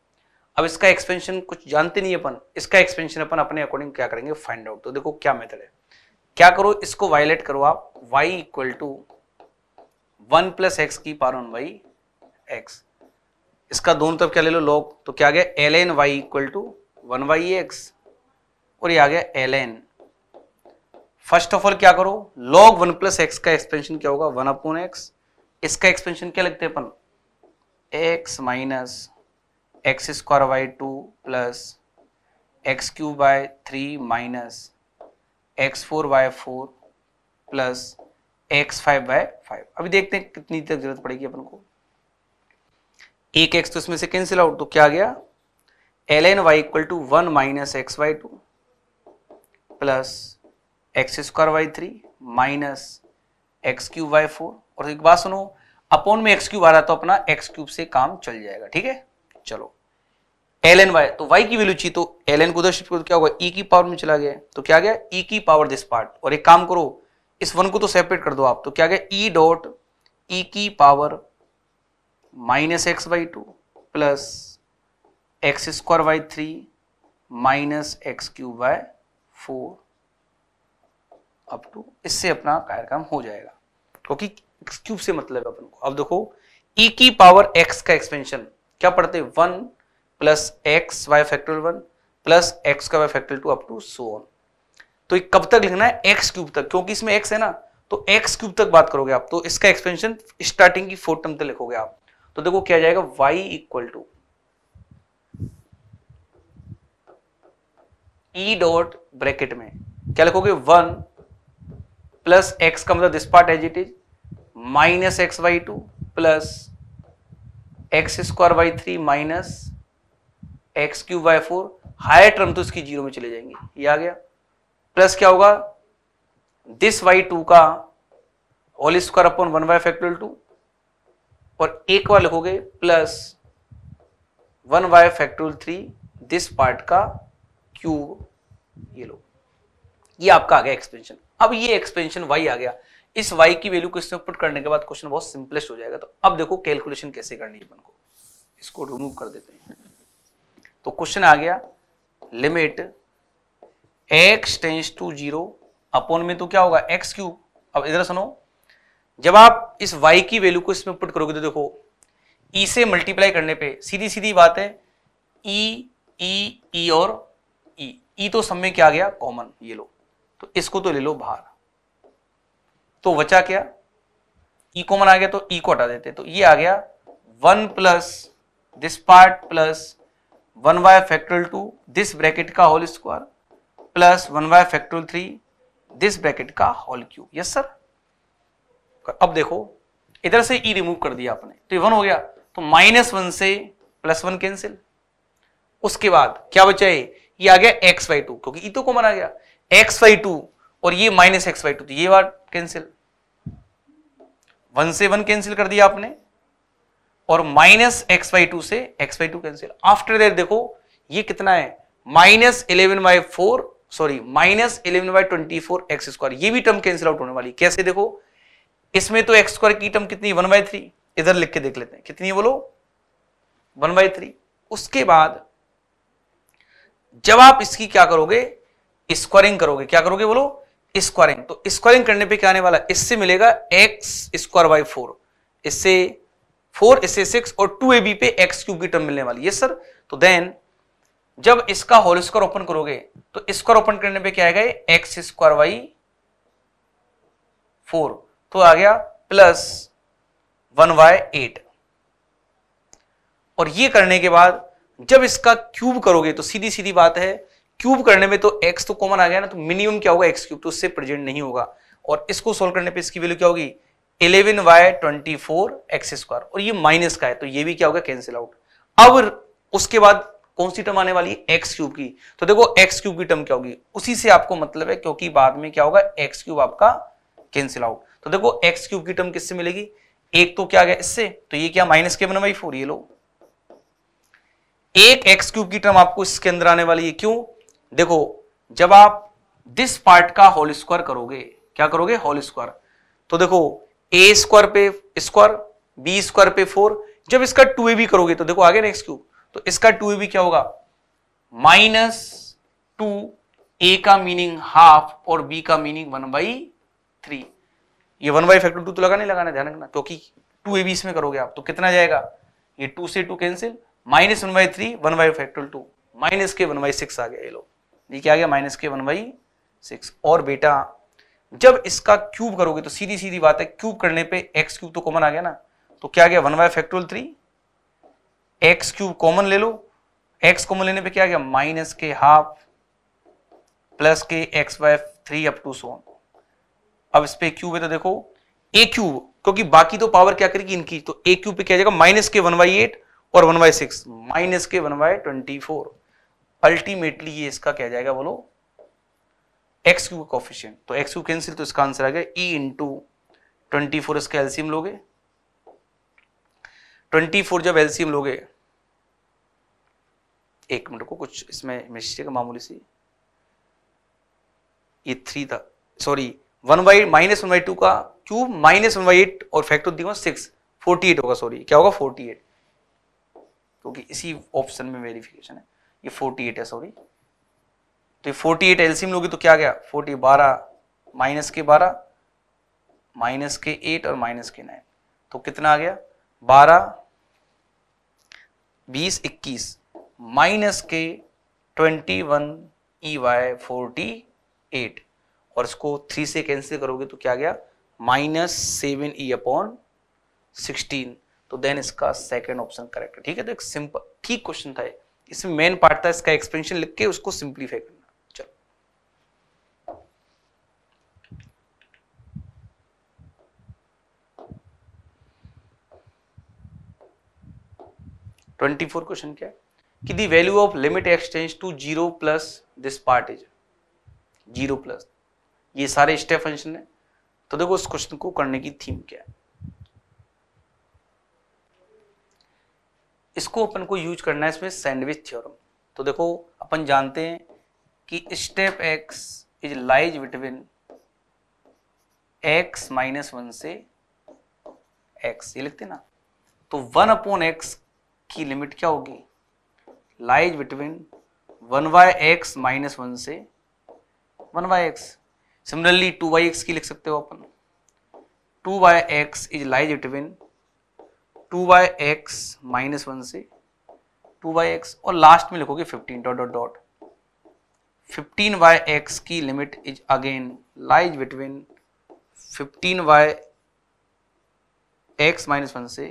अब इसका एक्सपेंशन कुछ जानते नहीं अपन इसका एक्सपेंशन अपन अपने अकॉर्डिंग क्या करेंगे फाइंड आउट तो देखो क्या मेथड है क्या करो इसको वायलेट करो आप y equal to one plus x की पावर वन बाई एक्स इसका दोनों तरफ क्या ले लो लॉग तो क्या आ गया l n y equal to one by x और ये आ गया l n first of all क्या करो लॉग वन प्लस एक्स का एक्सपेंशन क्या होगा वन अपॉन एक्स इसका एक्सपेंशन क्या लगते हैं अपन x minus x square by two plus x cube by three minus x four by four plus x five by five अभी देखते हैं कितनी तक जरूरत पड़ेगी अपन को एक एक्स तो इसमें से कैंसिल आउट तो क्या आ गया l n y equal to one minus x Y two plus x square by three minus x cube by four और एक बात सुनो अपोन में एक्स क्यूब आ रहा तो अपना एक्स क्यूब से काम चल जाएगा ठीक है चलो एल एन वाई तो वाई की वैल्यू ची तो एल एन को उधर शिफ्ट करो तो क्या होगा ई e की पावर में चला गया तो क्या गया ई e की पावर दिस पार्ट और एक काम करो इस वन को तो सेपरेट कर दो आप तो क्या गया ई डॉट ई की power minus x by two plus x square by three minus x cube by four up to इससे अपना कार्यक्रम हो जाएगा क्योंकि एक्स क्यूब से मतलब है अपन को अब देखो e की पावर x का एक्सपेंशन क्या पढ़ते one plus x by factorial one plus x का by factor two up to so on तो ये कब तक लिखना है एक्स क्यूब तक क्योंकि इसमें x है ना तो एक्स क्यूब तक बात करोगे आप तो इसका एक्सपेंशन स्टार्टिंग की फोर्थ टर्म तक लिखोगे आप तो देखो क्या जाएगा y equal to e dot bracket में क्या लिखोगे वन प्लस एक्स का मतलब this part as it is minus x Y two plus x square by three minus x cube by four higher term तो इसकी जीरो में चले जाएंगे ये आ गया प्लस क्या होगा दिस वाई टू का whole square upon one by factorial two और एक बार लिखोगे plus one by factorial three this part का क्यूब ये लो ये आपका आ गया एक्सपेंशन अब ये एक्सपेंशन वाई आ गया इस वाई की वैल्यू को इसमें पुट करने के बाद क्वेश्चन बहुत सिंपलेस्ट हो जाएगा तो अब देखो कैलकुलेशन कैसे करनी है को इसको रिमूव कर देते हैं तो क्वेश्चन आ गया limit x tends to zero upon में तो क्या होगा एक्स क्यूब अब इधर सुनो जब आप इस y की वैल्यू को इसमें पुट करोगे तो देखो e से मल्टीप्लाई करने पे सीधी सीधी बात है e e e और e e तो सब में क्या गया कॉमन ये लो तो इसको तो ले लो बाहर तो बचा क्या ई e कॉमन आ गया तो ई e को हटा देते तो ये आ गया one plus this part plus one by factorial two this bracket का whole square plus one by factorial three this bracket का होल क्यूब यस सर अब देखो इधर से ई e रिमूव कर दिया आपने तो वन हो गया तो माइनस वन से प्लस वन कैंसिल उसके बाद क्या बचा है ये आ गया एक्स वाई टू क्योंकि ई तो कॉमन आ गया एक्स वाई टू और ये माइनस एक्स वाई टू तो ये बात कैंसिल वन से वन कैंसिल कर दिया आपने और माइनस एक्स वाई टू से x Y two cancel after that देखो ये कितना है minus eleven by four sorry minus eleven by twenty four x square ये भी टर्म कैंसिल आउट होने वाली कैसे देखो इसमें तो एक्स स्क्वायर की टर्म कितनी वन बाय थ्री इधर लिख के देख लेते हैं कितनी बोलो वन बाय थ्री उसके बाद जब आप इसकी क्या करोगे स्क्वायरिंग करोगे क्या करोगे बोलो स्क्वायरिंग तो स्क्वायरिंग करने पे क्या आने वाला इससे मिलेगा एक्स स्क्वायर बाई फोर इससे फोर इससे सिक्स और टू ए बी पे एक्स क्यूब की टर्म मिलने वाली है सर तो देन जब इसका होल स्क्वायर ओपन करोगे तो स्क्वायर ओपन करने पे क्या आएगा एक्स स्क्वायर बाई फोर तो आ गया प्लस वन बाय एट और ये करने के बाद जब इसका क्यूब करोगे तो सीधी सीधी बात है क्यूब करने में तो एक्स तो कॉमन आ गया ना तो मिनिमम क्या होगा एक्स क्यूब तो उससे प्रेजेंट नहीं होगा और इसको सोल्व करने पे इसकी वैल्यू क्या होगी eleven by twenty four x square और ये माइनस का है तो ये भी क्या होगा कैंसिल आउट अब उसके बाद कौन सी टर्म आने वाली है एक्स क्यूब की तो देखो एक्स क्यूब की टर्म क्या होगी उसी से आपको मतलब है क्योंकि बाद में क्या होगा एक्स क्यूब आपका कैंसिल आउट तो देखो एक्स क्यूब की टर्म किससे मिलेगी एक तो क्या गया इससे तो ये क्या माइनस के बना भाई फोर ये लो एक एक्स क्यूब की टर्म आपको इसके अंदर आने वाली है क्यों देखो जब आप दिस पार्ट का होल स्क्वायर करोगे क्या करोगे होल स्क्वायर तो देखो ए स्क्वायर पे स्क्वायर बी स्क्वायर पे फोर जब इसका टू ए बी करोगे तो देखो आगे ना एक्स क्यूब तो इसका टू ए बी क्या होगा माइनस टू ए का मीनिंग हाफ और बी का मीनिंग वन बाई थ्री ये वन बाई फैक्टर टू तो लगा नहीं लगाना ध्यान रखना क्योंकि टू ए बी इसमें करोगे आप तो कितना जाएगा ये टू से two cancel minus one by three one by factor two minus के वन बाई सिक्स आ गया ये लोग ये क्या आ गया माइनस के वन बाई सिक्स और बेटा जब इसका क्यूब करोगे तो सीधी सीधी बात है क्यूब करने पे एक्स क्यूब तो कॉमन आ गया ना तो क्या आ गया one by factorial three x cube common ले लो एक्स कॉमन लेने पे क्या आ गया minus k half plus k x by three up to सोन अब इस पे क्यूब है तो देखो ए क्यूब क्योंकि बाकी तो पावर क्या करेगी इनकी तो ए क्यूब पे क्या जाएगा माइनस के वन बाई एट और वन बाई सिक्स माइनस के one by twenty four ultimately ये इसका क्या जाएगा बोलो एक्स क्यू कॉफिशियन तो एक्स क्यूब कैंसिल तो इसका आंसर आ गया ई इंटू ट्वेंटी फोर इसका एल्सियम लोगे ट्वेंटी फोर जब एल्सियम लोगे एक मिनट को कुछ इसमें मिस्टेक मामूली सी ये थ्री था sorry one by minus one by two का cube minus one by eight और फैक्टर दिखा सिक्स फोर्टी एट होगा सॉरी क्या होगा फोर्टी एट क्योंकि इसी ऑप्शन में वेरिफिकेशन है ये फोर्टी एट है सॉरी तो ये फोर्टी एट एल्सियम लोगे तो क्या गया फोर्टी बारह माइनस के बारह माइनस के एट और माइनस के नाइन तो कितना आ गया बारह बीस इक्कीस minus k twenty one e e y forty eight और इसको थ्री से कैंसिल करोगे तो क्या गया minus seven e upon sixteen तो देन इसका सेकेंड ऑप्शन करेक्ट है ठीक है तो एक सिंपल ठीक क्वेश्चन था इसमें मेन पार्ट था इसका एक्सपेंशन लिख के उसको सिंप्लीफाई करना ट्वेंटी फोर क्वेश्चन क्या है कि the value of limit exchange to zero plus this part is zero plus ये सारे स्टेप फंक्शन है तो देखो इस क्वेश्चन को करने की थीम क्या है इसको अपन को यूज करना है इसमें सैंडविच थ्योरम तो देखो अपन जानते हैं कि step x is lies between x minus one से एक्स ये लिखते ना तो वन अपॉन एक्स की लिमिट क्या होगी lies between one by x minus one से one by x similarly two by x की लिख सकते हो अपन two by x is lies between two by x minus one से टू बाई एक्स और लास्ट में लिखोगे fifteen dot dot dot fifteen by x की limit is again lies between fifteen by x minus one से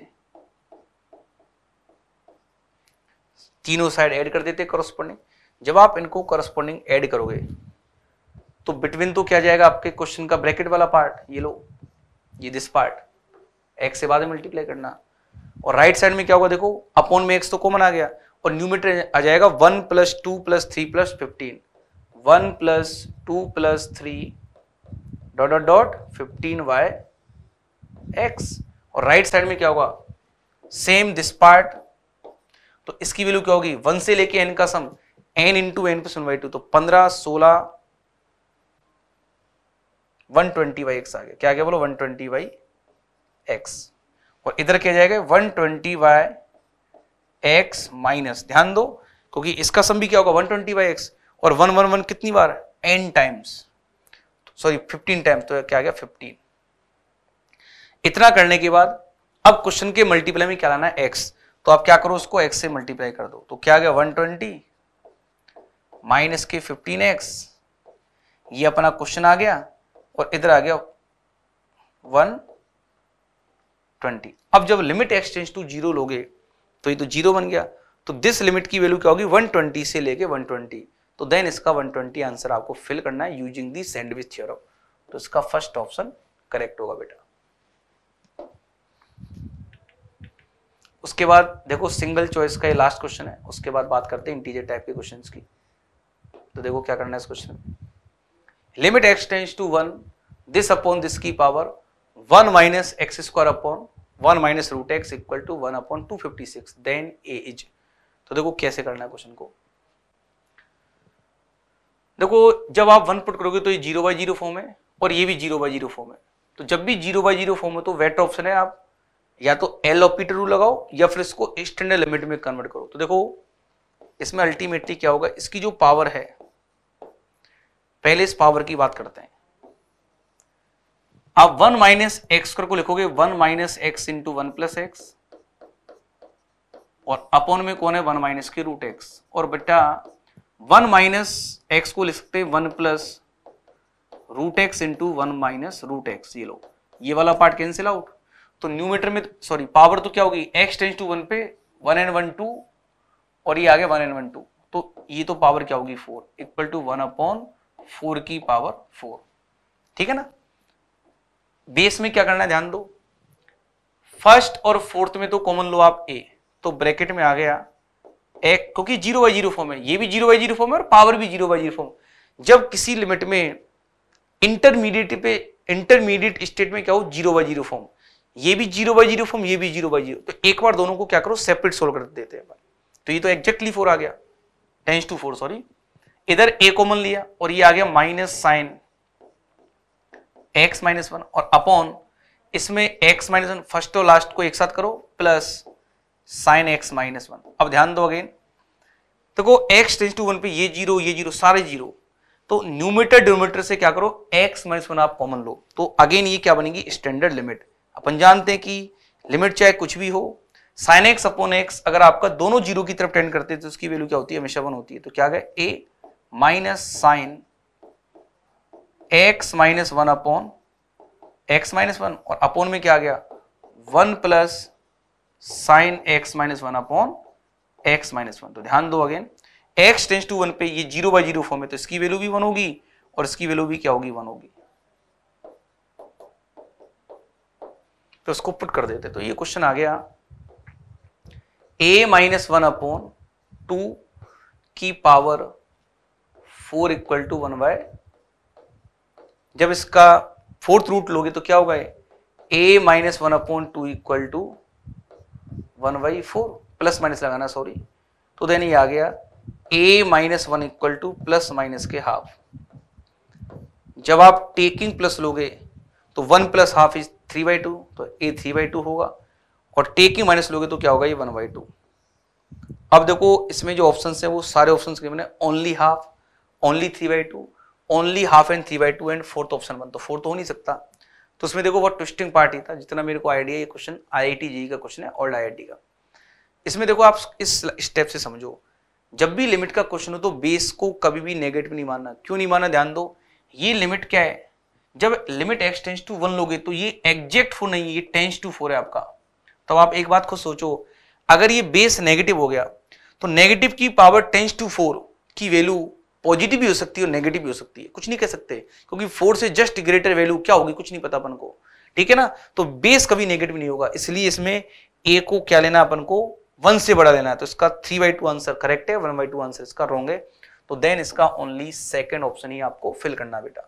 तीनों साइड ऐड कर देते करस्पॉन्डिंग जब आप इनको करस्पॉन्डिंग ऐड करोगे तो बिटवीन तो क्या जाएगा आपके क्वेश्चन का ब्रैकेट वाला पार्ट ये लो ये दिस पार्ट x से बाद में मल्टीप्लाई करना और राइट right साइड तो में क्या होगा देखो अपॉन में x तो कॉमन आ गया और न्यूमीटर आ जाएगा one plus two plus three plus fifteen one plus two plus three dot dot dot fifteen y x और राइट right साइड में क्या होगा सेम दिस पार्ट तो इसकी वैल्यू क्या होगी वन से लेके एन का sum n into n plus one by two तो पंद्रह सोलह वन ट्वेंटी बाई एक्स आ गया क्या आ गया बोलो वन ट्वेंटी बाई एक्स और इधर क्या जाएगा one twenty by x minus ध्यान दो क्योंकि इसका सम भी क्या होगा वन ट्वेंटी बाई एक्स और वन वन वन कितनी बार है n times sorry fifteen times तो क्या आ गया फिफ्टीन इतना करने के बाद अब क्वेश्चन के मल्टीप्लाई में क्या लाना है एक्स तो आप क्या करो उसको एक्स से मल्टीप्लाई कर दो तो क्या आ गया one twenty minus k fifteen x ये अपना क्वेश्चन आ गया और इधर आ गया वन ट्वेंटी अब जब लिमिट एक्सटेंज टू जीरो लोगे तो ये तो जीरो बन गया तो दिस लिमिट की वैल्यू क्या होगी वन ट्वेंटी से लेके वन ट्वेंटी तो देन इसका वन ट्वेंटी आंसर आपको फिल करना है यूजिंग दी सैंडविच थ्योरम तो इसका फर्स्ट ऑप्शन करेक्ट होगा बेटा उसके बाद देखो सिंगल चॉइस का ये लास्ट क्वेश्चन है उसके बाद बात करते हैं इंटीजर टाइप के क्वेश्चंस की तो देखो क्या करना है इस क्वेश्चन में limit x tends to one this upon this की power one minus x square upon one minus root x equal to one upon two fifty six then a is तो देखो कैसे करना है क्वेश्चन को देखो जब आप वन पुट करोगे तो ये जीरो बाई जीरो फॉर्म है और ये भी जीरो बाई जीरो फॉर्म है तो जब भी जीरो बाई जीरो फॉर्म है तो वेट ऑप्शन है आप या तो एल ऑपीटर रूल लगाओ या फिर इसको स्टैंडर्ड लिमिट में कन्वर्ट करो तो देखो इसमें अल्टीमेटली क्या होगा इसकी जो पावर है पहले इस पावर की बात करते हैं आप वन माइनस एक्स को लिखोगे one minus x into one plus x और अपॉन में कौन है वन माइनस की रूट एक्स और बेटा वन माइनस एक्स को लिख सकते one plus root x into one minus root x ये लो ये वाला पार्ट कैंसिल आउट तो न्यूमीटर में सॉरी पावर तो क्या होगी एक्स टेंस टू वन पे वन एंड वन टू और ये आ गया वन एंड वन टू तो ये तो पावर क्या होगी four equal to one upon four की पावर फोर ठीक है ना बेस में क्या करना है ध्यान दो फर्स्ट और फोर्थ में तो कॉमन लो आप ए तो ब्रैकेट में आ गया एक क्योंकि जीरो बाई जीरो फॉर्म है ये भी जीरो बाई जीरो फॉर्म है और पावर भी जीरो बाई जीरो फॉर्म जब किसी लिमिट में इंटरमीडिएट पे इंटरमीडिएट स्टेट में क्या हो जीरो बाई जीरो फॉर्म ये भी जीरो बाई जीरो फॉर्म ये भी जीरो बाई जीरो तो एक बार दोनों को क्या करो सेपरेट सोल्व कर देते हैं तो ये तो एक्जेक्टली फोर आ गया टेंस टू फोर सॉरी इधर ए कॉमन लिया और ये आ गया minus sine x minus one और अपॉन इसमें एक्स माइनस वन फर्स्ट और लास्ट को एक साथ करो plus sine x minus one अब ध्यान दो अगेन देखो एक्स टेंस टू वन पे ये जीरो ये जीरो सारे जीरो तो न्यूमीटर डिनोमीटर से क्या करो एक्स माइनस वन आप कॉमन लो तो अगेन ये क्या बनेगी स्टैंडर्ड लिमिट अपन जानते हैं कि लिमिट चाहे कुछ भी हो साइन एक्स अपॉन एक्स अगर आपका दोनों जीरो की तरफ टेंड करते हैं तो उसकी वैल्यू क्या होती है हमेशा वन होती है तो क्या गया ए minus sine x minus one upon x minus one और अपॉन में क्या आ गया one plus sine x minus one upon x minus one तो ध्यान दो again x tends to one पे ये जीरो बाई जीरो फॉर्म है तो इसकी वैल्यू भी वन होगी और इसकी वैल्यू भी क्या होगी वन होगी तो इसको पुट कर देते तो ये क्वेश्चन आ गया ए माइनस वन अपॉन टू की power four equal to one by जब इसका फोर्थ रूट लोगे तो क्या होगा a minus one upon two equal to one by four plus minus लगाना सॉरी तो देन ये आ गया ए minus one equal to plus minus k half जब आप टेकिंग प्लस लोगे तो one plus half is three by two तो ए थ्री बाई टू होगा और टेकिंग माइनस लोगे तो क्या होगा ये वन बाई टू अब देखो इसमें जो ऑप्शन है वो सारे option only half only three by two only half and three by two and fourth option बन तो फोर्थ हो नहीं सकता तो उसमें देखो बहुत ट्विस्टिंग पार्ट ही था जितना मेरे को आइडिया ये क्वेश्चन आई जी का क्वेश्चन है ओल्ड आई का इसमें देखो आप इस स्टेप से समझो जब भी लिमिट का क्वेश्चन हो तो बेस को कभी भी नेगेटिव नहीं मानना क्यों नहीं मानना ध्यान दो ये लिमिट क्या है जब limit x tends to one लोगे तो ये एग्जैक्ट फोर नहीं है ये टेंस टू फोर है आपका तो आप एक बात को सोचो अगर ये बेस नेगेटिव हो गया तो नेगेटिव की पावर टेंस टू फोर की वैल्यू पॉजिटिव भी हो सकती है और नेगेटिव भी हो सकती है कुछ नहीं कह सकते क्योंकि फोर्स से जस्ट ग्रेटर वैल्यू क्या होगी कुछ नहीं पता अपन को ठीक है ना तो बेस कभी नेगेटिव नहीं होगा इसलिए इसमें ए को क्या लेना अपन को वन से बड़ा लेना है तो इसका three by two answer correct है वन बाई टू आंसर इसका रॉन्ग है तो देन इसका ओनली सेकेंड ऑप्शन ही आपको फिल करना बेटा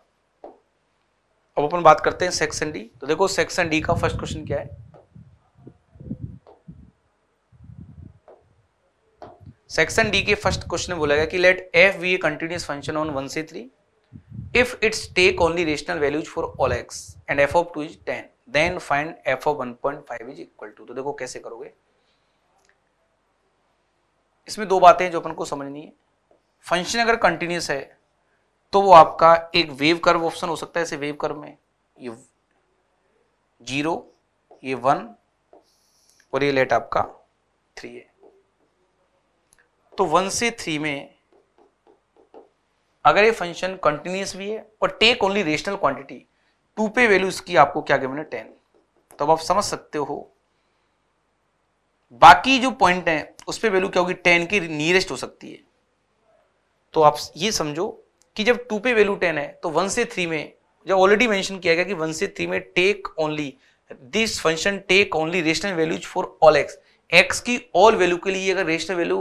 अब अपन बात करते हैं सेक्शन डी तो देखो सेक्शन डी का फर्स्ट क्वेश्चन क्या है सेक्शन डी के फर्स्ट क्वेश्चन बोला गया कि let f be a continuous function on one से three if it's take only rational values for all x and f of two is ten then find f of one point five is equal to तो देखो कैसे करोगे इसमें दो बातें हैं जो अपन को समझनी है फंक्शन अगर कंटिन्यूस है तो वो आपका एक वेव कर्व ऑप्शन हो सकता है ऐसे वेव कर्व में ये जीरो ये वन और ये लेट आपका थ्री है तो वन से थ्री में अगर ये फंक्शन कंटिन्यूस भी है और take only rational quantity two पे वैल्यू इसकी आपको क्या गिवन है टेन तो अब आप समझ सकते हो बाकी जो पॉइंट है उस पर वैल्यू क्या होगी टेन की नियरेस्ट हो सकती है तो आप ये समझो कि जब टू पे वैल्यू टेन है तो वन से थ्री में जब ऑलरेडी मेंशन किया गया कि वन से थ्री में take only this function take only rational values for all x x की ऑल वैल्यू के लिए अगर रेशनल वैल्यू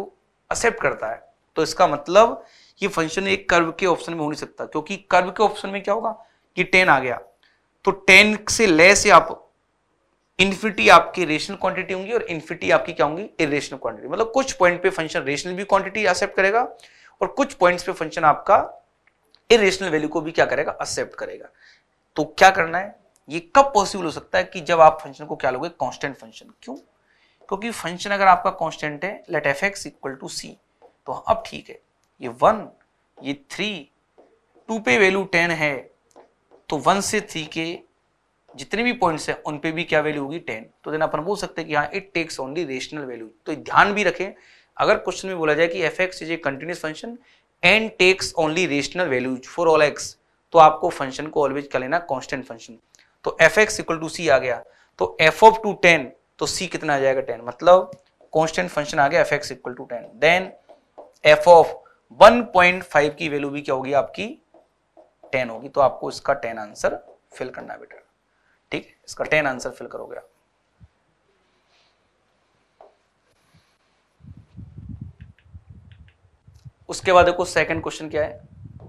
एक्सेप्ट करता है तो इसका मतलब ये फंक्शन एक कर्व के ऑप्शन में हो नहीं सकता क्योंकि कर्व के ऑप्शन में क्या होगा कि टेन आ गया तो टेन से लेस या आप इन्फिनिटी आपकी रेशनल क्वांटिटी होंगी और इन्फिनिटी आपकी क्या होंगी इरेशनल क्वांटिटी मतलब कुछ पॉइंट पे फंक्शन रेशनल भी क्वांटिटी एक्सेप्ट करेगा और कुछ पॉइंट्स पे फंक्शन आपका इरेशनल वैल्यू को भी क्या करेगा एक्सेप्ट करेगा तो क्या करना है ये कब पॉसिबल हो सकता है कि जब आप फंक्शन को क्या लोगे कांस्टेंट फंक्शन क्यों क्योंकि फंक्शन अगर आपका कॉन्स्टेंट है let f x equal to c तो हाँ, अब ठीक है ये वन ये थ्री टू पे वैल्यू टेन है तो वन से थ्री के जितने भी पॉइंट्स हैं उन पे भी क्या वैल्यू होगी टेन तो देन अपन बोल सकते हैं कि हाँ it takes only rational value तो ध्यान भी रखें अगर क्वेश्चन में बोला जाए कि f x is a continuous function and takes only rational values for all x तो आपको फंक्शन को ऑलवेज क्या लेना कॉन्स्टेंट फंक्शन तो f x equal to c आ गया तो एफ ऑफ टू टेन तो सी कितना आ जाएगा टेन मतलब कॉन्स्टेंट फंक्शन आ गया f x equal to ten then f of one point five की वैल्यू भी क्या होगी आपकी टेन होगी तो आपको इसका टेन आंसर फिल करना है बेटा ठीक इसका टेन आंसर फिल करोगे आप उसके बाद देखो सेकंड क्वेश्चन क्या है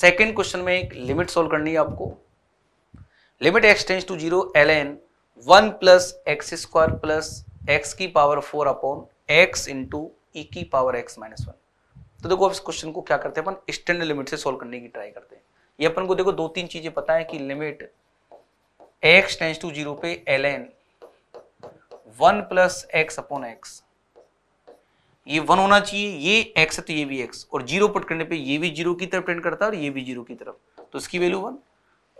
सेकंड क्वेश्चन में एक लिमिट सोल्व करनी है आपको limit x tends to zero l n one plus x square plus x की power four upon x into e की पावर एक्स माइनस वन तो देखो अब इस क्वेश्चन को क्या करते हैं अपन स्टैंडर्ड लिमिट से सोल्व करने की ट्राई करते हैं ये अपन को देखो दो तीन चीजें पता है कि limit x tends to zero पे l n one plus x upon x ये वन होना चाहिए ये एक्स है तो ये भी एक्स और जीरो पुट करने पे ये भी जीरो की तरफ टेंड करता है और ये भी जीरो की तरफ तो इसकी वैल्यू वन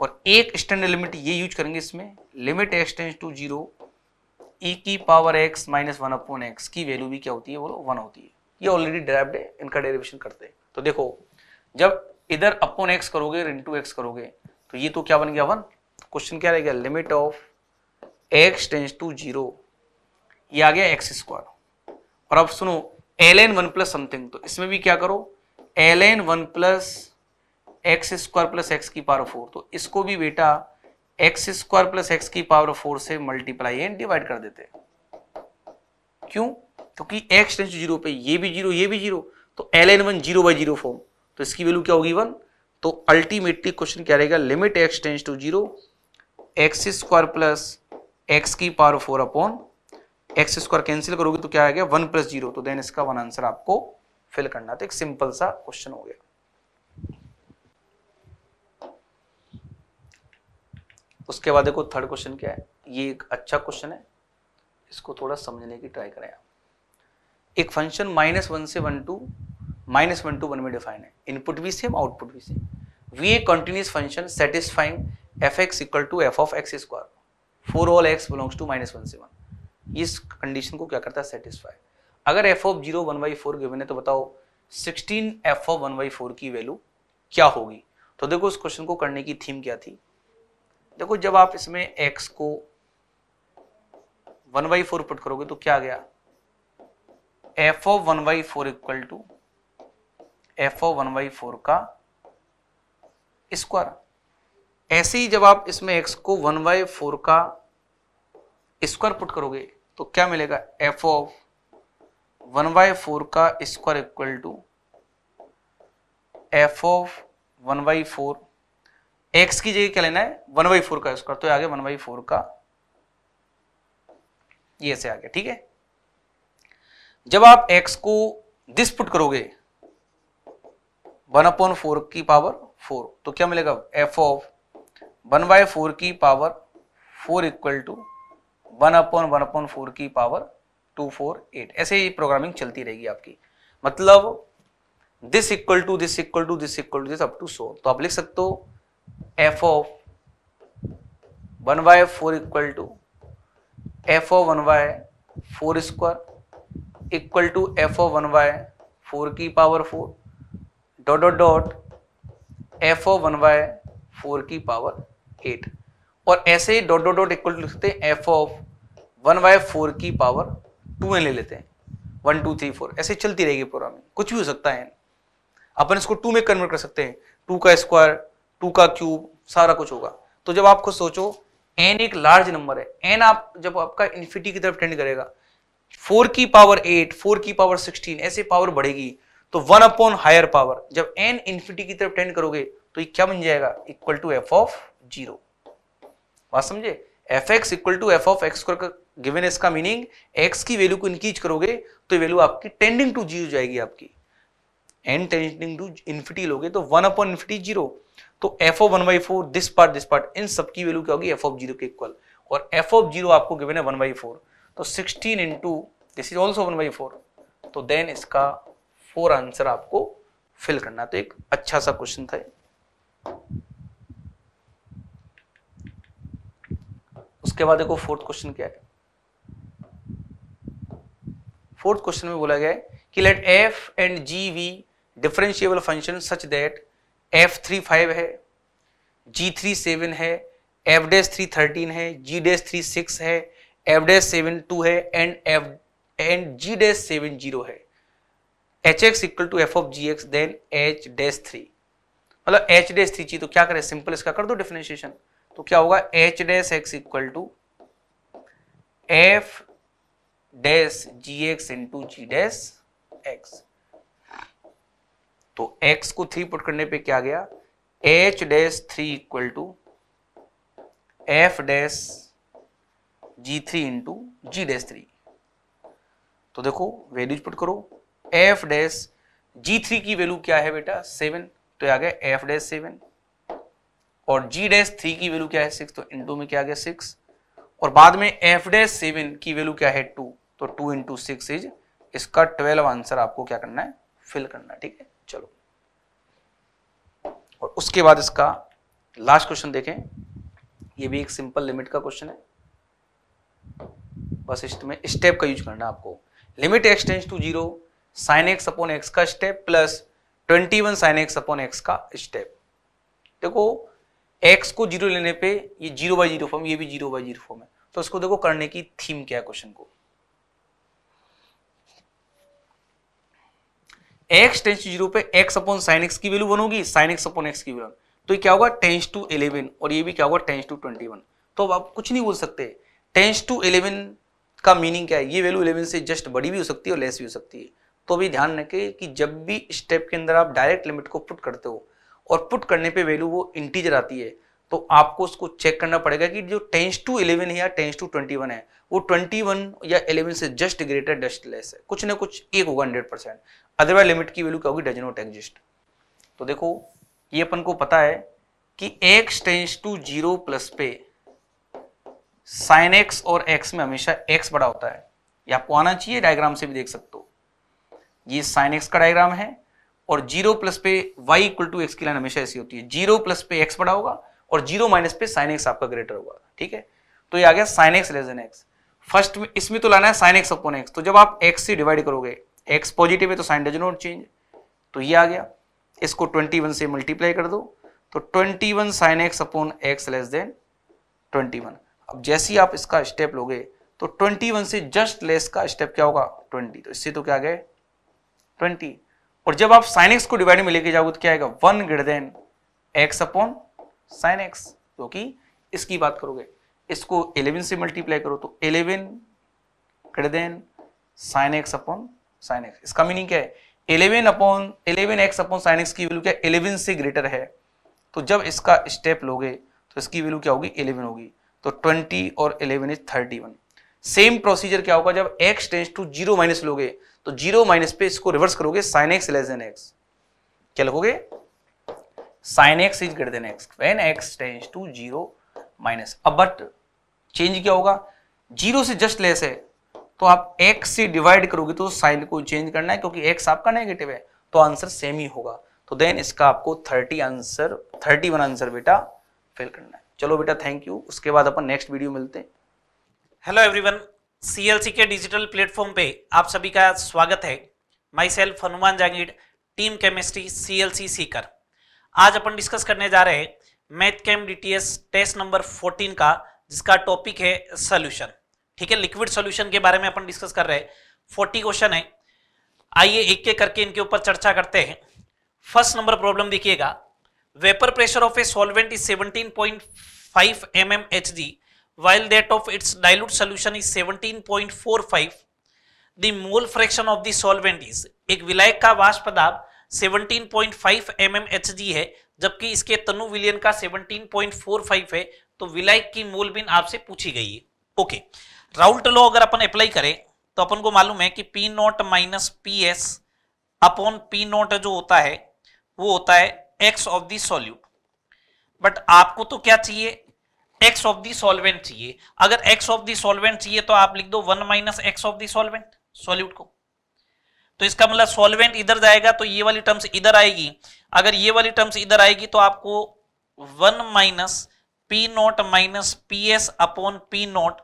और एक स्टैंडर्ड लिमिट ये यूज करेंगे इसमें limit x tends to zero e की power x minus one upon x की वैल्यू भी क्या होती है बोलो वन होती है ये ऑलरेडी डेराइव्ड है इनका डेरिवेशन करते हैं तो देखो जब इधर अपॉन एक्स करोगे इन टू एक्स करोगे तो ये तो क्या बन गया वन क्वेश्चन क्या रहेगा limit of x tends to zero आ गया एक्स स्क्वायर और अब सुनो l n one plus something तो इसमें भी क्या करो l n one plus x square plus x की पावर फोर तो इसको भी बेटा एक्स स्क्वायर प्लस एक्स की पावर फोर से मल्टीप्लाई एंड डिवाइड कर देते क्यों क्योंकि एक्स टेंस जीरो पे ये भी जीरो ये भी जीरो तो l n one zero by zero form तो इसकी वैल्यू क्या होगी वन तो अल्टीमेटली क्वेश्चन क्या रहेगा limit x tends to zero x square plus x की power four upon x square cancel करोगे तो क्या आ गया वन प्लस जीरो तो देन इसका वन आंसर आपको फिल करना तो एक सिंपल सा क्वेश्चन हो गया उसके बाद देखो थर्ड क्वेश्चन क्या है ये एक अच्छा क्वेश्चन है इसको थोड़ा समझने की ट्राई करें आप एक फंक्शन माइनस वन से one to minus one to one में डिफाइन है इनपुट भी सेम आउटपुट भी same be a continuous function satisfying f x equal to f of x square for all x belongs to minus one से वन इस कंडीशन को क्या करता है सेटिस्फाई अगर f of zero one by four given है तो बताओ sixteen f of one by four की वैल्यू क्या होगी तो देखो उस क्वेश्चन को करने की थीम क्या थी देखो जब आप इसमें x को वन बाई फोर पुट करोगे तो क्या गया f of one by four equal to f of one by four का स्क्वायर ऐसे ही जब आप इसमें x को वन बाई फोर का स्क्वायर पुट करोगे तो क्या मिलेगा f of one by four का square equal to f of one by four x की जगह क्या लेना है वन बाई फोर का स्क्वायर तो आगे वन बाई फोर का ये से आगे ठीक है जब आप एक्स को दिस पुट करोगे वन अपॉन फोर की पावर फोर तो क्या मिलेगा f of one by four की power four equal to one upon one upon four की पावर टू फोर एट ऐसे ही प्रोग्रामिंग चलती रहेगी आपकी मतलब this equal to this equal to this equal to this up to so तो आप लिख सकते हो f of one by four equal to f of one by four square equal to f of one by four की power four dot dot dot f of one by four की पावर एट और ऐसे ही dot dot dot equal to लिखते हैं f of one by four की पावर टू एन ले लेते हैं वन टू थ्री फोर ऐसे चलती रहेगी प्रोग्रामिंग कुछ भी हो सकता है अपन इसको टू में कन्वर्ट कर सकते हैं टू का स्क्वायर टू का क्यूब सारा कुछ होगा तो जब आप खुद सोचो एन एक लार्ज नंबर है एन आप जब आपका इन्फिटी की तरफ टेंड करेगा फोर की पावर एट फोर की पावर सिक्सटीन ऐसे पावर बढ़ेगी तो वन अपॉन हायर पावर जब एन इन्फिटी की तरफ टेंड करोगे तो ये क्या बन जाएगा equal to f of zero बात समझे f x equal to f of x given इसका मीनिंग एक्स की वैल्यू को इंक्रीज करोगे तो ये वैल्यू आपकी टेंडिंग टू जीरो जाएगी आपकी एन टेंडिंग टू इन्फिटी लोगे तो वन अपॉन इन्फिटी जीरो तो f of one by four this part this part इन सबकी वैल्यू क्या होगी एफ ऑफ जीरो के इक्वल और एफ ऑफ जीरो आपको गिवन है वन बाई फोर तो sixteen into this is also one by four तो देन इसका फोर आंसर आपको फिल करना तो एक अच्छा सा क्वेश्चन था उसके बाद देखो फोर्थ क्वेश्चन क्या है फोर्थ क्वेश्चन में बोला गया है कि let f and g be differentiable function such that f three five है जी थ्री सेवन है एफ डैश थ्री थर्टीन है जी डैश थ्री सिक्स है एफ डैश सेवन टू है and f and g dash seven zero है h x equal to f of g x then h dash three मतलब एच डैश थ्री जी तो क्या करें सिंपल इसका कर दो डिफिनेशन तो क्या होगा h dash x equal to f dash g x into g dash x तो x को थ्री पुट करने पे क्या गया h dash three equal to f dash g three into g dash three तो देखो वैल्यूज पुट करो एफ डैश जी थ्री की वैल्यू क्या है बेटा सेवन तो आ गया एफ डैश सेवन और जी डैश थ्री की वैल्यू क्या है सिक्स तो इंटू में क्या आ गया सिक्स और बाद में एफ डैश सेवन की वैल्यू क्या है टू तो टू इंटू सिक्स इज इसका ट्वेल्व आंसर आपको क्या करना है फिल करना है ठीक है चलो और उसके बाद इसका लास्ट क्वेश्चन देखें ये भी एक सिंपल लिमिट का क्वेश्चन है बस इसमें स्टेप का यूज करना है आपको limit x to zero sine x upon x का step plus twenty one sine x upon x का स्टेप देखो एक्स को जीरो लेने पे ये जीरो बाई जीरो फॉर्म ये भी जीरो बाई जीरो फॉर्म है तो इसको देखो करने की थीम क्या है क्वेश्चन को एक्स टेंस टू जीरो पे एक्स अपॉन साइन एक्स की वैल्यू बनोगी साइन एक्स अपॉन एक्स की वैल्यू तो ये क्या होगा टेंस टू इलेवन और ये भी क्या होगा टेंस टू ट्वेंटी वन तो अब आप कुछ नहीं बोल सकते टेंस टू इलेवन का मीनिंग क्या है ये वैल्यू इलेवन से जस्ट बड़ी भी हो सकती है और लेस भी हो सकती है तो अभी ध्यान रखें कि जब भी स्टेप के अंदर आप डायरेक्ट लिमिट को पुट करते हो और पुट करने पर वैल्यू वो इंटीजर आती है तो आपको उसको चेक करना पड़ेगा कि जो टेंस टू इलेवन है या टेंस टू ट्वेंटी वन है वो 21 या 11 से जस्ट ग्रेटर जस्ट लेस है कुछ ना कुछ एक होगा हंड्रेड परसेंट अदरवाइज लिमिट की वैल्यू क्या होगी डज नॉट एग्जिस्ट तो देखो ये अपन को पता है कि x tends to zero plus पे साइन x और x में हमेशा x बड़ा होता है ये आपको आना चाहिए डायग्राम से भी देख सकते हो ये साइन x का डायग्राम है और जीरो प्लस पे y इक्वल टू एक्स की लाइन हमेशा ऐसी होती है जीरो प्लस पे x बड़ा होगा और जीरो माइनस पे साइन एक्स आपका ग्रेटर होगा ठीक है तो ये आ गया sine x less than x first में इसमें तो लाना है साइन एक्स अपॉन एक्स तो जब आप एक्स से डिवाइड करोगे एक्स पॉजिटिव है तो साइन डज नॉट चेंज तो ये आ गया इसको 21 से मल्टीप्लाई कर दो तो 21 one sine x upon x less than 21 अब जैसे ही आप इसका स्टेप लोगे तो 21 से जस्ट लेस का स्टेप क्या होगा 20 तो इससे तो क्या गए 20 और जब आप साइन एक्स को डिवाइड में लेके जाओगे तो क्या आएगा one greater than x upon sine x जो कि इसकी बात करोगे इसको 11 से मल्टीप्लाई करो तो 11 greater than sine x upon sine x इसका मीनिंग क्या है 11 upon eleven x upon sine x की वैल्यू क्या इलेवन से ग्रेटर है तो जब इसका स्टेप लोगे तो इसकी वैल्यू क्या होगी इलेवन होगी तो ट्वेंटी और इलेवन इज 31 सेम प्रोसीजर क्या होगा जब x tends to zero minus लोगे तो जीरो माइनस पे इसको रिवर्स करोगे sine x less than x क्या लिखोगे sine x is greater than x when x tends to zero minus अब बट चेंज क्या होगा जीरो से जस्ट लेस है तो आप एक्स से डिवाइड करोगे तो साइन को चेंज करना है क्योंकि एक्स आपका नेगेटिव है तो आंसर सेम ही होगा तो देन इसका आपको thirty answer thirty one answer बेटा फेल करना है चलो बेटा थैंक यू उसके बाद अपन नेक्स्ट वीडियो मिलते हैं हेलो एवरीवन सीएलसी के डिजिटल प्लेटफॉर्म पे आप सभी का स्वागत है myself Hanuman Jagir team chemistry CLC Sikar आज अपन डिस्कस करने जा रहे हैं मैथ कैम डीटीएस टेस्ट नंबर 14 का जिसका टॉपिक है सोल्यूशन ठीक है लिक्विड सोल्यूशन के बारे में अपन डिस्कस कर रहे हैं 40 क्वेश्चन है आइए एक एक करके इनके ऊपर चर्चा करते हैं फर्स्ट नंबर प्रॉब्लम देखिएगा vapour pressure of a solvent is 17.5 point five m M H g its dilute solution is seventeen point four five the mole fraction of the solvent is एक विलायक का वाष्प दाब 17.5 mm Hg है जबकि इसके तनु विलियन का 17.45 है तो विलय की मोल बिन आपसे पूछी गई है ओके राउल्ट लॉ अगर अपन अप्लाई करें तो अपन को मालूम है कि P naught minus P S upon P naught जो होता है वो होता है x of the solute but आपको तो क्या चाहिए एक्स ऑफ दी सॉल्वेंट चाहिए अगर एक्स ऑफ दी सॉल्वेंट चाहिए तो आप लिख दो one minus x of the solvent solute को तो इसका मतलब सॉल्वेंट इधर जाएगा तो ये वाली टर्म्स इधर आएगी अगर ये वाली टर्म्स इधर आएगी तो आपको one minus p naught minus P S upon P naught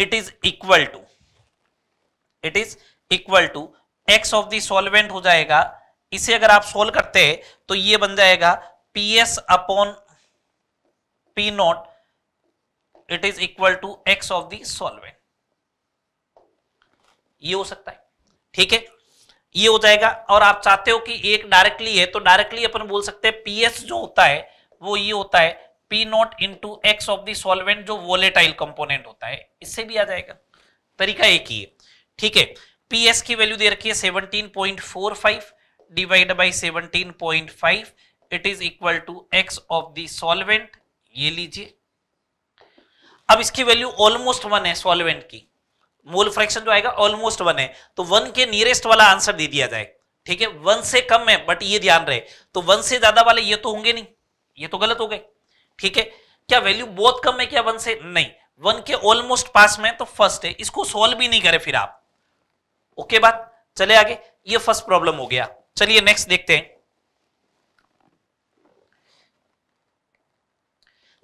it is equal to it is equal to x of the solvent हो जाएगा इसे अगर आप सोल्व करते हैं तो ये बन जाएगा p S upon P naught it is equal to x of the solvent ये हो सकता है ठीक है ये हो जाएगा और आप चाहते हो कि एक डायरेक्टली है तो डायरेक्टली अपन बोल सकते हैं पीएस जो होता है वो ये होता है P naught into x of the solvent जो वोलेटाइल कंपोनेंट होता है इससे भी आ जाएगा तरीका एक ही है ठीक है पीएस की वैल्यू दे रखी है seventeen point four five divide by seventeen point five it is equal to x of the solvent ये लीजिए अब इसकी वैल्यू ऑलमोस्ट वन है सॉल्वेंट की मोल फ्रैक्शन जो आएगा ऑलमोस्ट वन है तो वन के नियरेस्ट वाला आंसर दे दिया जाए ठीक है वन से कम है बट ये ध्यान रहे तो वन से ज्यादा वाले ये तो होंगे नहीं ये तो गलत हो गए ठीक है क्या वैल्यू बहुत कम है क्या वन से नहीं वन के ऑलमोस्ट पास में तो फर्स्ट है इसको सोल्व भी नहीं करे फिर आप ओके बात चले आगे ये फर्स्ट प्रॉब्लम हो गया चलिए नेक्स्ट देखते हैं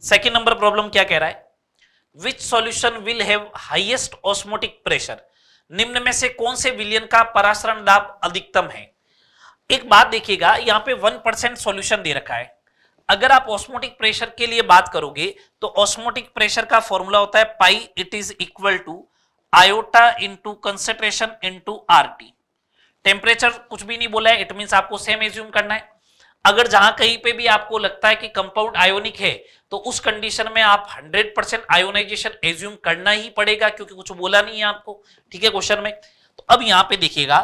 सेकेंड नंबर प्रॉब्लम क्या कह रहा है which solution will have highest osmotic pressure निम्न में से कौन से विलियन का परासरण दाब अधिकतम है एक बात देखिएगा यहाँ पे वन परसेंट सोल्यूशन दे रखा है अगर आप ऑस्मोटिक प्रेशर के लिए बात करोगे तो ऑस्मोटिक प्रेशर का फॉर्मूला होता है pi it is equal to iota into concentration into R T temperature कुछ भी नहीं बोला है इट मीन आपको सेम एज्यूम करना है अगर जहां कहीं पे भी आपको लगता है कि कंपाउंड आयोनिक है तो उस कंडीशन में आप 100 परसेंट आयोनाइजेशन एज्यूम करना ही पड़ेगा क्योंकि कुछ बोला नहीं है आपको ठीक है क्वेश्चन में तो अब यहां पे देखिएगा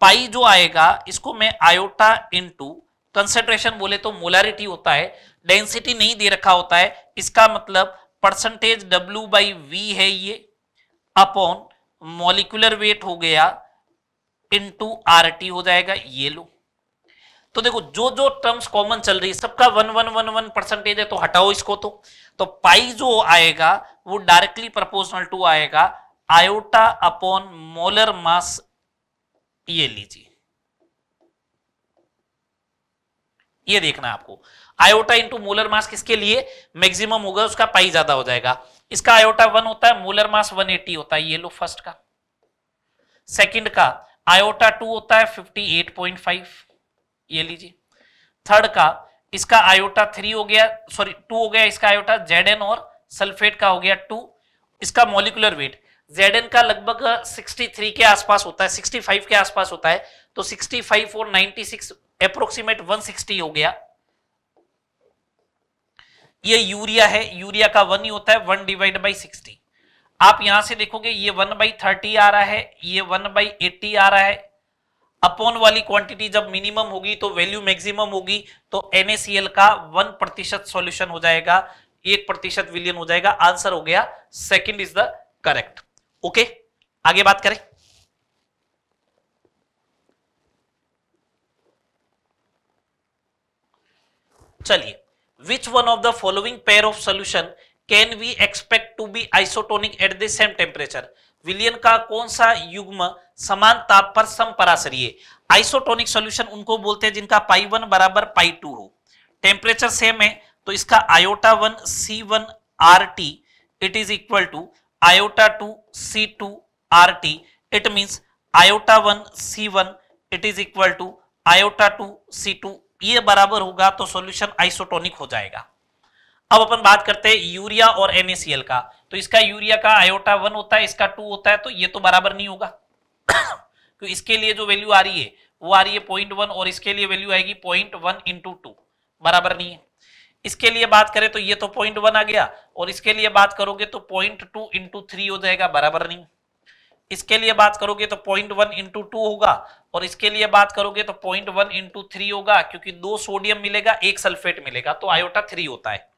पाई जो आएगा इसको मैं आयोटा इनटू कंसेंट्रेशन बोले तो मोलारिटी होता है डेंसिटी नहीं दे रखा होता है इसका मतलब परसेंटेज डब्ल्यू बाई वी है ये अपॉन मोलिकुलर वेट हो गया इनटू आरटी हो जाएगा ये लो तो देखो जो जो टर्म्स कॉमन चल रही है सबका one one one one percentage है तो हटाओ इसको तो तो पाई जो आएगा वो डायरेक्टली प्रोपोर्शनल टू आएगा आयोटा अपॉन मोलर मास ये लीजिए ये देखना आपको आयोटा इंटू मोलर मास किसके लिए मैक्सिमम होगा उसका पाई ज्यादा हो जाएगा इसका आयोटा वन होता है मोलर मास एटी होता है ये लो फर्स्ट का सेकेंड का आयोटा टू होता है फाइव ये लीजिए थर्ड का इसका आयोटा थ्री हो गया सॉरी टू हो गया इसका आयोटा जेड और सल्फेट का हो गया टू इसका मोलिकुलर वेट जेड का लगभग 63 के आसपास होता है 65 के आसपास होता है तो 65 और नाइनटी सिक्स अप्रोक्सीमेट 160 हो गया ये यूरिया है यूरिया का वन ही होता है वन डिवाइड बाई सिक्सटी आप यहां से देखोगे ये वन बाई थर्टी आ रहा है ये वन बाई एट्टी आ रहा है अपॉन वाली क्वांटिटी जब मिनिमम होगी तो वैल्यू मैक्सिमम होगी तो एनएसीएल का वन प्रतिशत सोल्यूशन हो जाएगा एक प्रतिशत विलियन हो जाएगा आंसर हो गया second is the correct okay आगे बात करें चलिए which one of the following pair of solution can we expect to be isotonic at the same temperature विलियन का कौन सा युग्म समान ताप पर समपरासरीय आइसोटोनिक सॉल्यूशन उनको बोलते हैं जिनका पाई वन बराबर पाई टू हो टेम्परेचर सेम है तो इसका iota one C one R T it is equal to iota two C two R T it means iota one C one it is equal to iota two C two ये बराबर होगा तो सॉल्यूशन आइसोटोनिक हो जाएगा अब अपन बात करते हैं यूरिया और एनएसीएल का तो इसका यूरिया का आयोटा वन होता है इसका टू होता है तो ये तो बराबर नहीं होगा क्योंकि तो इसके लिए जो वैल्यू आ रही है वो आ रही है पॉइंट वन और इसके लिए वैल्यू आएगी पॉइंट वन इंटू टू बराबर नहीं है इसके लिए बात करें तो ये तो पॉइंट वन आ गया और इसके लिए बात करोगे तो पॉइंट टू इंटू थ्री हो जाएगा बराबर नहीं इसके लिए बात करोगे तो पॉइंट वन इंटू टू होगा और इसके लिए बात करोगे तो पॉइंट वन इंटू थ्री होगा क्योंकि दो सोडियम मिलेगा एक सल्फेट मिलेगा तो आयोटा थ्री होता है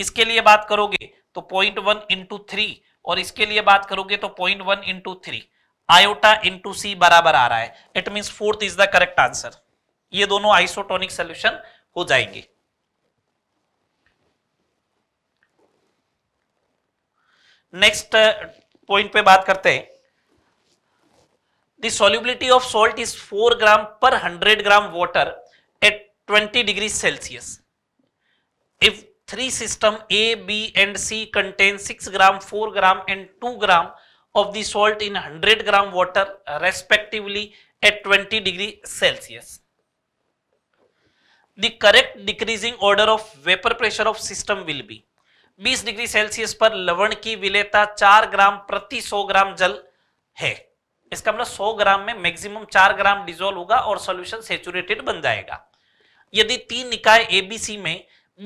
इसके लिए बात करोगे तो पॉइंट वन इंटू थ्री और इसके लिए बात करोगे तो point one into three iota into C बराबर आ रहा है it mean fourth is the correct answer ये दोनों आइसोटोनिक सोल्यूशन हो जाएंगे नेक्स्ट पॉइंट uh, पे बात करते हैं solubility of salt is four gram per hundred gram water at twenty degree Celsius if three system A B and C contain six gram four gram and two gram of the salt in 100 gram water respectively at 20 degree Celsius. The correct decreasing order of vapor pressure of system will be 20 degree celsius par lavan ki विलेता 4 gram prati 100 gram jal hai इसका मतलब 100 ग्राम में मैक्सिमम 4 ग्राम डिजोल्व होगा और सॉल्यूशन सेचुरेटेड बन जाएगा यदि तीन निकाय एबीसी में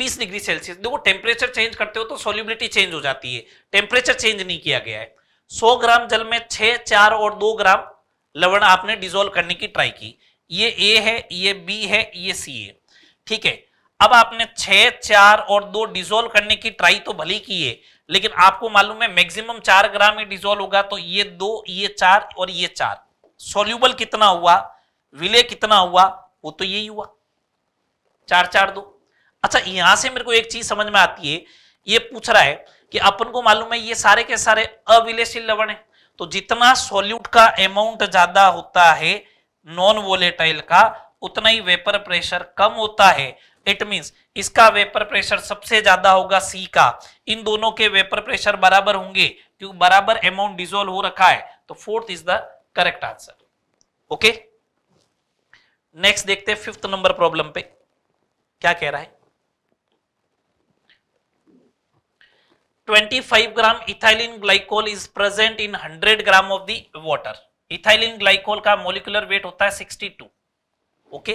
20 डिग्री सेल्सियस देखो टेम्परेचर चेंज करते हो तो सोल्यूबिलिटी चेंज हो जाती है टेम्परेचर चेंज नहीं किया गया है 100 ग्राम जल में 6, 4 और 2 ग्राम लवण आपने डिजोल्व करने की ट्राई की ये ए है ये बी है ये सी है ठीक है अब आपने 6, 4 और 2 डिजोल्व करने की ट्राई तो भली की है लेकिन आपको मालूम है मैक्सिमम 4 ग्राम ही डिजोल्व होगा तो ये दो ये चार और ये चार सोल्यूबल कितना हुआ विले कितना हुआ वो तो यही हुआ चार चार दो अच्छा यहां से मेरे को एक चीज समझ में आती है ये पूछ रहा है कि अपन को मालूम है ये सारे के सारे अविलेशील लवण है तो जितना सोल्यूट का अमाउंट ज्यादा होता है नॉन वोलेटाइल का उतना ही वेपर प्रेशर कम होता है इट मींस इसका वेपर प्रेशर सबसे ज्यादा होगा सी का इन दोनों के वेपर प्रेशर बराबर होंगे क्योंकि बराबर अमाउंट डिजोल्व हो रखा है तो fourth is the correct answer okay next देखते हैं फिफ्थ नंबर प्रॉब्लम पे क्या कह रहा है 25 gram ethylene glycol is present in 100 gram of the water ethylene glycol का मोलिकुलर वेट होता है 62 okay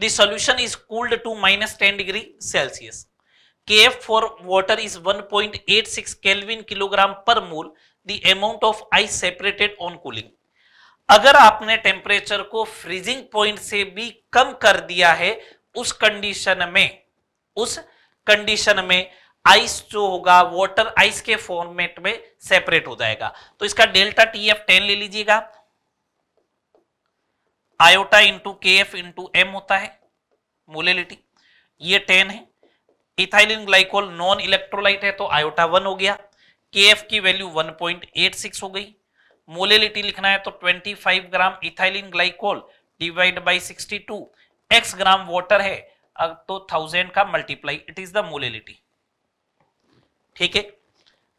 the solution is cooled to minus ten degree Celsius K F for kf for water is 1.86 kelvin kilogram per mole the amount of ice separated on cooling अगर आपने टेम्परेचर को फ्रीजिंग पॉइंट से भी कम कर दिया है उस कंडीशन में उस कंडीशन में आइस जो होगा वाटर आइस के फॉर्मेट में सेपरेट हो जाएगा तो इसका डेल्टा टी एफ टेन ले लीजिएगा iota into K F into M होता है मोलेलिटी ये टेन है इथाइलिन ग्लाइकोल नॉन इलेक्ट्रोलाइट है तो आयोटा वन हो गया के एफ की वैल्यू 1.86 हो गई मोलेलिटी लिखना है तो 25 gram ethylene glycol divide by 62 X gram water है अब तो थाउजेंड का multiply it is the molality ठीक है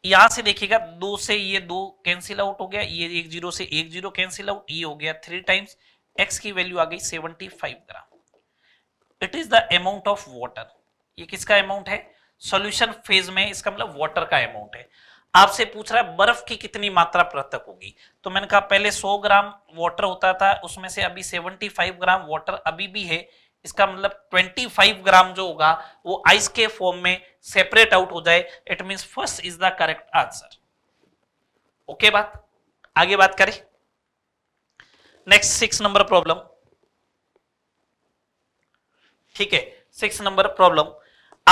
यहां से देखिएगा दो से ये दो कैंसिल आउट हो गया ये एक जीरो से एक जीरो कैंसिल आउट ये हो गया थ्री टाइम्स एक्स की वैल्यू आ गई seventy five gram it is the amount of water ये किसका अमाउंट है सोल्यूशन फेज में इसका मतलब वॉटर का अमाउंट है आपसे पूछ रहा है बर्फ की कितनी मात्रा पृथक होगी तो मैंने कहा पहले 100 ग्राम वाटर होता था उसमें से अभी 75 ग्राम वाटर अभी भी है इसका मतलब 25 ग्राम जो होगा वो आइस के फॉर्म में सेपरेट आउट हो जाए it mean first is the correct answer okay बात आगे बात करें नेक्स्ट सिक्स नंबर प्रॉब्लम ठीक है सिक्स नंबर प्रॉब्लम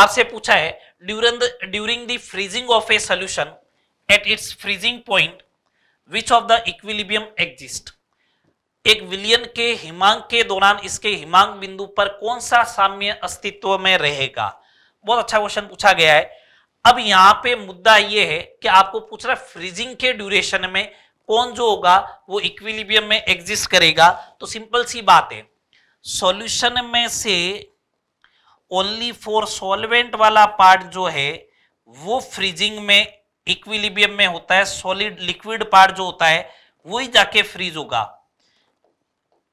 आपसे पूछा है during during the freezing of a solution at its freezing point which of the equilibrium exist एक विलियन के हिमांक के दौरान इसके हिमांक बिंदु पर कौन सा साम्य अस्तित्व में रहेगा बहुत अच्छा क्वेश्चन पूछा गया है अब यहाँ पे मुद्दा ये है कि आपको पूछ रहा है फ्रीजिंग के ड्यूरेशन में कौन जो होगा वो इक्विलिबियम में एग्जिस्ट करेगा तो सिंपल सी बात है सॉल्यूशन में से ओनली फॉर सॉल्वेंट वाला पार्ट जो है वो फ्रीजिंग में इक्विलिबियम में होता है सॉलिड लिक्विड पार्ट जो होता है वही जाके फ्रीज होगा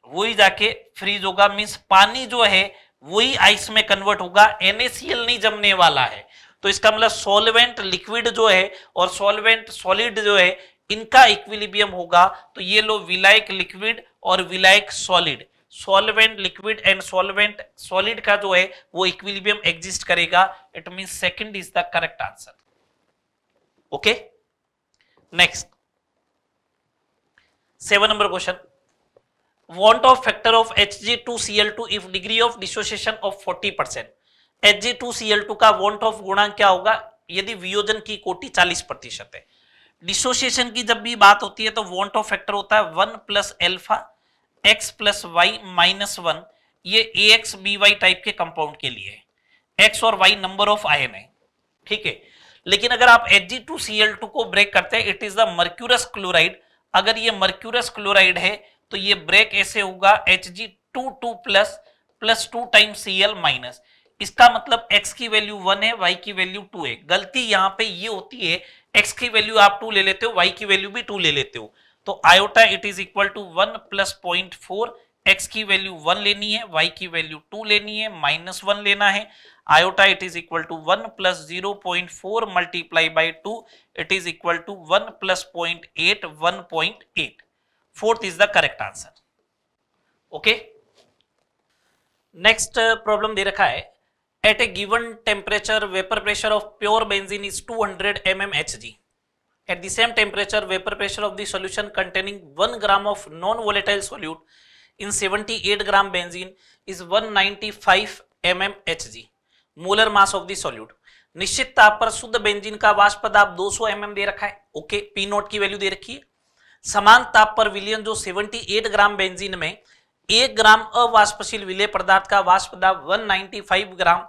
वही जाके फ्रीज होगा मीन्स पानी जो है वही आइस में कन्वर्ट होगा एनएसीएल नहीं जमने वाला है तो इसका मतलब सॉल्वेंट लिक्विड जो है और सॉल्वेंट सॉलिड जो है इनका इक्विलिबियम होगा तो ये लो विलायक लिक्विड और विलायक solid solvent liquid and solvent solid का जो है वो इक्विलिबियम एग्जिस्ट करेगा it mean second is the correct answer okay next seven number question want of factor of Hg2Cl2 if degree of dissociation of 40 percent Hg2Cl2 का want of गुणांक क्या होगा यदि वियोजन की कोटि 40 प्रतिशत है डिसोसिएशन की जब भी बात होती है तो वॉन्ट ऑफ फैक्टर होता है 1 plus alpha X plus Y minus one ये A X B Y type के कंपाउंड के लिए एक्स और वाई नंबर ऑफ आयन है ठीक है लेकिन अगर आप एच को ब्रेक करते हैं it is the mercurous chloride अगर ये मर्क्यूरस क्लोराइड है तो ये ब्रेक ऐसे होगा H G two two plus plus two time C L minus इसका मतलब x की वैल्यू वन है y की वैल्यू टू है गलती यहाँ पे ये होती है x की वैल्यू आप टू ले लेते हो y की वैल्यू भी टू ले लेते हो तो iota it is equal to one plus point four x की वैल्यू वन लेनी है वाई की वैल्यू टू लेनी है माइनस वन लेना है iota it is equal to one plus zero point four multiply by two it is equal to one plus point eight one point eight fourth is the correct answer okay next problem दे रखा है at a given temperature vapour pressure of pure benzene is 200 hundred M M H G at the same temperature vapour pressure of the containing one gram of non volatile solute in 78 gram benzene is 195 ninety molar mass of the निश्चित ताप पर शुद्ध बेंजीन का वाष्पद आप दो सौ एम एम दे रखा है ओके पी नोट की वैल्यू दे रखी है समान ताप पर विलियन जो 78 ग्राम बेंजीन में एक ग्राम अवाष्पशील विलय पदार्थ का वाष्प दाब 195 ग्राम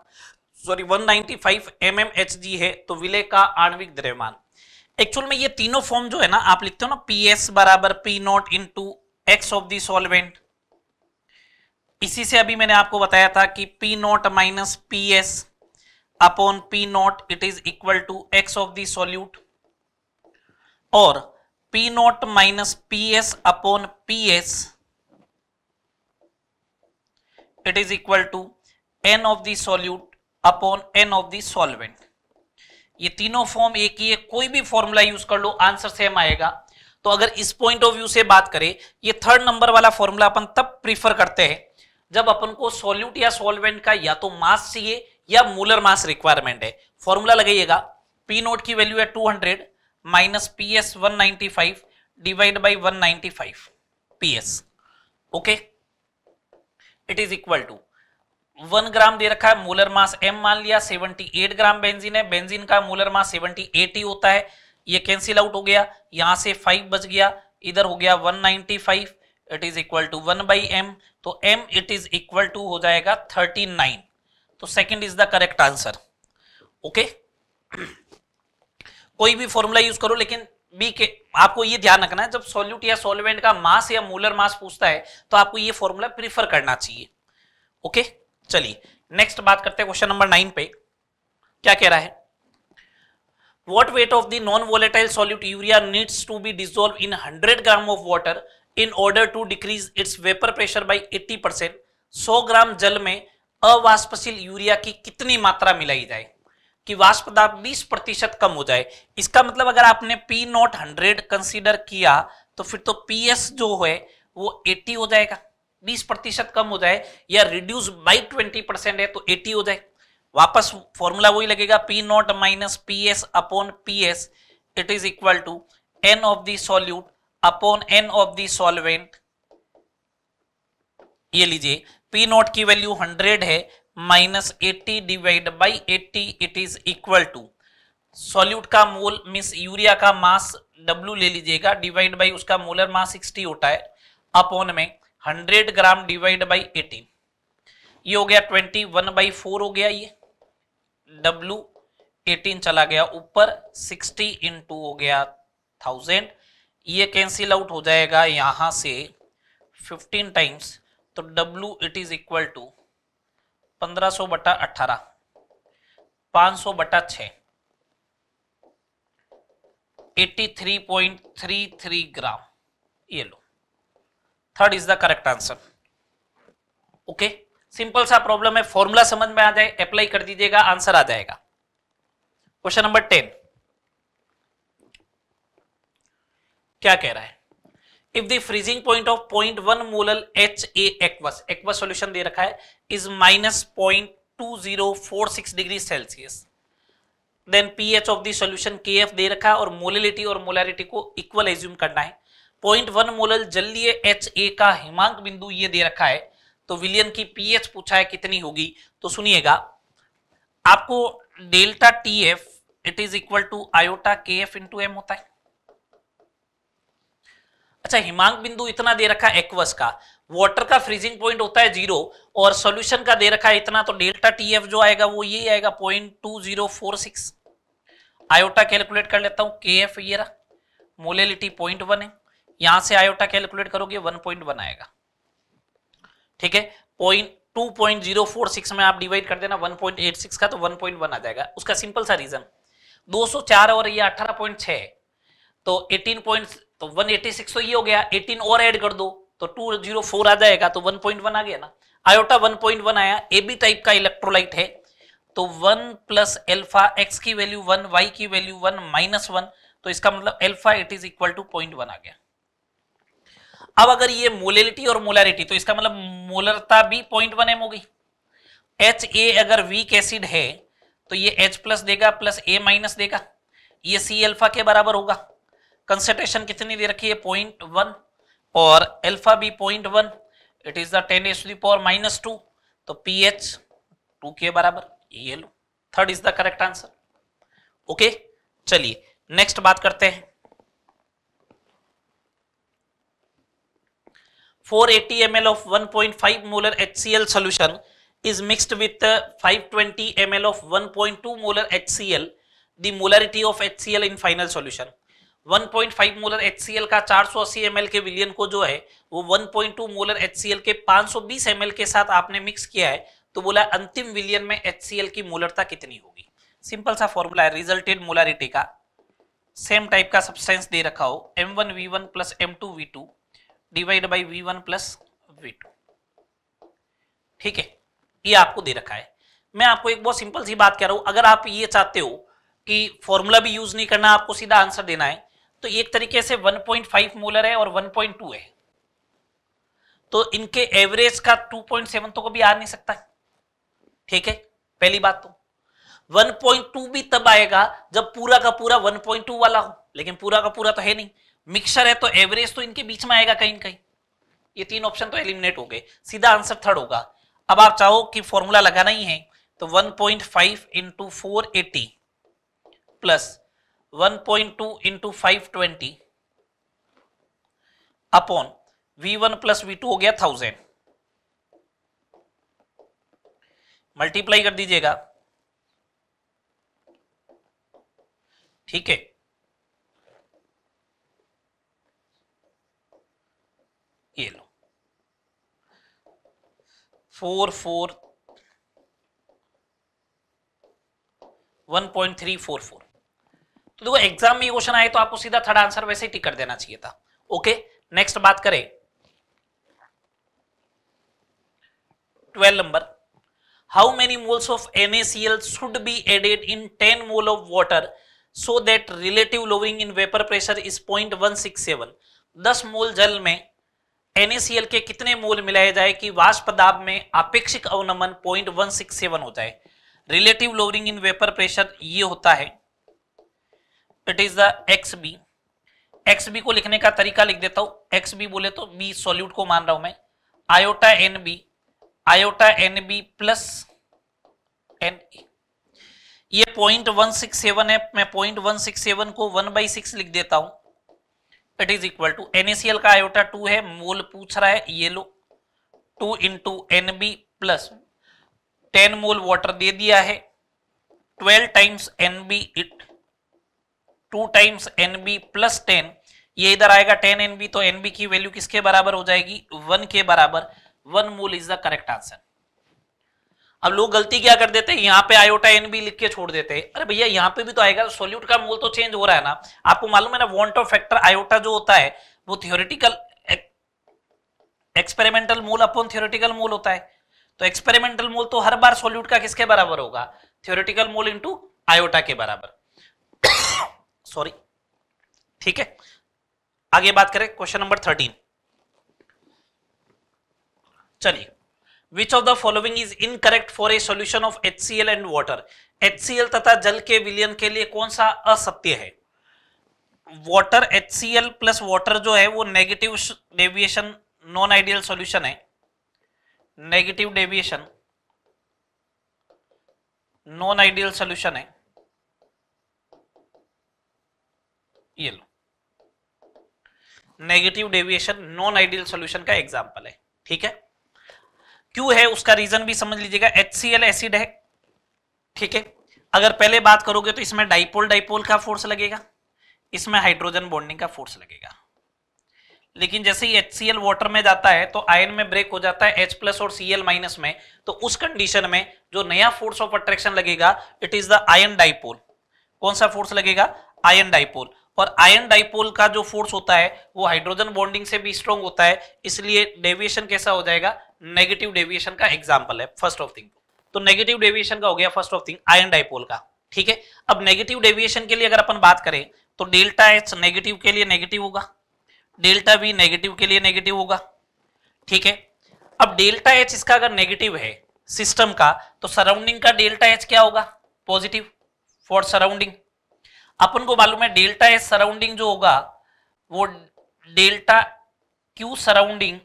सॉरी 195 नाइनटी है तो विलय का आणविक द्रव्यमान एक्चुअल में ये तीनों फॉर्म जो है ना आप लिखते हो ना पी एस बराबर P naught into x of the solvent इसी से अभी मैंने आपको बताया था कि P naught minus P S upon P naught it is equal to x of the solute और P naught minus P S upon P S it is equal to N of the solute upon N of the solvent ये तीनों फॉर्म एक ही है कोई भी फॉर्मूला यूज कर लो आंसर सेम आएगा तो अगर इस पॉइंट ऑफ व्यू से बात करें ये थर्ड नंबर वाला फॉर्मूला अपन तब प्रीफर करते हैं जब अपन को सॉल्यूट या सॉल्वेंट का या तो मास चाहिए या मूलर मास रिक्वायरमेंट है फॉर्मूला लगाइएगा पी नोट की वैल्यू है 200 divide by one ninety five P S okay it is equal to one gram दे रखा है मोलर मास एम मान लिया एट ग्राम बेंजीन है बेंजीन का मोलर मास एट ही होता है ये कैंसिल आउट हो गया यहां से फाइव बच गया इधर हो गया one ninety five it is equal to one by M तो M it is equal to हो जाएगा थर्टी नाइन तो second is the correct answer okay कोई भी फॉर्मूला यूज करो लेकिन बी के आपको ये ध्यान रखना है जब सोल्यूट या सोलवेंट का मास या मूलर मास पूछता है तो आपको ये फॉर्मूला प्रीफर करना चाहिए ओके चलिए नेक्स्ट बात करते हैं क्वेश्चन नंबर नाइन पे क्या कह रहा है what weight of the volatile solute urea needs to be dissolve in hundred gram of water in order to decrease its vapour pressure by by percent सौ ग्राम जल में अवाष्पशील यूरिया की कितनी मात्रा मिलाई जाए कि वाष्प दाब 20 प्रतिशत कम हो जाए इसका मतलब अगर आपने पी नॉट हंड्रेड कंसिडर किया तो फिर तो पी एस जो है वो 80 हो जाएगा 20 प्रतिशत कम हो जाए या रिड्यूस बाई 20 परसेंट है तो 80 हो जाए वापस फॉर्मूला वही लगेगा P naught minus P S upon P S it is equal to N of the solute upon N of the solvent ये लीजिए पी नॉट की वैल्यू 100 है minus eighty divide by eighty it is equal to solute का मोल मीन्स यूरिया का मास W ले लीजिएगा डिवाइड बाई उसका मोलर मास 60 होता है अपॉन में 100 ग्राम डिवाइड बाई 18 ये हो गया 21 वन बाई फोर हो गया ये W 18 चला गया ऊपर 60 इन हो गया थाउजेंड ये कैंसिल आउट हो जाएगा यहां से 15 टाइम्स तो W it is equal to पंद्रह सौ बटा अठारह पांच सौ बटा छ eighty three point three three gram ये लो third is the correct answer okay simple सा प्रॉब्लम है फॉर्मूला समझ में आ जाए अप्लाई कर दीजिएगा आंसर आ जाएगा क्वेश्चन नंबर टेन क्या कह रहा है if the freezing point of 0.1 molar HA aqueous aqueous solution दे रखा है is minus 0.2046 degree Celsius then pH of the solution Kf दे रखा है और मोलिलिटी और मोलारिटी को इक्वल एज्यूम करना है 0.1 मोलल जलीय HA का हिमांक बिंदु ये दे रखा है तो विलियन की एच पूछा है कितनी होगी तो सुनिएगा आपको delta T F it is equal to iota K F into M होता है अच्छा हिमांक बिंदु इतना दे रखा है एक्वस का वाटर का फ्रीजिंग पॉइंट होता है जीरो और सॉल्यूशन का दे रखा है इतना तो डेल्टा टी एफ जो आएगा वो ये आएगा point two zero four six iota calculate कर लेता हूं के एफ ये रहा मोलेलिटी पॉइंट वन है यहां से आयोटा कैलकुलेट करोगे वन पॉइंट वन आएगा ठीक है point two point zero four six में आप डिवाइड कर देना वन पॉइंट एट सिक्स का तो वन पॉइंट वन आ जाएगा उसका सिंपल सा रीजन दो सौ चार और ये अठारह पॉइंट छह तो एटीन पॉइंट तो 186 तो ये हो गया 18 और ऐड कर दो तो 204 आ जाएगा तो 1.1 आ गया ना आयोटा 1.1 आया ए बी टाइप का इलेक्ट्रोलाइट है तो 1 प्लस एल्फा एक्स की वैल्यू 1 वाई की वैल्यू 1 माइनस वन तो इसका मतलब alpha it is equal to point one आ गया अब अगर ये मोलेलिटी और मोलरिटी तो इसका मतलब मोलरता भी पॉइंट वन एम हो गई एच ए अगर वीक एसिड है तो ये H प्लस देगा प्लस ए माइनस देगा ये सी एल्फा के बराबर होगा कंसेंट्रेशन कितनी दे रखी है पॉइंट वन और एल्फा भी point one it is the ten S to power minus two तो पी एच टू के बराबर ये लो third is the correct answer okay चलिए नेक्स्ट बात करते हैं 480 ml of 1.5 molar HCl solution is mixed with 520 ml of 1.2 molar HCl the molarity of HCl in final solution 1.5 molar HCl का 480 ml के विलियन को जो है वो 1.2 मोलर HCl के 520 ml के साथ आपने मिक्स किया है तो बोला अंतिम विलियन में HCl की मोलरता कितनी होगी सिंपल सा फॉर्मूला है रिजल्टेड मोलारिटी का सेम टाइप का सब्सटेंस दे रखा हो M one V one plus M two V two divide by V one plus V two ठीक है ये आपको दे रखा है मैं आपको एक बहुत सिंपल सी बात कह रहा हूं अगर आप ये चाहते हो कि फॉर्मूला भी यूज नहीं करना आपको सीधा आंसर देना है तो एक तरीके से 1.5 मोलर है और 1.2 है तो इनके एवरेज का 2.7 तो कभी आ नहीं सकता है ठीक है पहली बात तो 1.2 भी तब आएगा जब पूरा का पूरा 1.2 वाला हो लेकिन पूरा का पूरा तो है नहीं मिक्सर है तो एवरेज तो इनके बीच में आएगा कहीं कहीं ये तीन ऑप्शन तो एलिमिनेट हो गए सीधा आंसर थर्ड होगा अब आप चाहो कि फॉर्मूला लगाना ही है तो 1.5 point five into four eighty plus 1.2 into 520 upon V1 one plus V हो गया थाउजेंड मल्टीप्लाई कर दीजिएगा ठीक है ये लो four four one point three four four देखो एग्जाम में क्वेश्चन आए तो आपको सीधा थर्ड आंसर वैसे ही टिक कर देना चाहिए था ओके नेक्स्ट बात करें twelve number how many moles how many should be added in ten mole of water so that relative lowering in vapour pressure is point one six seven दस मोल जल में NaCl के कितने मोल मिलाए जाए कि वाष्प दाब में अपेक्षिक अवनमन पॉइंट वन सिक्स सेवन हो जाए relative lowering in vapour pressure ये होता है it is the X B x B को लिखने का तरीका लिख देता हूं एक्स बी बोले तो बी सॉल्यूट को मान रहा हूं मैं iota N B iota N B plus N A ये पॉइंट वन सिक्स सेवन है मैं पॉइंट वन सिक्स सेवन को वन बाई सिक्स लिख देता हूं it is equal to NaCl का आयोटा टू है मोल पूछ रहा है ये लो two into N B plus ten mole water दे दिया है twelve times N B it two times N B plus ten ये इधर आएगा टेन एन बी तो एन बी की वैल्यू किसके बराबर हो जाएगी वन के बराबर वन मूल इज द करेक्ट आंसर अब लोग गलती क्या कर देते हैं यहाँ पे आयोटा एन बी लिख के छोड़ देते हैं अरे भैया यहाँ पे भी तो आएगा सोल्यूट का मूल तो चेंज हो रहा है ना आपको मालूम है ना वॉन्ट ऑफ फैक्टर आयोटा जो होता है वो थियोरिटिकल एक्सपेरिमेंटल मूल अपॉन थियोरिटिकल मूल होता है तो एक्सपेरिमेंटल मूल तो हर बार सोल्यूट का किसके बराबर होगा थियोरिटिकल मूल इंटू आयोटा के बराबर सॉरी ठीक है आगे बात करें क्वेश्चन नंबर थर्टीन चलिए which of the following is incorrect for a solution of HCl and water HCl तथा जल के विलियन के लिए कौन सा असत्य है वाटर एचसीएल प्लस वाटर जो है वो negative deviation non ideal solution है negative deviation non ideal solution है ये लो negative deviation non ideal solution का एग्जाम्पल है ठीक है क्यों है उसका रीजन भी समझ लीजिएगा एच एसिड है ठीक है अगर पहले बात करोगे तो इसमें डाइपोल डाइपोल का फोर्स लगेगा इसमें हाइड्रोजन बॉन्डिंग का फोर्स लगेगा लेकिन जैसे ही एच वाटर में जाता है तो आयन में ब्रेक हो जाता है H प्लस और Cl माइनस में तो उस कंडीशन में जो नया फोर्स ऑफ अट्रैक्शन लगेगा it is the ion dipole कौन सा फोर्स लगेगा आयन डाइपोल और आयन डाइपोल का जो फोर्स होता है वो हाइड्रोजन बॉन्डिंग से भी स्ट्रॉन्ग होता है इसलिए डेविएशन कैसा हो जाएगा नेगेटिव डेविएशन का एग्जाम्पल है फर्स्ट ऑफ थिंग तो नेगेटिव डेविएशन का हो गया first of thing ion dipole का ठीक है अब नेगेटिव डेविएशन के लिए अगर अपन बात करें तो डेल्टा एच नेगेटिव के लिए नेगेटिव होगा डेल्टा बी नेगेटिव के लिए नेगेटिव होगा ठीक है अब डेल्टा एच इसका अगर नेगेटिव है सिस्टम का तो सराउंडिंग का डेल्टा एच क्या होगा पॉजिटिव फॉर सराउंडिंग अपन को मालूम है डेल्टा एस सराउंडिंग जो होगा वो delta Q surrounding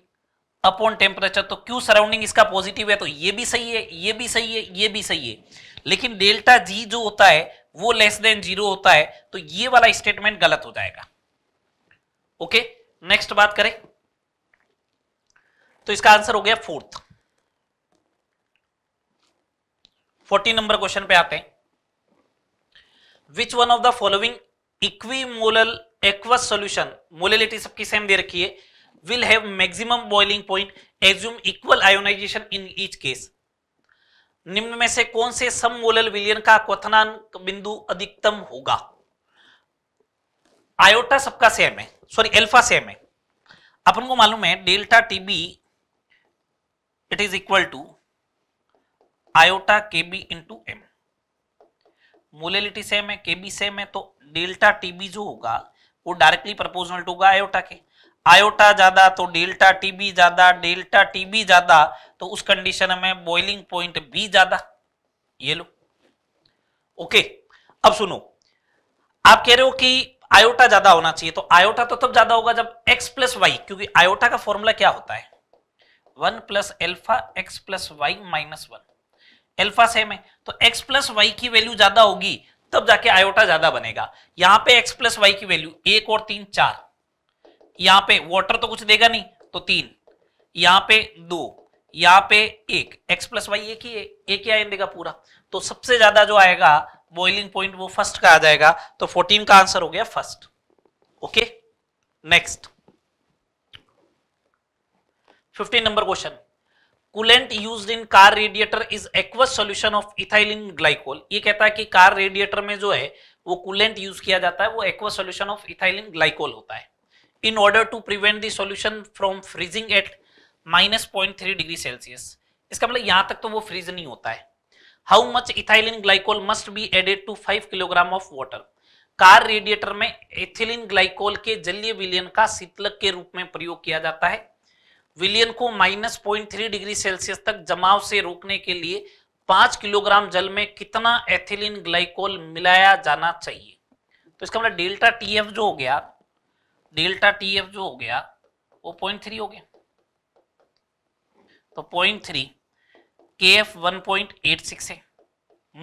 upon temperature तो क्यू सराउंडिंग इसका पॉजिटिव है तो ये भी सही है ये भी सही है ये भी सही है लेकिन डेल्टा जी जो होता है वो लेस देन जीरो होता है तो ये वाला स्टेटमेंट गलत हो जाएगा ओके नेक्स्ट बात करें तो इसका आंसर हो गया फोर्थ फोर्टीन नंबर क्वेश्चन पे आते हैं which one of the following equimolal aqueous solution molality सबकी सेम दे रखी है will have maximum boiling point assume equal ionization in each case निम्न में से कौन से सम मोलल विलियन का क्वथनांक बिंदु अधिकतम होगा आयोटा सबका सेम है सॉरी एल्फा सेम है अपन को मालूम है delta TB it is equal to iota K B into M molality same है के बी सेम है तो डेल्टा टीबी जो होगा वो डायरेक्टली प्रपोजनल टू होगा आयोटा के आयोटा ज्यादा तो डेल्टा टीबी ज्यादा डेल्टा टीबी ज्यादा तो उस कंडीशन में बॉइलिंग पॉइंट भी ज्यादा ये लो ओके अब सुनो आप कह रहे हो कि आयोटा ज्यादा होना चाहिए तो आयोटा तो तब ज्यादा होगा जब एक्स प्लस वाई क्योंकि आयोटा का फॉर्मूला क्या होता है one plus alpha X plus Y minus one alpha same है तो एक्स प्लस वाई की वैल्यू ज्यादा होगी तब जाके आयोटा ज्यादा बनेगा यहां पे एक्स प्लस वाई की वैल्यू एक और तीन चार यहां पे वाटर तो कुछ देगा नहीं तो तीन यहां पे दो यहां पे एक एक्स प्लस वाई एक ही एक ही आयन देगा पूरा तो सबसे ज्यादा जो आएगा बॉइलिंग पॉइंट वो फर्स्ट का आ जाएगा तो फोर्टीन का आंसर हो गया first okay next fifteen number question coolant used in car radiator is aqueous solution of ethylene glycol ये कहता है कि कार रेडिएटर में जो है वो कूलेंट यूज किया जाता है वो aqueous solution of ethylene glycol होता है in order to prevent the solution from freezing at minus point three degree Celsius इसका मतलब यहां तक तो वो फ्रीज नहीं होता है how much ethylene glycol must be added to five kilogram of water car radiator में एथिलिन ग्लाइकोल के जलीय विलियन का शीतलक के रूप में प्रयोग किया जाता है विलियन को minus point three degree Celsius तक जमाव से रोकने के लिए पांच किलोग्राम जल में कितना एथिलीन ग्लाइकोल मिलाया जाना चाहिए तो इसका मतलब डेल्टा टी एफ जो हो गया डेल्टा टी एफ जो हो गया वो पॉइंट थ्री हो गया तो point three K F one point eight six है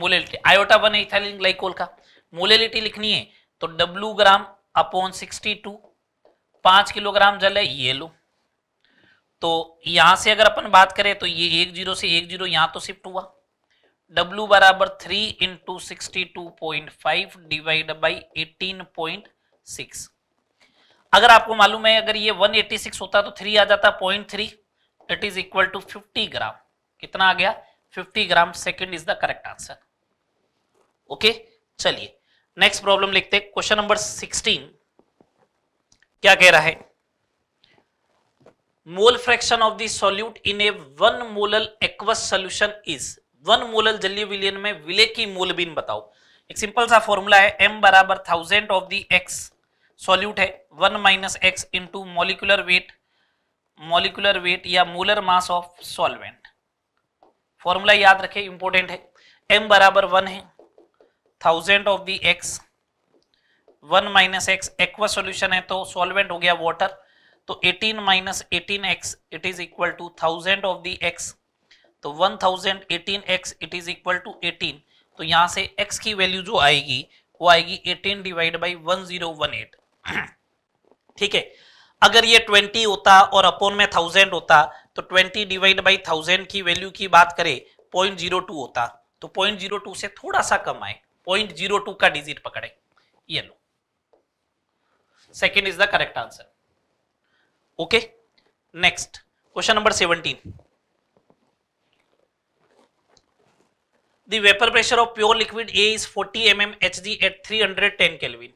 molality iota one ethylene glycol का मोलेलिटी लिखनी है तो W gram upon sixty two पांच किलोग्राम जल है ये लो तो यहां से अगर अपन बात करें तो ये एक जीरो से एक जीरो यहां तो शिफ्ट हुआ W बराबर three into sixty two point five divide by eighteen point six अगर आपको मालूम है अगर ये वन एटी सिक्स होता तो थ्री आ जाता point three it is equal to fifty gram कितना आ गया fifty gram second is the correct answer okay चलिए नेक्स्ट प्रॉब्लम लिखते क्वेश्चन नंबर सिक्सटीन क्या कह रहा है mole fraction of the solute in a one molal aqueous solution is one molal जलीय विलियन में विले की मोल बिन बताओ एक सिंपल सा फॉर्मूला है एम बराबर thousand of the X solute है one minus x into molecular weight molecular weight या molar mass of solvent formula याद रखे इंपॉर्टेंट है एम बराबर वन है thousand of the X one minus X aqua solution है तो सॉल्वेंट हो गया वाटर तो 18 minus eighteen X it is equal to thousand of the X तो one thousand eighteen X it is equal to eighteen तो यहाँ से x की वैल्यू जो आएगी वो आएगी 18 डिवाइड बाई 1018 ठीक है अगर ये 20 होता और अपोन में थाउजेंड होता तो 20 डिवाइड बाई थाउजेंड की वैल्यू की बात करें पॉइंट जीरो टू होता तो पॉइंट जीरो टू से थोड़ा सा कम आए पॉइंट जीरो टू का डिजिट पकड़े ये लो second is the correct answer okay next question number seventeen The vapor pressure of pure liquid A is 40 mm Hg at 310 Kelvin.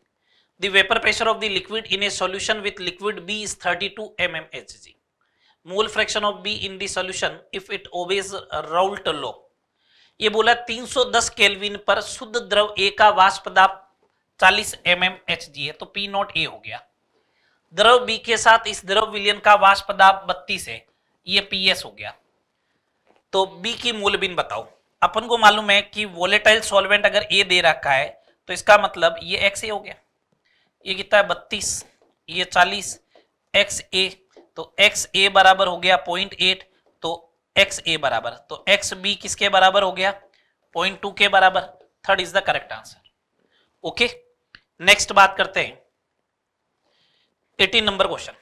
The vapor pressure of the liquid in a solution with liquid B is 32 mm Hg. Mole fraction of B in the solution if it obeys Raoult law. ये बोला 310 केल्विन पर शुद्ध द्रव A का वाष्प दाब 40 mm Hg है तो P नॉट A हो गया द्रव बी के साथ इस द्रव विलियन का वाष्प दाब बत्तीस है ये पीएस हो गया तो बी की मूल बिन बताओ अपन को मालूम है कि वोलेटाइल सॉल्वेंट अगर ए दे रखा है तो इसका मतलब ये एक्स ए हो गया ये कितना है बत्तीस ये चालीस एक्स ए तो एक्स ए बराबर हो गया पॉइंट एट तो एक्स ए बराबर तो एक्स बी किसके बराबर हो गया पॉइंट टू के बराबर third is the correct answer okay next बात करते हैं 18 number question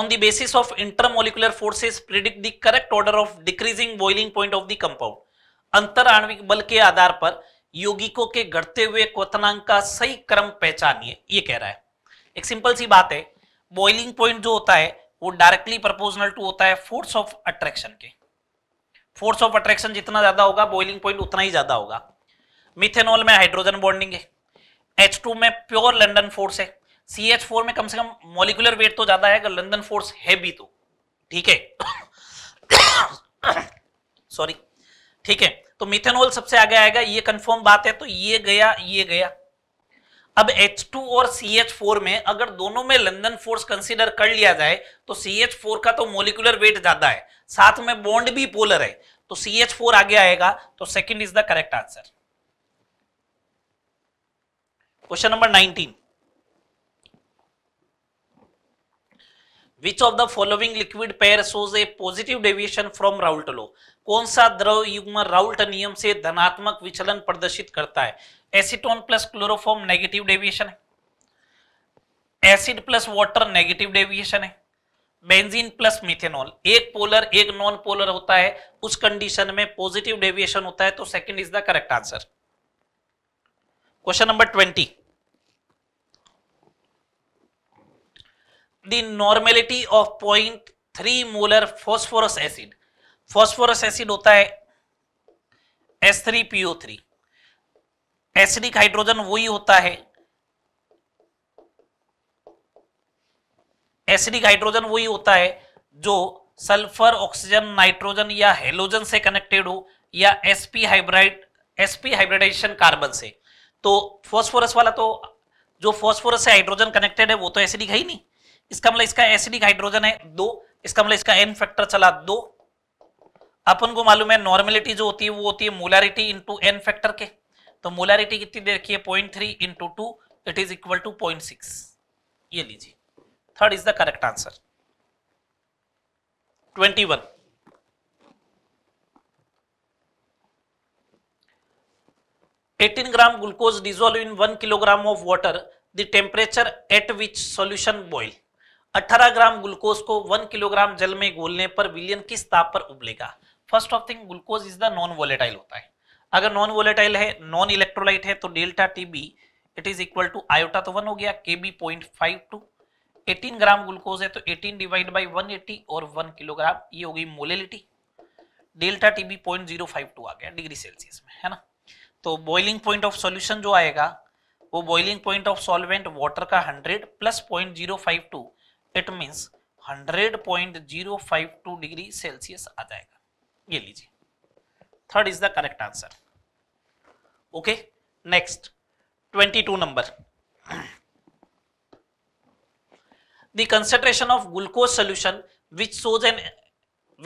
on the basis of intermolecular forces predict the correct order of decreasing boiling point of the compound अंतर आणविक बल के आधार पर यौगिकों के घटते हुए क्वथनांक का सही क्रम पहचानिए ये कह रहा है एक सिंपल सी बात है बॉइलिंग पॉइंट जो होता है वो डायरेक्टली प्रोपोर्शनल टू होता है फोर्स ऑफ अट्रैक्शन के फोर्स ऑफ अट्रैक्शन जितना ज्यादा होगा बॉइलिंग पॉइंट उतना ही ज्यादा होगा मिथेनॉल में हाइड्रोजन बॉन्डिंग है एच टू में प्योर लंदन फोर्स है सी एच फोर में कम से कम मोलिकुलर वेट तो ज्यादा है अगर लंदन फोर्स है भी तो ठीक है सॉरी ठीक है तो मिथेनॉल सबसे आगे आएगा ये कंफर्म बात है तो ये गया ये गया अब H2 और CH4 में अगर दोनों में लंदन फोर्स कंसीडर कर लिया जाए तो CH4 का तो मोलिकुलर वेट ज्यादा है साथ में बॉन्ड भी पोलर है तो CH4 आगे आएगा तो second is the correct answer question number 19 which of the following liquid pair shows a positive deviation from Raoult law कौन सा द्रव युग्म राउल्ट नियम से धनात्मक विचलन प्रदर्शित करता है acetone plus chloroform negative deviation है acid plus water negative deviation है बेंजीन प्लस मिथेनॉल एक पोलर एक नॉन पोलर होता है उस कंडीशन में पॉजिटिव डेविएशन होता है तो second is the correct answer number twenty 20. The normality of 0.3 molar phosphorus acid. Phosphorus acid होता है S three PO three acidic hydrogen वही होता है एसिडिक हाइड्रोजन वही होता है जो सल्फर ऑक्सीजन नाइट्रोजन या हेलोजन से कनेक्टेड हो या SP hybrid SP hybridization carbon से तो फॉस्फोरस वाला तो जो फॉस्फोरस है हाइड्रोजन कनेक्टेड है वो तो एसिडिक है ही नहीं इसका मतलब इसका एसिडिक हाइड्रोजन है दो इसका मतलब इसका एन फैक्टर चला दो अपन को मालूम है नॉर्मेलिटी जो होती है वो होती है मोलारिटी इंटू एन फैक्टर के तो मोलारिटी कितनी दे रखी है point three into two it is equal to point six ये लीजिए third is the correct answer twenty one 18 gram glucose dissolved in 1 kilogram of water the temperature at which solution boil 18 gram glucose को 1 किलोग्राम जल में घोलने पर विलियन किस ताप पर उबलेगा first of thing glucose is the non volatile होता है अगर नॉन वोलेटाइल है नॉन इलेक्ट्रोलाइट है तो delta T B it is equal to iota तो वन हो गया K B point five two eighteen gram glucose है तो eighteen divide by one eighty और वन किलोग्राम ये होगी molality delta T B point zero five two आ गया डिग्री सेल्सियस में है ना तो बॉइलिंग पॉइंट ऑफ सॉल्यूशन जो आएगा वो boiling point of solvent water का 100 plus point zero five two it means hundred point zero five two degree Celsius आ जाएगा ये लीजिए third is the correct answer okay next twenty two number the concentration of the concentration of glucose solution which shows an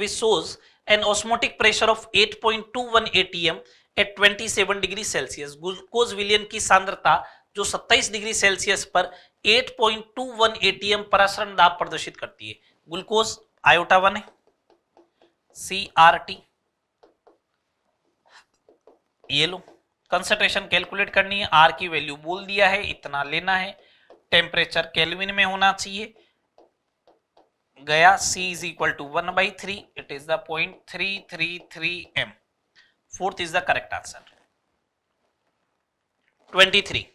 which shows an osmotic pressure of 8.21 atm at 27 degree Celsius glucose विलियन की सांद्रता जो 27 डिग्री सेल्सियस पर 8.21 पॉइंट टू वन एटीएम परासरण दाब प्रदर्शित करती है ग्लूकोज आयोटा वन है सी आर टी ये लो कंसेंट्रेशन कैलकुलेट करनी है आर की वैल्यू बोल दिया है इतना लेना है टेम्परेचर केल्विन में होना चाहिए गया C is equal to one by three it is the point three three three M Fourth is the correct answer. 23.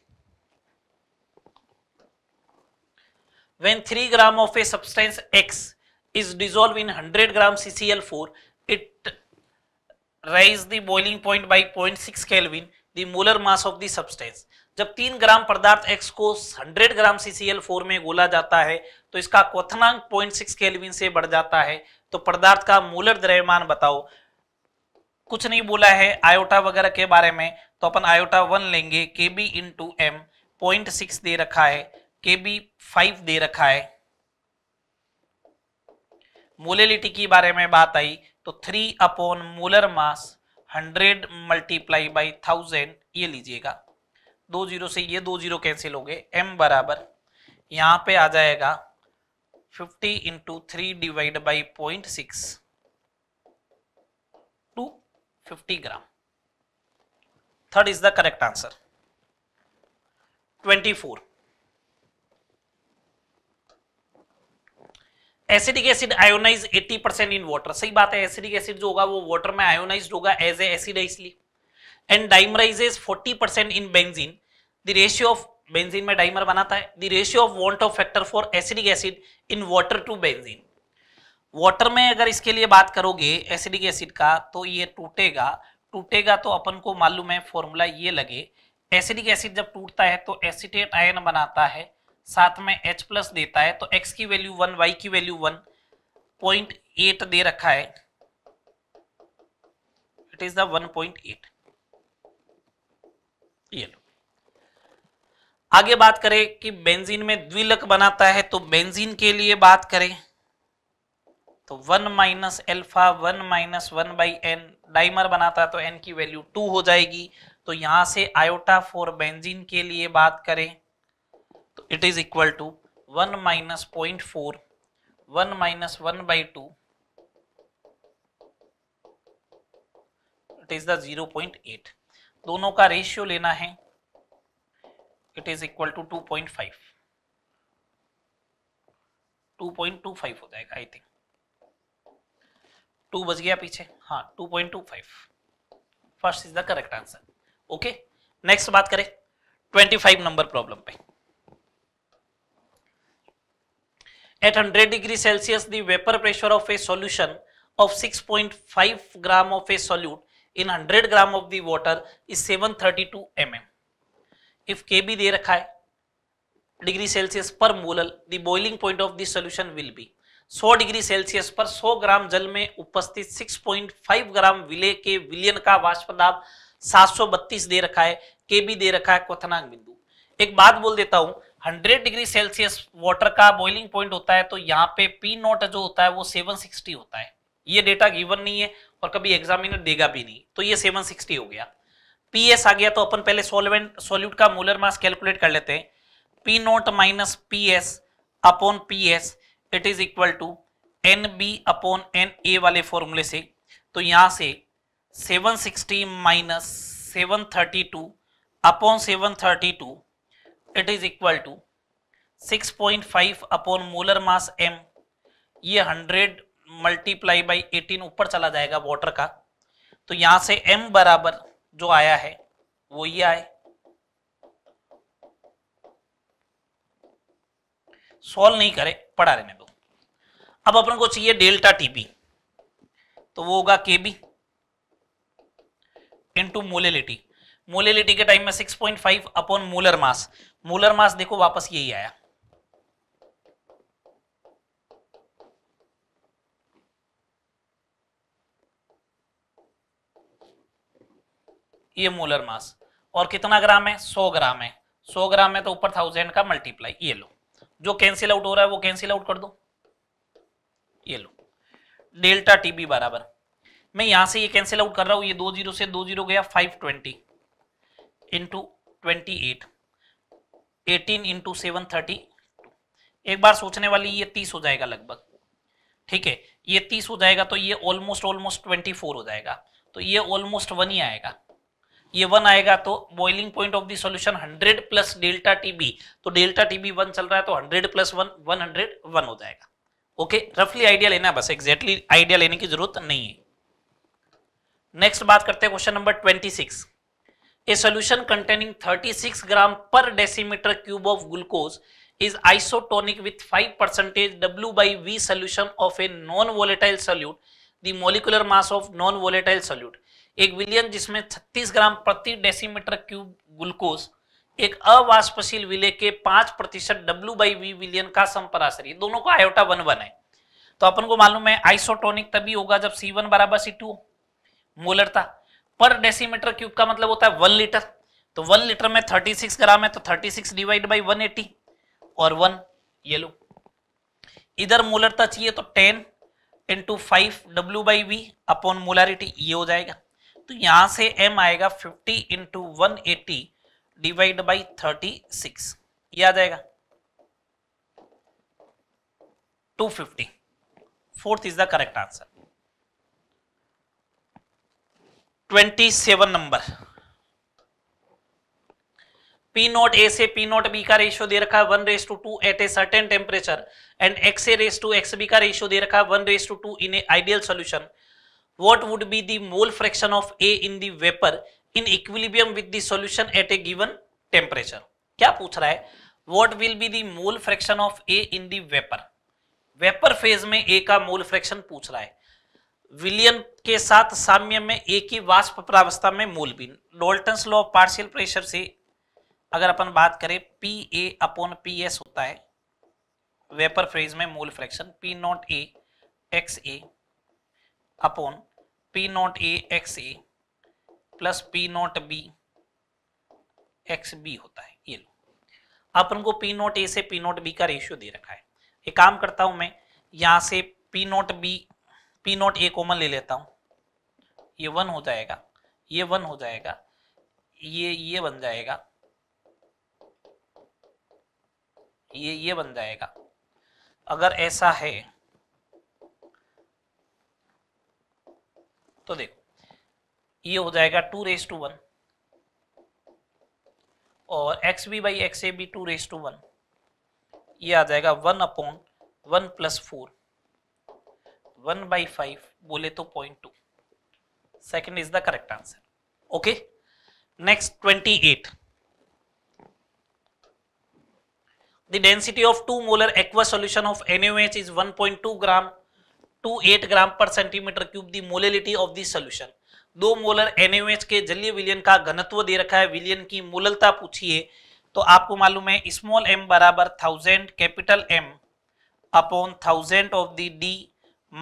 When 3 gram of a substance X is dissolved in 100 gram CCl4, it raises the boiling point by 0.6 Kelvin, the molar mass of the substance. जब तीन ग्राम पदार्थ X को 100 ग्राम CCl4 में गोला जाता है तो इसका क्वथनांक 0.6 केल्विन से बढ़ जाता है तो पदार्थ का मोलर द्रव्यमान बताओ कुछ नहीं बोला है आयोटा वगैरह के बारे में तो अपन आयोटा वन लेंगे K B two M point six दे रखा है के बी फाइव दे रखा है मोलेलिटी के बारे में बात आई तो three upon molar mass hundred multiply by thousand ये लीजिएगा दो जीरो से ये दो जीरो कैंसिल हो गए एम बराबर यहाँ पे आ जाएगा fifty into three divide by point six 50 gram third is the correct answer 24 acidic acid ionize 80 percent in water सही बात है एसिडिक एसिड जो होगा वो वाटर में आयोनाइज होगा एज ए एसिड है इसलिए and dimerize 40 percent in benzene the ratio of benzene में डाइमर बनाता है the ratio of van't of factor for acidic acid in water to benzene water में अगर इसके लिए बात करोगे एसिडिक एसिड का तो ये टूटेगा टूटेगा तो अपन को मालूम है फॉर्मूला ये लगे एसिडिक एसिड जब टूटता है तो एसिटेट आयन बनाता है साथ में H प्लस देता है तो X की वैल्यू वन Y की वैल्यू वन पॉइंट एट दे रखा है it is the one point eight ये लो आगे बात करें कि बेंजीन में द्विलक बनाता है तो बेंजीन के लिए बात करें तो one minus alpha one minus one by N dimer बनाता है तो एन की वैल्यू टू हो जाएगी तो यहां से आयोटा फोर बेंजीन के लिए बात करें तो it is equal to one minus point four one minus one by two it is the zero point eight दोनों का रेशियो लेना है it is equal to two point five two point two five हो जाएगा आई थिंक टू बच गया पीछे हाँ two point two five first is the correct answer okay next बात करें ट्वेंटी फाइव नंबर प्रॉब्लम पे at hundred degree Celsius the vapour pressure of a solution a 6.5 in hundred gram of in water is seven thirty two M M if K B दे रखा है डिग्री सेल्सियस पर molal the boiling point of the solution will be 100 degree Celsius पर 100 ग्राम जल में उपस्थित 6.5 ग्राम विले के विलियन का वाष्प दाब 732 दे रखा है के बी दे रखा है क्वथनांक बिंदु एक बात बोल देता हूं 100 डिग्री सेल्सियस वाटर का बॉइलिंग पॉइंट होता है तो यहाँ पे पी नोट जो होता है वो 760 होता है ये डेटा गिवन नहीं है और कभी एग्जामिनर देगा भी नहीं तो ये 760 हो गया पी एस आ गया तो अपन पहले सोलवेंट सोल्यूट का मोलर मास कैलकुलेट कर लेते हैं P nought minus P S upon P S it is equal to N B upon N A वाले फॉर्मूले से तो यहाँ से 760 sixty minus seven thirty two upon seven thirty two it is equal to 6.5 upon molar mass M ये 100 मल्टीप्लाई बाई एटीन ऊपर चला जाएगा वाटर का तो यहाँ से एम बराबर जो आया है वो ये आए सॉल्व नहीं करे पढ़ा रहने दो अब अपन को चाहिए डेल्टा टीपी तो वो होगा K B into molality molality के टाइम में 6.5 upon molar mass molar mass देखो वापस यही आया ये मोलर मास और कितना ग्राम है 100 ग्राम है 100 ग्राम है तो ऊपर थाउजेंड का मल्टीप्लाई ये लो जो कैंसिल आउट हो रहा है वो कैंसिल आउट कर दो ये लो डेल्टा टी बी बराबर मैं यहां से ये कैंसिल आउट कर रहा हूं ये दो जीरो से दो जीरो गया five twenty into twenty eight eighteen into seven thirty एक बार सोचने वाली ये तीस हो जाएगा लगभग ठीक है ये तीस हो जाएगा तो ये ऑलमोस्ट ऑलमोस्ट ट्वेंटी फोर हो जाएगा तो ये ऑलमोस्ट वन ही आएगा ये वन आएगा तो boiling point of the solution 100 plus delta TB तो डेल्टा टीबी वन चल रहा है तो 100 plus one one hundred one हो जाएगा ओके रफली आइडिया लेना है बस एग्जैक्टली आइडिया लेने की जरूरत नहीं है नेक्स्ट बात करते हैं question number twenty six a solution containing thirty six gram per decimetre cube of glucose is isotonic with five percentage W by V solution of a non volatile solute the molecular mass of non volatile solute एक विलयन जिसमें 36 ग्राम प्रति डेसीमीटर क्यूब ग्लूकोज एक अवाष्पशील विलय के पांच प्रतिशत डब्ल्यू बाई वी विलियन का संपराशरी दोनों को आयोटा वन वन है तो अपन को मालूम है आइसोटोनिक तभी होगा जब सी वन बराबर सी टू मोलर था पर डेसीमीटर क्यूब का मतलब होता है वन लीटर तो वन लीटर में थर्टी सिक्स ग्राम है तो thirty six divide by one eighty और वन ये लो इधर मोलरता चाहिए तो ten into five W by V upon molarity ये हो जाएगा तो यहां से m आएगा 50 into one eighty divide by thirty six आ जाएगा 250 fourth is the correct answer 27 number P naught A से पी नोट बी का रेशियो दे रखा है one raise to two at a certain temperature and X A raise to X B का रेशियो दे रखा है one raise to two in a ideal solution what would be the mole fraction of A in the vapor in equilibrium with the solution at a given temperature? क्या पूछ रहा है what will be the mole fraction of A in the vapour vapour phase में ए का मोल फ्रैक्शन पूछ रहा है विलियन के साथ साम्य में ए की वाष्प प्रावस्था में मोल भी Dalton law of partial pressure से अगर अपन बात करें P A upon P S होता है वेपर फेज में mole fraction P naught A x A upon P naught A x A plus P naught B x B होता है ये लो अपन को पी नॉट ए से पी नॉट बी का रेशियो दे रखा है एक काम करता हूं मैं यहां से P naught B P naught A common ले लेता हूं ये वन हो जाएगा ये वन हो जाएगा ये ये बन जाएगा ये ये बन जाएगा अगर ऐसा है तो देखो ये हो जाएगा टू रेस टू वन और X B by X A be two raise to one ये आ जाएगा one upon one plus four one by five बोले तो point two second is the correct answer okay next twenty eight density of two molar aqua solution of of NaOH is 1.2 gram two eight gram per centimetre cube the molality of the solution दो मोलर एनएमएच के जलीय विलियन का घनत्व दे रखा है विलियन की मोललता पूछिए तो आपको मालूम है स्मॉल एम बराबर thousand capital M upon thousand of the D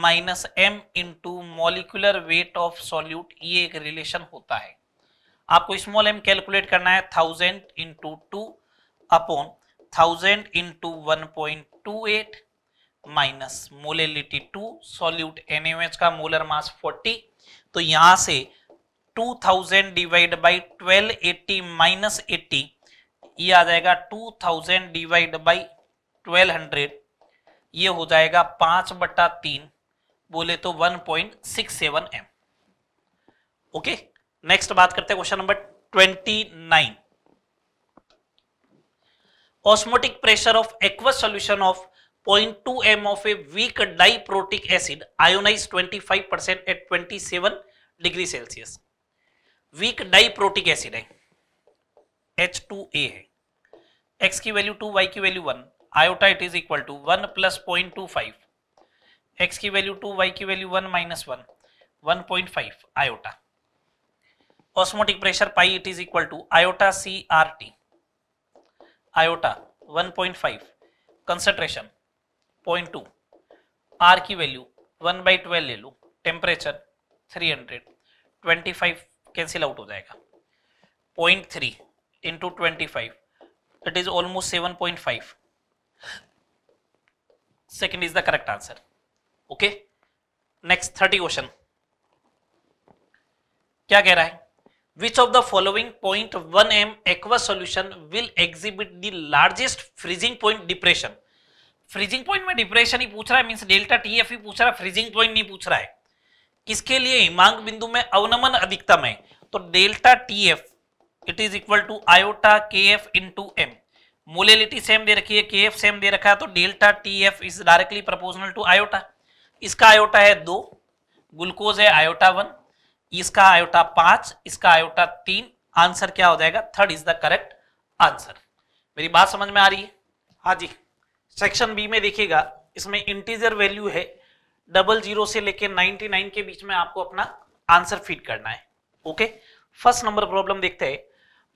minus M into molecular weight of solute ये एक रिलेशन होता है आपको स्मॉल एम कैलकुलेट करना है thousand into two upon thousand into one point two eight minus molality two solute N का मोलर मास 40 तो यहां से 2000 डिवाइड बाय 1280 माइनस एट्टी ये आ जाएगा 2000 डिवाइड बाय 1200 ये हो जाएगा पांच बट्टा तीन बोले तो 1.67 पॉइंट एम ओके नेक्स्ट बात करते हैं question number 29 osmotic pressure of aqueous solution of 0.2 m of a weak diprotic acid ionized 25% at 27 degree Celsius weak diprotic acid है H2A है X की वैल्यू 2 Y की value 1 iota it is equal to 1 plus point two five X की वैल्यू 2 Y की value 1 minus one one point five iota osmotic pressure pi it is equal to iota C R T iota one point five concentration point two R की वैल्यू वन बाई ट्वेल्व ले low temperature three hundred twenty five cancel out हो जाएगा point three into twenty five it is almost seven point five second is the correct answer okay next thirty question क्या कह रहा है which of the following 0.1 m aqueous solution will exhibit the largest freezing point depression freezing point में डिप्रेशन ही पूछ रहा है मीन डेल्टा टी एफ ही पूछ रहा है फ्रीजिंग पॉइंट नहीं पूछ रहा है किसके लिए हिमांक बिंदु में अवनमन अधिकतम है तो delta T F it is equal to iota K F into M molality same दे रखी है के एफ सेम दे रखा है तो delta T F is directly proportional to iota इसका आयोटा है दो ग्लूकोज है आयोटा वन इसका आयोटा पांच इसका आयोटा तीन आंसर क्या हो जाएगा third is the correct answer मेरी बात समझ में आ रही है हाँ जी सेक्शन बी में देखिएगा इसमें इंटीजर वैल्यू है डबल जीरो से लेके 99 के बीच में आपको अपना आंसर फीड करना है ओके फर्स्ट नंबर प्रॉब्लम देखते हैं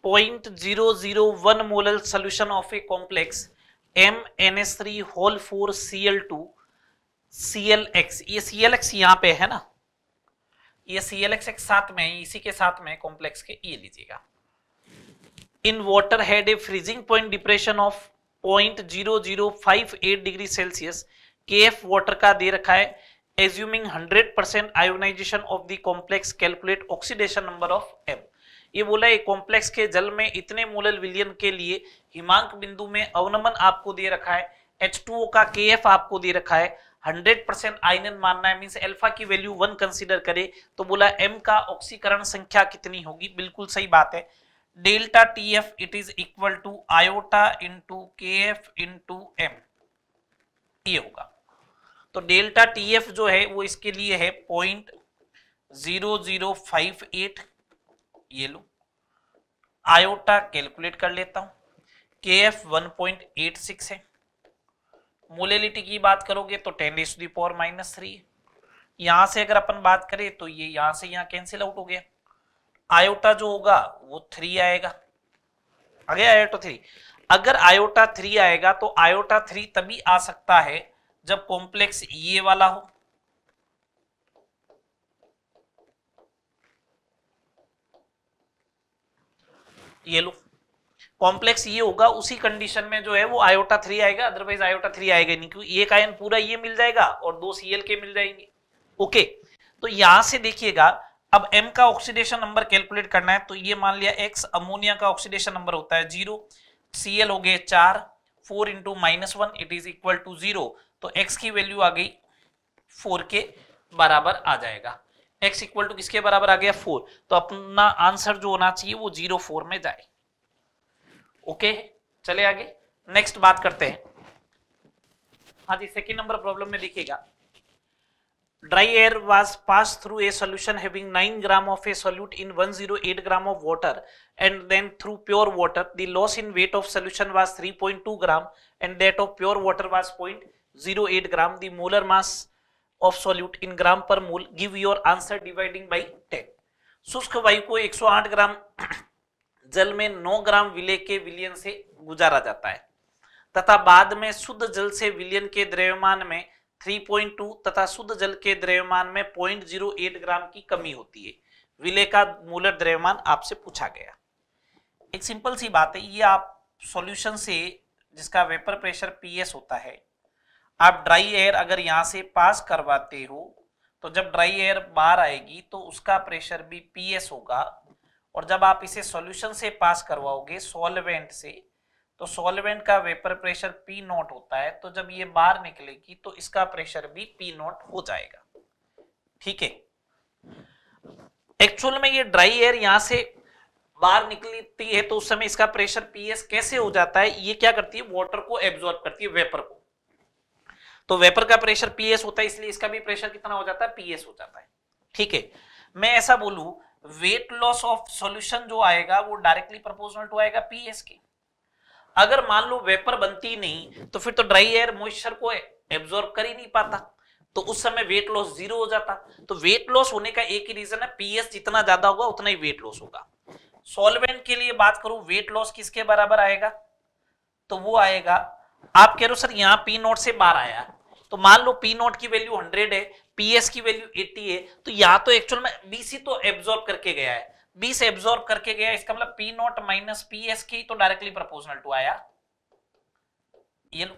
point zero zero one molal solution of a complex M N S three whole four C L two C L X ये सी एल एक्स यहाँ पे है ना ये सी एल एक्स एक्स साथ में इसी के साथ में कॉम्प्लेक्स के ये लीजिएगा in water had a freezing point depression of point zero zero five eight degree Celsius K F water का दे रखा है assuming hundred percent ionization of the complex calculate oxidation number of M ये बोला है कॉम्प्लेक्स के जल में इतने मोलल विलियन के लिए हिमांक बिंदु में अवनमन आपको दे रखा है H2O का KF आपको दे रखा है 100% आयनन मानना है मींस अल्फा की वैल्यू 1 कंसीडर करें तो बोला M का ऑक्सीकरण संख्या कितनी होगी बिल्कुल सही बात है delta tf it is equal to iota into kf into m ये होगा तो डेल्टा एफ जो है वो इसके लिए है point zero zero five eight ये लो आयोटा कैलकुलेट कर लेता हूं K F one point eight six है मोलेलिटी की बात करोगे तो ten is the power minus three यहां से अगर अपन बात करें तो ये यहां से यहां कैंसिल आउट हो गया आयोटा जो होगा वो थ्री आएगा आगे आयोटा थ्री अगर आयोटा थ्री आएगा तो आयोटा थ्री तभी आ सकता है जब कॉम्प्लेक्स ये वाला हो ये लो कॉम्प्लेक्स ये होगा उसी कंडीशन में जो है वो आयोटा थ्री आएगा अदरवाइज आयोटा थ्री आएगा नहीं क्योंकि एक आयन पूरा ये मिल जाएगा और दो सीएल के मिल जाएंगे ओके तो यहां से देखिएगा अब M का ऑक्सीडेशन नंबर कैलकुलेट करना है तो ये मान लिया X अमोनिया का ऑक्सीडेशन नंबर होता है जीरो सी एल हो गए चार four into minus one it is equal to zero तो X की वैल्यू आ गई फोर के बराबर आ जाएगा X इक्वल टू किसके बराबर आ गया फोर तो अपना आंसर जो होना चाहिए वो जीरो फोर में जाए ओके चले आगे नेक्स्ट बात करते हैं हाँ जी सेकेंड नंबर प्रॉब्लम में देखिएगा dry air was passed through a solution having 9 gram of a solute in 108 gram of water and then through pure water the loss in weight of solution was 3.2 gram and that of pure water was 0.08 gram the molar mass of solute in gram per mole give your answer dividing by 10 शुष्क वायु को 108 ग्राम जल में 9 ग्राम विलय के विलियन से गुजारा जाता है तथा बाद में शुद्ध जल से विलियन के द्रव्यमान में 3.2 तथा शुद्ध जल के द्रव्यमान में 0.08 ग्राम की कमी होती है विलय का मूलर द्रव्यमान आपसे पूछा गया एक सिंपल सी बात है ये आप सॉल्यूशन से जिसका वेपर प्रेशर पी होता है आप ड्राई एयर अगर यहाँ से पास करवाते हो तो जब ड्राई एयर बाहर आएगी तो उसका प्रेशर भी पी होगा और जब आप इसे सॉल्यूशन से पास करवाओगे सॉल्वेंट से तो सॉल्वेंट का वेपर प्रेशर पी नॉट होता है तो जब ये बाहर निकलेगी तो इसका प्रेशर भी पी नॉट हो जाएगा ठीक है एक्चुअल में ये ड्राई एयर यहां से बाहर निकलती है तो उस समय इसका प्रेशर पीएस कैसे हो जाता है ये क्या करती है वाटर को एब्जॉर्ब करती है वेपर को तो वेपर का प्रेशर पीएस होता है इसलिए इसका भी प्रेशर कितना हो जाता है पीएस हो जाता है ठीक है मैं ऐसा बोलू वेट लॉस ऑफ सॉल्यूशन जो आएगा वो डायरेक्टली प्रोपोर्शनल टू आएगा पीएस के अगर मान लो वेपर बनती नहीं तो फिर तो ड्राई एयर मॉइस्चर को एब्जॉर्ब कर ही नहीं पाता तो उस समय वेट लॉस जीरो हो जाता तो वेट लॉस होने का एक ही रीजन है पीएस जितना ज्यादा होगा उतना ही वेट लॉस होगा सॉल्वेंट के लिए बात करूं वेट लॉस किसके बराबर आएगा तो वो आएगा आप कह रहे हो सर यहाँ पी नोट से बाहर आया तो मान लो पी नोट की वैल्यू हंड्रेड है पीएस की वैल्यू एट्टी है तो यहाँ तो एक्चुअल में बीसी तो एब्जॉर्ब करके गया है बी से एब्सॉर्ब करके गया इसका मतलब P naught minus P S की तो डायरेक्टली प्रोपोर्शनल टू आया ये लो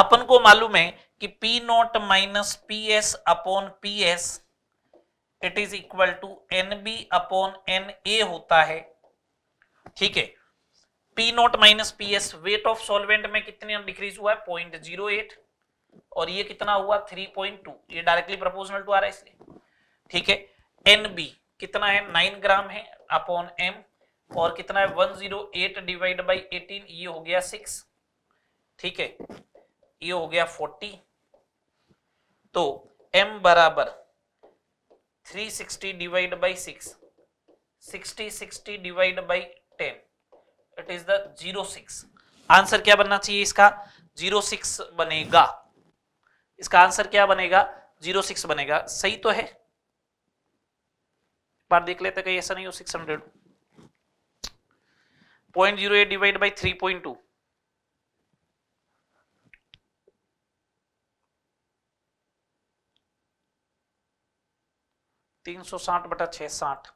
अपन को मालूम है कि P naught minus P S upon P S it is equal to N B upon N A होता है ठीक है P naught minus P S weight of solvent में कितने डिक्रीज हुआ है पॉइंट जीरो एट और ये कितना हुआ थ्री पॉइंट टू ये डायरेक्टली प्रोपोर्शनल टू आ रहा है इसलिए ठीक है एन बी कितना है नाइन ग्राम है अपॉन एम और कितना है one zero eight divide by eighteen ये हो गया सिक्स ठीक है ये हो गया फोर्टी तो एम बराबर three sixty divide by six sixty sixty divide by ten it is the zero six answer क्या बनना चाहिए इसका जीरो सिक्स बनेगा इसका आंसर क्या बनेगा जीरो सिक्स बनेगा सही तो है बार देख लेते कहीं ऐसा नहीं हो six hundred point zero eight divide by three point two तीन सौ साठ बटा छह साठ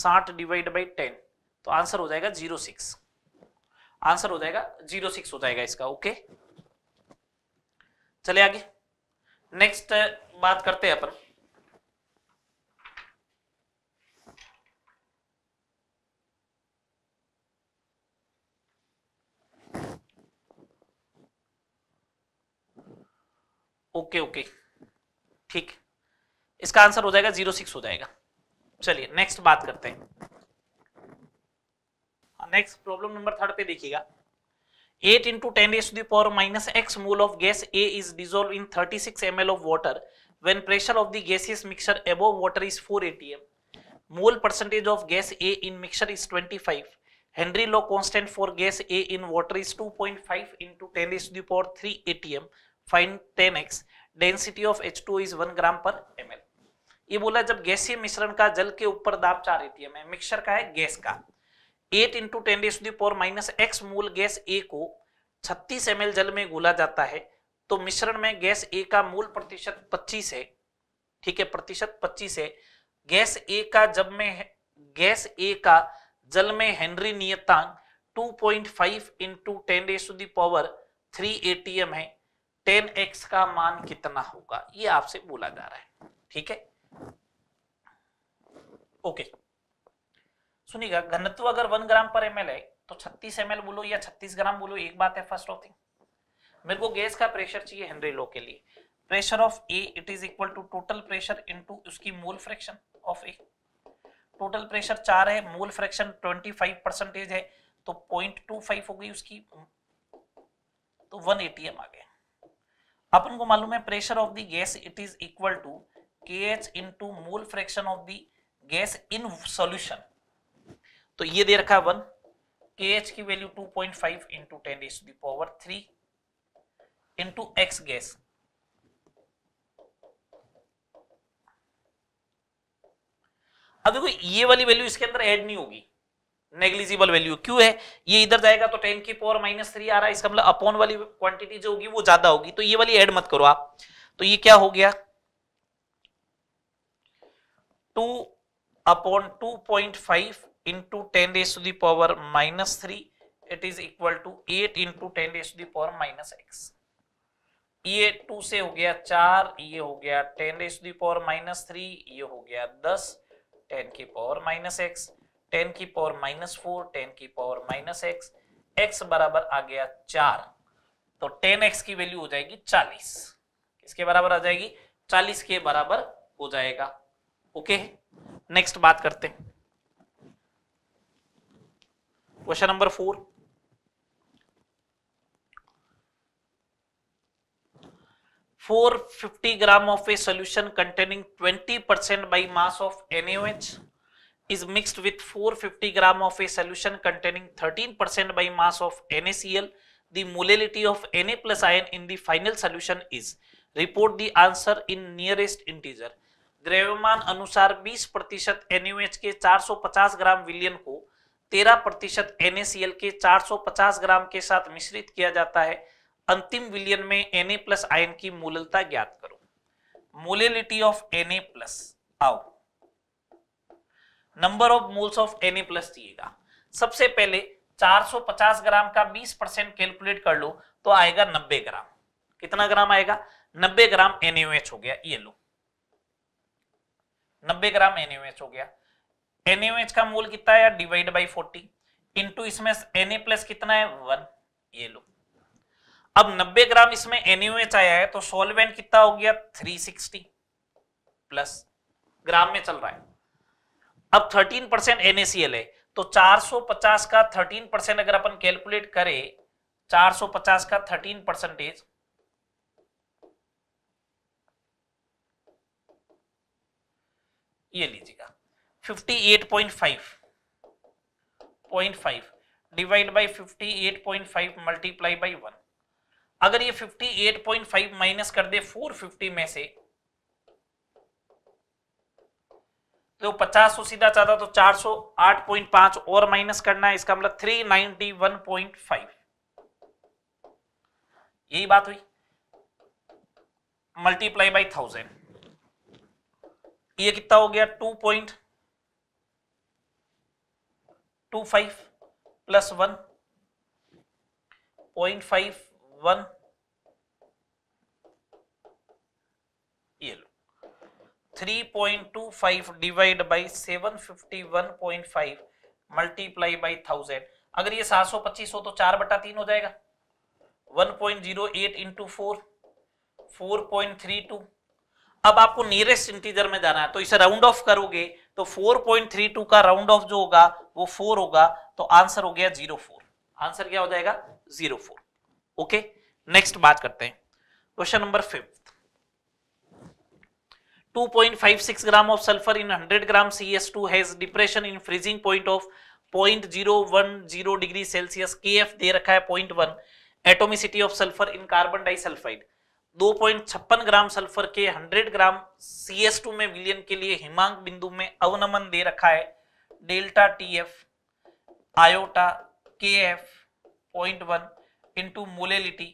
साठ डिवाइड बाई टेन तो आंसर हो जाएगा जीरो सिक्स आंसर हो जाएगा जीरो सिक्स हो जाएगा इसका ओके चले आगे नेक्स्ट बात करते हैं अपन ओके ओके ठीक इसका आंसर हो जाएगा जीरो सिक्स हो जाएगा चलिए नेक्स्ट बात करते हैं नेक्स्ट प्रॉब्लम नंबर थर्ड पे देखिएगा 8 into 10 raised to the power minus x mole of gas A is dissolved in 36 ml of water when pressure of the gaseous mixture above water is 4 atm. Mole percentage of gas A in mixture is 25. Henry law constant for gas A in water is 2.5 into 10 raised to the power 3 atm fine ten X density of H two is one gram per M L ये बोला जब गैसीय मिश्रण का जल के ऊपर दाब चार एटीएम है मिक्सर का है गैस का एट इंटू टेन डेस पावर माइनस एक्स मूल गैस ए को छत्तीस एम जल में घोला जाता है तो मिश्रण में गैस ए का मूल प्रतिशत पच्चीस है ठीक है प्रतिशत पच्चीस है गैस ए का जब में गैस ए का जल में हेनरी नियतांक 2.5 पॉइंट फाइव इंटू टेन डेस पावर थ्री एटीएम है टेन एक्स का मान कितना होगा ये आपसे बोला जा रहा है ठीक है ओके सुनिएगा घनत्व अगर वन ग्राम पर एम है तो छत्तीस एम बोलो या छत्तीस ग्राम बोलो एक बात है फर्स्ट ऑफ थिंग मेरे को गैस का प्रेशर चाहिए हेनरी लो के लिए pressure of A it is equal to total pressure into उसकी mole fraction of A total pressure चार है मोल फ्रैक्शन 25 परसेंटेज है तो 0.25 हो गई उसकी तो 180 एटीएम आ गया अपन को मालूम है pressure of the gas it is equal to K H to mole fraction of the gas in solution तो ये दे रखा है वन के एच की value 2.5 point five into ten is the power three into X gas अब देखो ये वाली वैल्यू इसके अंदर ऐड नहीं होगी नेग्लिजिबल वैल्यू क्यों है ये इधर जाएगा तो टेन की पावर माइनस थ्री आ रहा है इसका मतलब अपॉन वाली क्वांटिटी जो होगी वो ज्यादा होगी तो ये वाली ऐड मत करो आप तो ये क्या हो गया two upon two point five into ten raise to the power minus three it is equal to eight into ten raise to the power minus X ये टू से हो गया चार ये हो गया ten raise to the power minus three ये हो गया दस टेन की पावर माइनस एक्स टेन की पावर माइनस फोर टेन की पावर माइनस एक्स एक्स बराबर आ गया चार तो टेन एक्स की वैल्यू हो जाएगी चालीस इसके बराबर आ जाएगी चालीस के बराबर हो जाएगा ओके नेक्स्ट बात करते हैं question number four four fifty gram of a solution containing twenty percent by mass of NH is mixed with 450 gram of a solution containing 13% by mass of NaCl, the molality of Na plus ion in the final solution is. Report the answer in nearest integer. द्रव्यमान अनुसार 20 प्रतिशत एनयूएच के 450 ग्राम विलियन को 13 प्रतिशत एनएसीएल के 450 ग्राम के साथ मिश्रित किया जाता है अंतिम विलियन में एन प्लस आयन की मूलता ज्ञात करो मोलेलिटी ऑफ एन प्लस आओ number of moles of N plus दिएगा सबसे पहले 450 ग्राम का 20 परसेंट कैलकुलेट कर लो तो आएगा 90 ग्राम कितना ग्राम आएगा 90 ग्राम एनएच हो गया ये लो 90 ग्राम एनएच हो गया एनएच का मोल कितना है डिवाइड बाई 40 इनटू इसमें एनए प्लस कितना है वन ये लो अब 90 ग्राम इसमें एनएच आया है तो सोलवेंट कितना हो गया थ्री प्लस ग्राम में चल रहा है अब 13 परसेंट एनएसीएल है तो 450 का 13 परसेंट अगर अपन कैलकुलेट करें 450 का 13 परसेंटेज ये लीजिएगा 58.5 0.5 डिवाइड बाय 58.5 मल्टीप्लाई बाय 1 अगर ये 58.5 माइनस कर दे 450 में से तो पचास सौ सीधा चाहता तो चार सौ आठ पॉइंट पांच और माइनस करना है इसका मतलब three ninety one point five यही बात हुई मल्टीप्लाई बाई थाउजेंड ये कितना हो गया two point two five plus one point five one 3.25 divide by 751.5 multiply by 1000 अगर ये 725 हो तो 4 बटा तीन हो जाएगा 1.08 point zero eight into four four point three two अब आपको नियरेस्ट इंटीजर में जाना है तो इसे राउंड ऑफ करोगे तो 4.32 का राउंड ऑफ जो होगा वो 4 होगा तो आंसर हो गया 04 आंसर क्या हो जाएगा 04 ओके नेक्स्ट बात करते हैं question number fifth 2.56 gram of sulfur in 100 gram CS2 has depression in freezing point of 0.010 degree Celsius KF दे रखा है 0.1 atomicity of sulphur in carbon disulphide 2.56 gram sulphur के 100 ग्राम CS2 में विलियन के लिए हिमांक बिंदु में अवनमन दे रखा है delta TF iota KF 0.1 into molality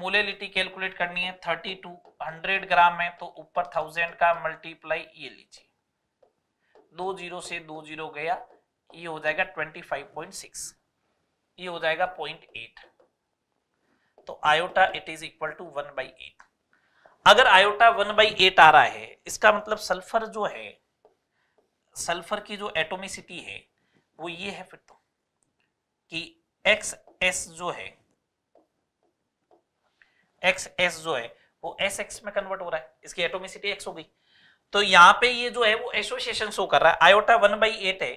molality calculate करनी है थर्टी टू हंड्रेड ग्राम है तो ऊपर थाउजेंड का मल्टीप्लाई ये लीजिए दो जीरो से दो जीरो गया ये हो जाएगा ट्वेंटी फाइव पॉइंट सिक्स ये हो जाएगा पॉइंट एट तो iota it is equal to one by eight अगर आयोटा वन बाई एट आ रहा है इसका मतलब सल्फर जो है सल्फर की जो एटोमिसिटी है वो ये है फिर तो कि एक्स एस जो है एक्स एस जो है वो एस एक्स में कन्वर्ट हो रहा है इसकी एटोमिसिटी एक्स हो गई तो यहाँ पे ये जो है वो एसोसिएशन शो कर रहा है आयोटा वन बाई एट है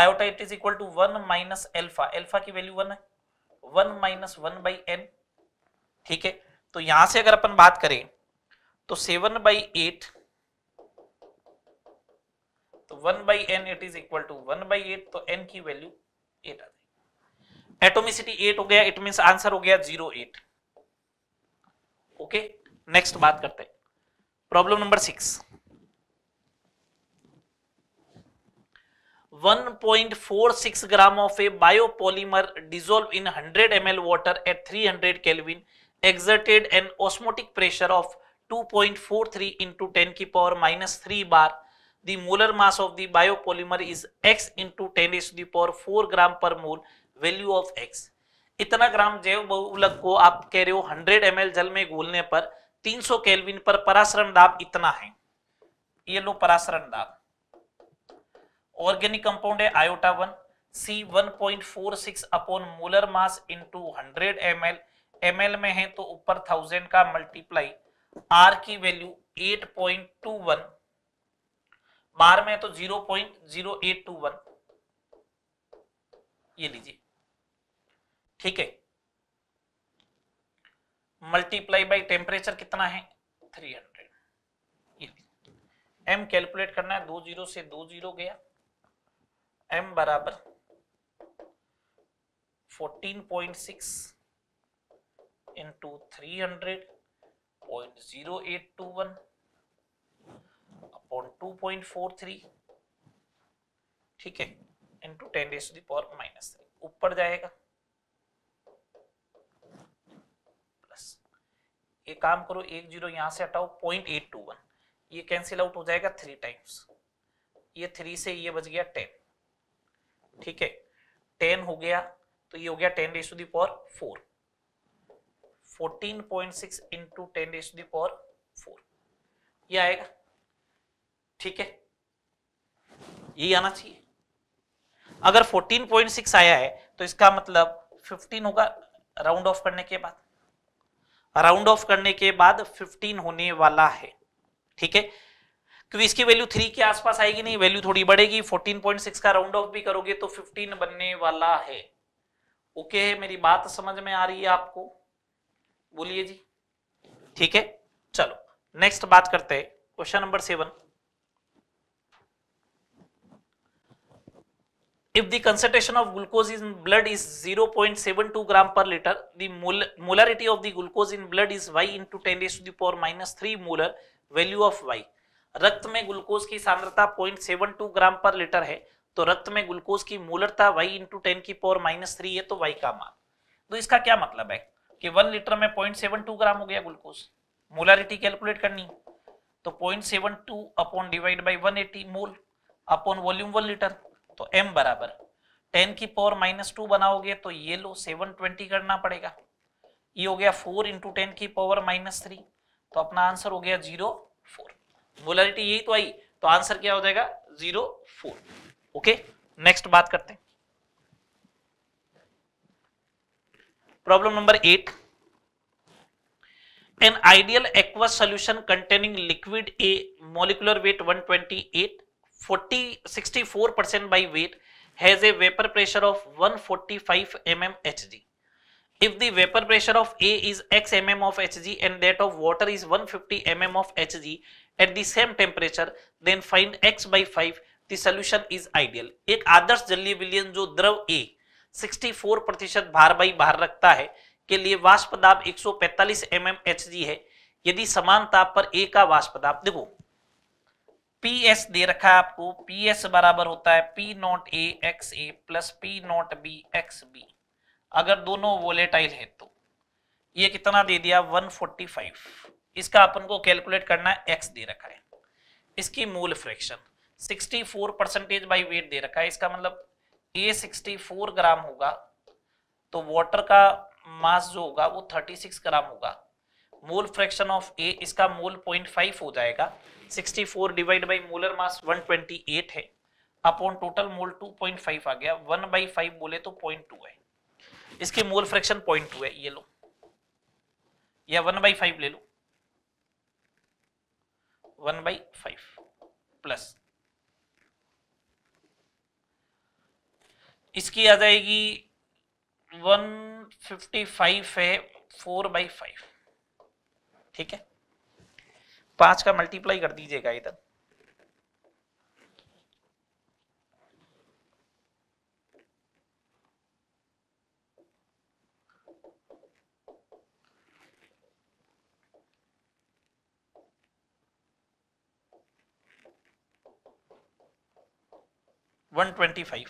iota it is equal to one minus alpha alpha की वैल्यू वन है one minus one by n ठीक है तो यहां से अगर अपन बात करें तो सेवन बाई एट तो one by n it is equal to one by eight तो एन की वैल्यू एट आ जाएगी एटोमिसिटी एट हो गया इट मीन आंसर हो गया जीरो एट ओके नेक्स्ट बात करते हैं problem number six 1.46 gram of a biopolymer dissolve in 100 ml water at 300 Kelvin exerted an osmotic pressure of 2.43 into 10 की power minus 3 bar. The molar mass of the biopolymer is x into 10 is to the power 4 gram per mole value of x. इतना ग्राम जैव बहुलक को आप कह रहे हो 100 एम जल में घोलने पर 300 केलविन पर पराशरण दाब इतना है ये लो पराशरण दाब ऑर्गेनिक कंपाउंड है iota one c 1.46 upon molar mass into 100 ml ml में है तो ऊपर थाउजेंड का मल्टीप्लाई आर की वैल्यू 8.21 बार में तो 0.0821 ये लीजिए ठीक है मल्टीप्लाई बाय टेम्परेचर कितना है थ्री हंड्रेड एम कैलकुलेट करना है दो जीरो से दो जीरो गया एम बराबर 14.6 into three hundred point zero eight two one upon two point four three ठीक है इंटू टेन डेज पावर माइनस थ्री ऊपर जाएगा एक काम करो एक जीरो यहाँ से हटाओ पॉइंट एट टू वन ये कैंसिल आउट हो जाएगा थ्री टाइम्स ये थ्री से ये बच गया टेन ठीक है टेन हो गया तो ये हो गया ten raise to the power four fourteen point six into ten raise to the power four ये आएगा ठीक है ये आना चाहिए अगर 14.6 आया है तो इसका मतलब 15 होगा राउंड ऑफ करने के बाद राउंड ऑफ करने के बाद 15 होने वाला है ठीक है क्योंकि इसकी वैल्यू थ्री के आसपास आएगी नहीं वैल्यू थोड़ी बढ़ेगी 14.6 का राउंड ऑफ भी करोगे तो 15 बनने वाला है ओके है मेरी बात समझ में आ रही है आपको बोलिए जी ठीक है चलो नेक्स्ट बात करते हैं question number seven if the concentration of glucose in blood is 0.72 gram per liter the mol molarity of the glucose in blood is y into 10 raised to the power minus 3 molar value of y रक्त में ग्लूकोज की सांद्रता 0.72 ग्राम पर लीटर है तो रक्त में ग्लूकोज की मोलरता y इंटू टेन की पावर माइनस थ्री है तो y का मान तो इसका क्या मतलब है कि 1 लीटर में 0.72 ग्राम हो गया ग्लूकोज मोलारिटी कैलकुलेट करनी है तो 0.72 upon divide by 180 mole upon volume 1 litre तो m बराबर टेन की पावर माइनस टू बनाओगे तो ये लो सेवन ट्वेंटी करना पड़ेगा ये हो गया फोर इंटू टेन की पावर माइनस थ्री तो अपना आंसर हो गया जीरो फोर मोलरिटी यही तो आई तो आंसर क्या हो जाएगा जीरो फोर ओके नेक्स्ट बात करते हैं problem number eight an ideal aqueous solution containing liquid A molecular weight 128 40 64% by weight has a vapor pressure of 145 mm Hg. If the vapor pressure of A is x mm of Hg and that of water is 150 mm of Hg at the same temperature, then find x by 5. The solution is ideal. एक आदर्श जलीय विलयन जो द्रव A 64 प्रतिशत भार by भार रखता है के लिए वाष्प दाब 145 mm Hg है यदि समान ताप पर A का वाष्प दाब देखो पी एस दे रखा है आपको पी एस बराबर होता है P naught A x A plus P naught B x B अगर दोनों वोलेटाइल है तो ये कितना दे दिया 145 इसका अपन को कैलकुलेट करना है एक्स दे रखा है इसकी mole fraction 64 percentage by weight दे रखा है इसका मतलब ए 64 ग्राम होगा तो वाटर का मास जो होगा वो 36 ग्राम होगा मोल फ्रैक्शन ऑफ ए इसका मोल 0.5 हो जाएगा 64 डिवाइड बाय मोलर मास 128 है अपॉन टोटल मोल 2.5 आ गया 1 बाई फाइव बोले तो 0.2 है इसके मोल फ्रैक्शन 0.2 है ये लो या 1 बाई फाइव ले लो 1 बाई फाइव प्लस इसकी आ जाएगी 155 है 4 बाई फाइव ठीक है पांच का मल्टीप्लाई कर दीजिएगा इधर वन ट्वेंटी फाइव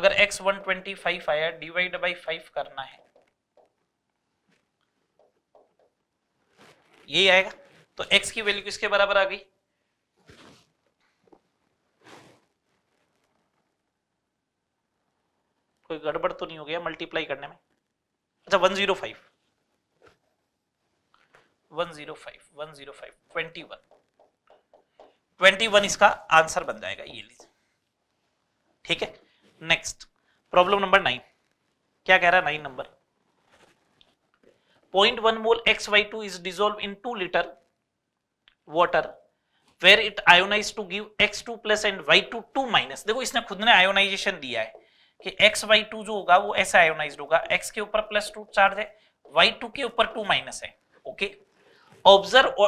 अगर x 125 आया डिवाइड बाई फाइव करना है ये आएगा तो x की वैल्यू किसके बराबर आ गई कोई गड़बड़ तो नहीं हो गया मल्टीप्लाई करने में अच्छा 105 105 105 21 21 इसका आंसर बन जाएगा ये लीजिए ठीक है नेक्स्ट प्रॉब्लम नंबर नाइन क्या कह रहा है nine number point one mole X Y two is dissolve in two litre water where it ionise to give X two plus and Y two two minus देखो इसने खुद ने आयोनाइजेशन दिया है कि एक्स वाई टू जो होगा वो ऐसे आयोनाइज होगा एक्स के ऊपर प्लस टू चार्ज है वाई टू के ऊपर टू माइनस है ओके ऑब्जर्व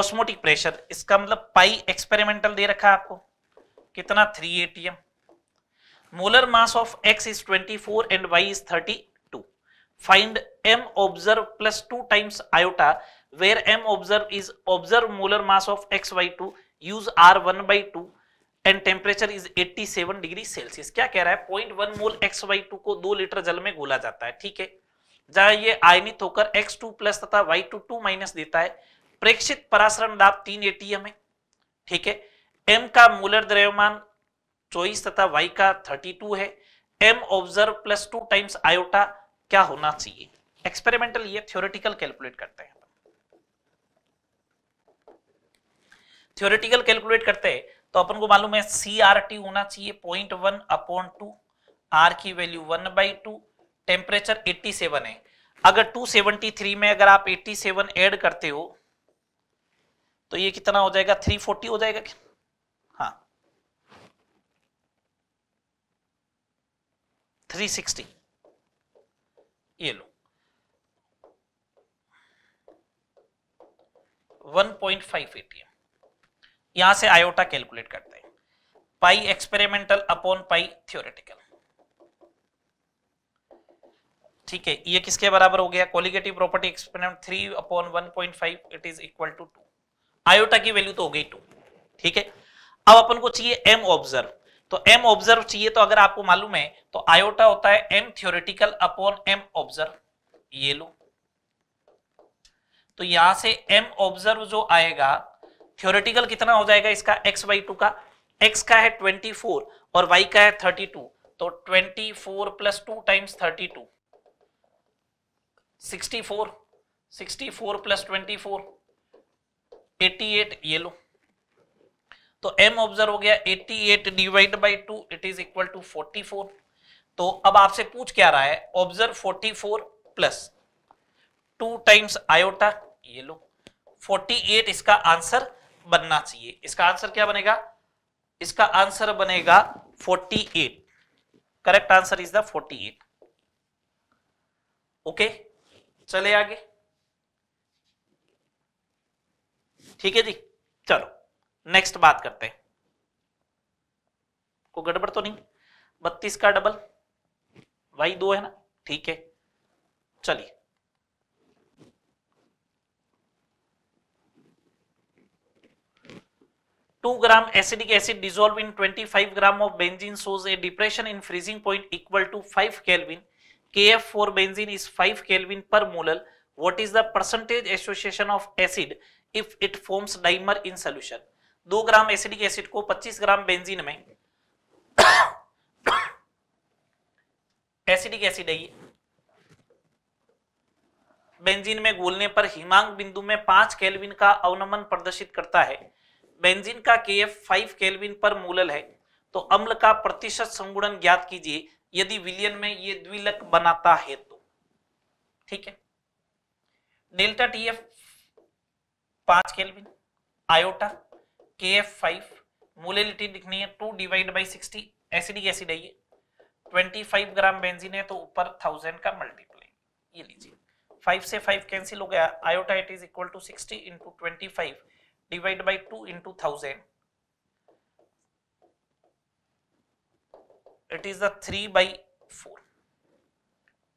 ऑस्मोटिक प्रेशर इसका मतलब पाई एक्सपेरिमेंटल दे रखा है आपको कितना three ATM molar mass of x is twenty four and Y is thirty two find M observe plus two times iota where m observe is observed molar mass of x by 2 use r 1 by 2 and temperature is 87 degree Celsius क्या कह रहा है point one mole X Y two को दो लीटर जल में घोला जाता है ठीक है जहां ये आयनित होकर एक्स टू प्लस तथा वाई टू टू माइनस देता है प्रेक्षित परासरण दाब तीन एटीएम है ठीक है एम का मोलर द्रव्यमान चौबीस तथा वाई का थर्टी टू है M observe plus two times iota क्या होना चाहिए एक्सपेरिमेंटल ये थ्योरेटिकल कैलकुलेट करते हैं थ्योरेटिकल कैलकुलेट करते हैं तो अपन को मालूम है सी आर टी होना चाहिए point one upon two R की value one by two temperature eighty seven है अगर टू सेवनटी थ्री में अगर आप एट्टी सेवन एड करते हो तो ये कितना हो जाएगा थ्री फोर्टी हो जाएगा क्या हाँ थ्री सिक्सटी ये लो वन पॉइंट फाइव एटीएम यहां से आयोटा कैलकुलेट करते हैं pi experimental upon pi theoretical ठीक है ये किसके बराबर हो गया colligative property experiment three upon one point five it is equal to two iota की वैल्यू तो हो गई टू ठीक है अब अपन को चाहिए एम ऑब्जर्व तो एम ऑब्जर्व चाहिए तो अगर आपको मालूम है तो आयोटा होता है M theoretical upon M observe ये लो तो यहां से एम ऑब्जर्व जो आएगा थ्योरेटिकल कितना हो जाएगा इसका एक्स बाई टू का एक्स का है ट्वेंटी फोर और वाई का है थर्टी टू तो twenty four plus two times thirty two sixty four sixty four plus twenty four eighty eight ये लो तो m ऑब्जर्व हो गया 88 divide by two it is equal to 44 तो अब आपसे पूछ क्या रहा है ऑब्जर्व 44 प्लस 2 टाइम्स आयोटा ये लो 48 इसका आंसर बनना चाहिए इसका आंसर क्या बनेगा इसका आंसर बनेगा 48 correct answer is the 48 okay चले आगे ठीक है जी चलो नेक्स्ट बात करते हैं को गड़बड़ तो नहीं बत्तीस का डबल वाई दो है ना ठीक है चलिए two gram acetic acid dissolve in twenty five gram of benzene shows a depression in freezing point equal to five kelvin K F for benzene is five kelvin per molal what is the percentage association of acid if it forms dimer in solution दो ग्राम एसिडिक एसिड को पच्चीस ग्राम बेंजिन में एसिडिक एसिड है बेंजीन में घोलने पर हिमांग बिंदु में पांच केल्विन का अवनमन प्रदर्शित करता है बेंजीन का के एफ फाइव केल्विन पर मूलल है तो अम्ल का प्रतिशत संगुणन ज्ञात कीजिए यदि विलियन में ये द्विलक बनाता है तो ठीक है डेल्टा टी एफ पांच kelvin iota K F five molality लिखनी है two divide by sixty acetic acid है ये ट्वेंटी फाइव ग्राम बेंजीन है तो ऊपर थाउजेंड का मल्टीप्लाई ये लीजिए फाइव से फाइव कैंसिल हो गया iota it is equal to sixty into twenty five divided by 2 into 1000 it is the 3 by 4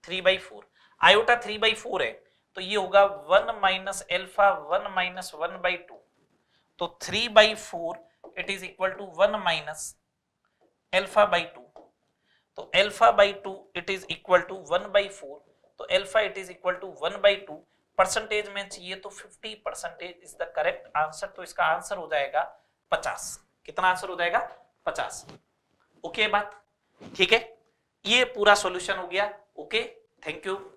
3 by 4 iota 3 by 4 है तो ये होगा 1 माइनस एल्फा 1 माइनस 1 by 2 तो 3 by 4 it is equal to 1 minus alpha by 2 तो alpha by 2 it is equal to 1 by 4 तो alpha it is equal to 1 by 2 percentage में चाहिए तो 50 percentage is the correct answer तो इसका आंसर हो जाएगा 50 कितना आंसर हो जाएगा 50 ओके okay, बात ठीक है ये पूरा सॉल्यूशन हो गया ओके थैंक यू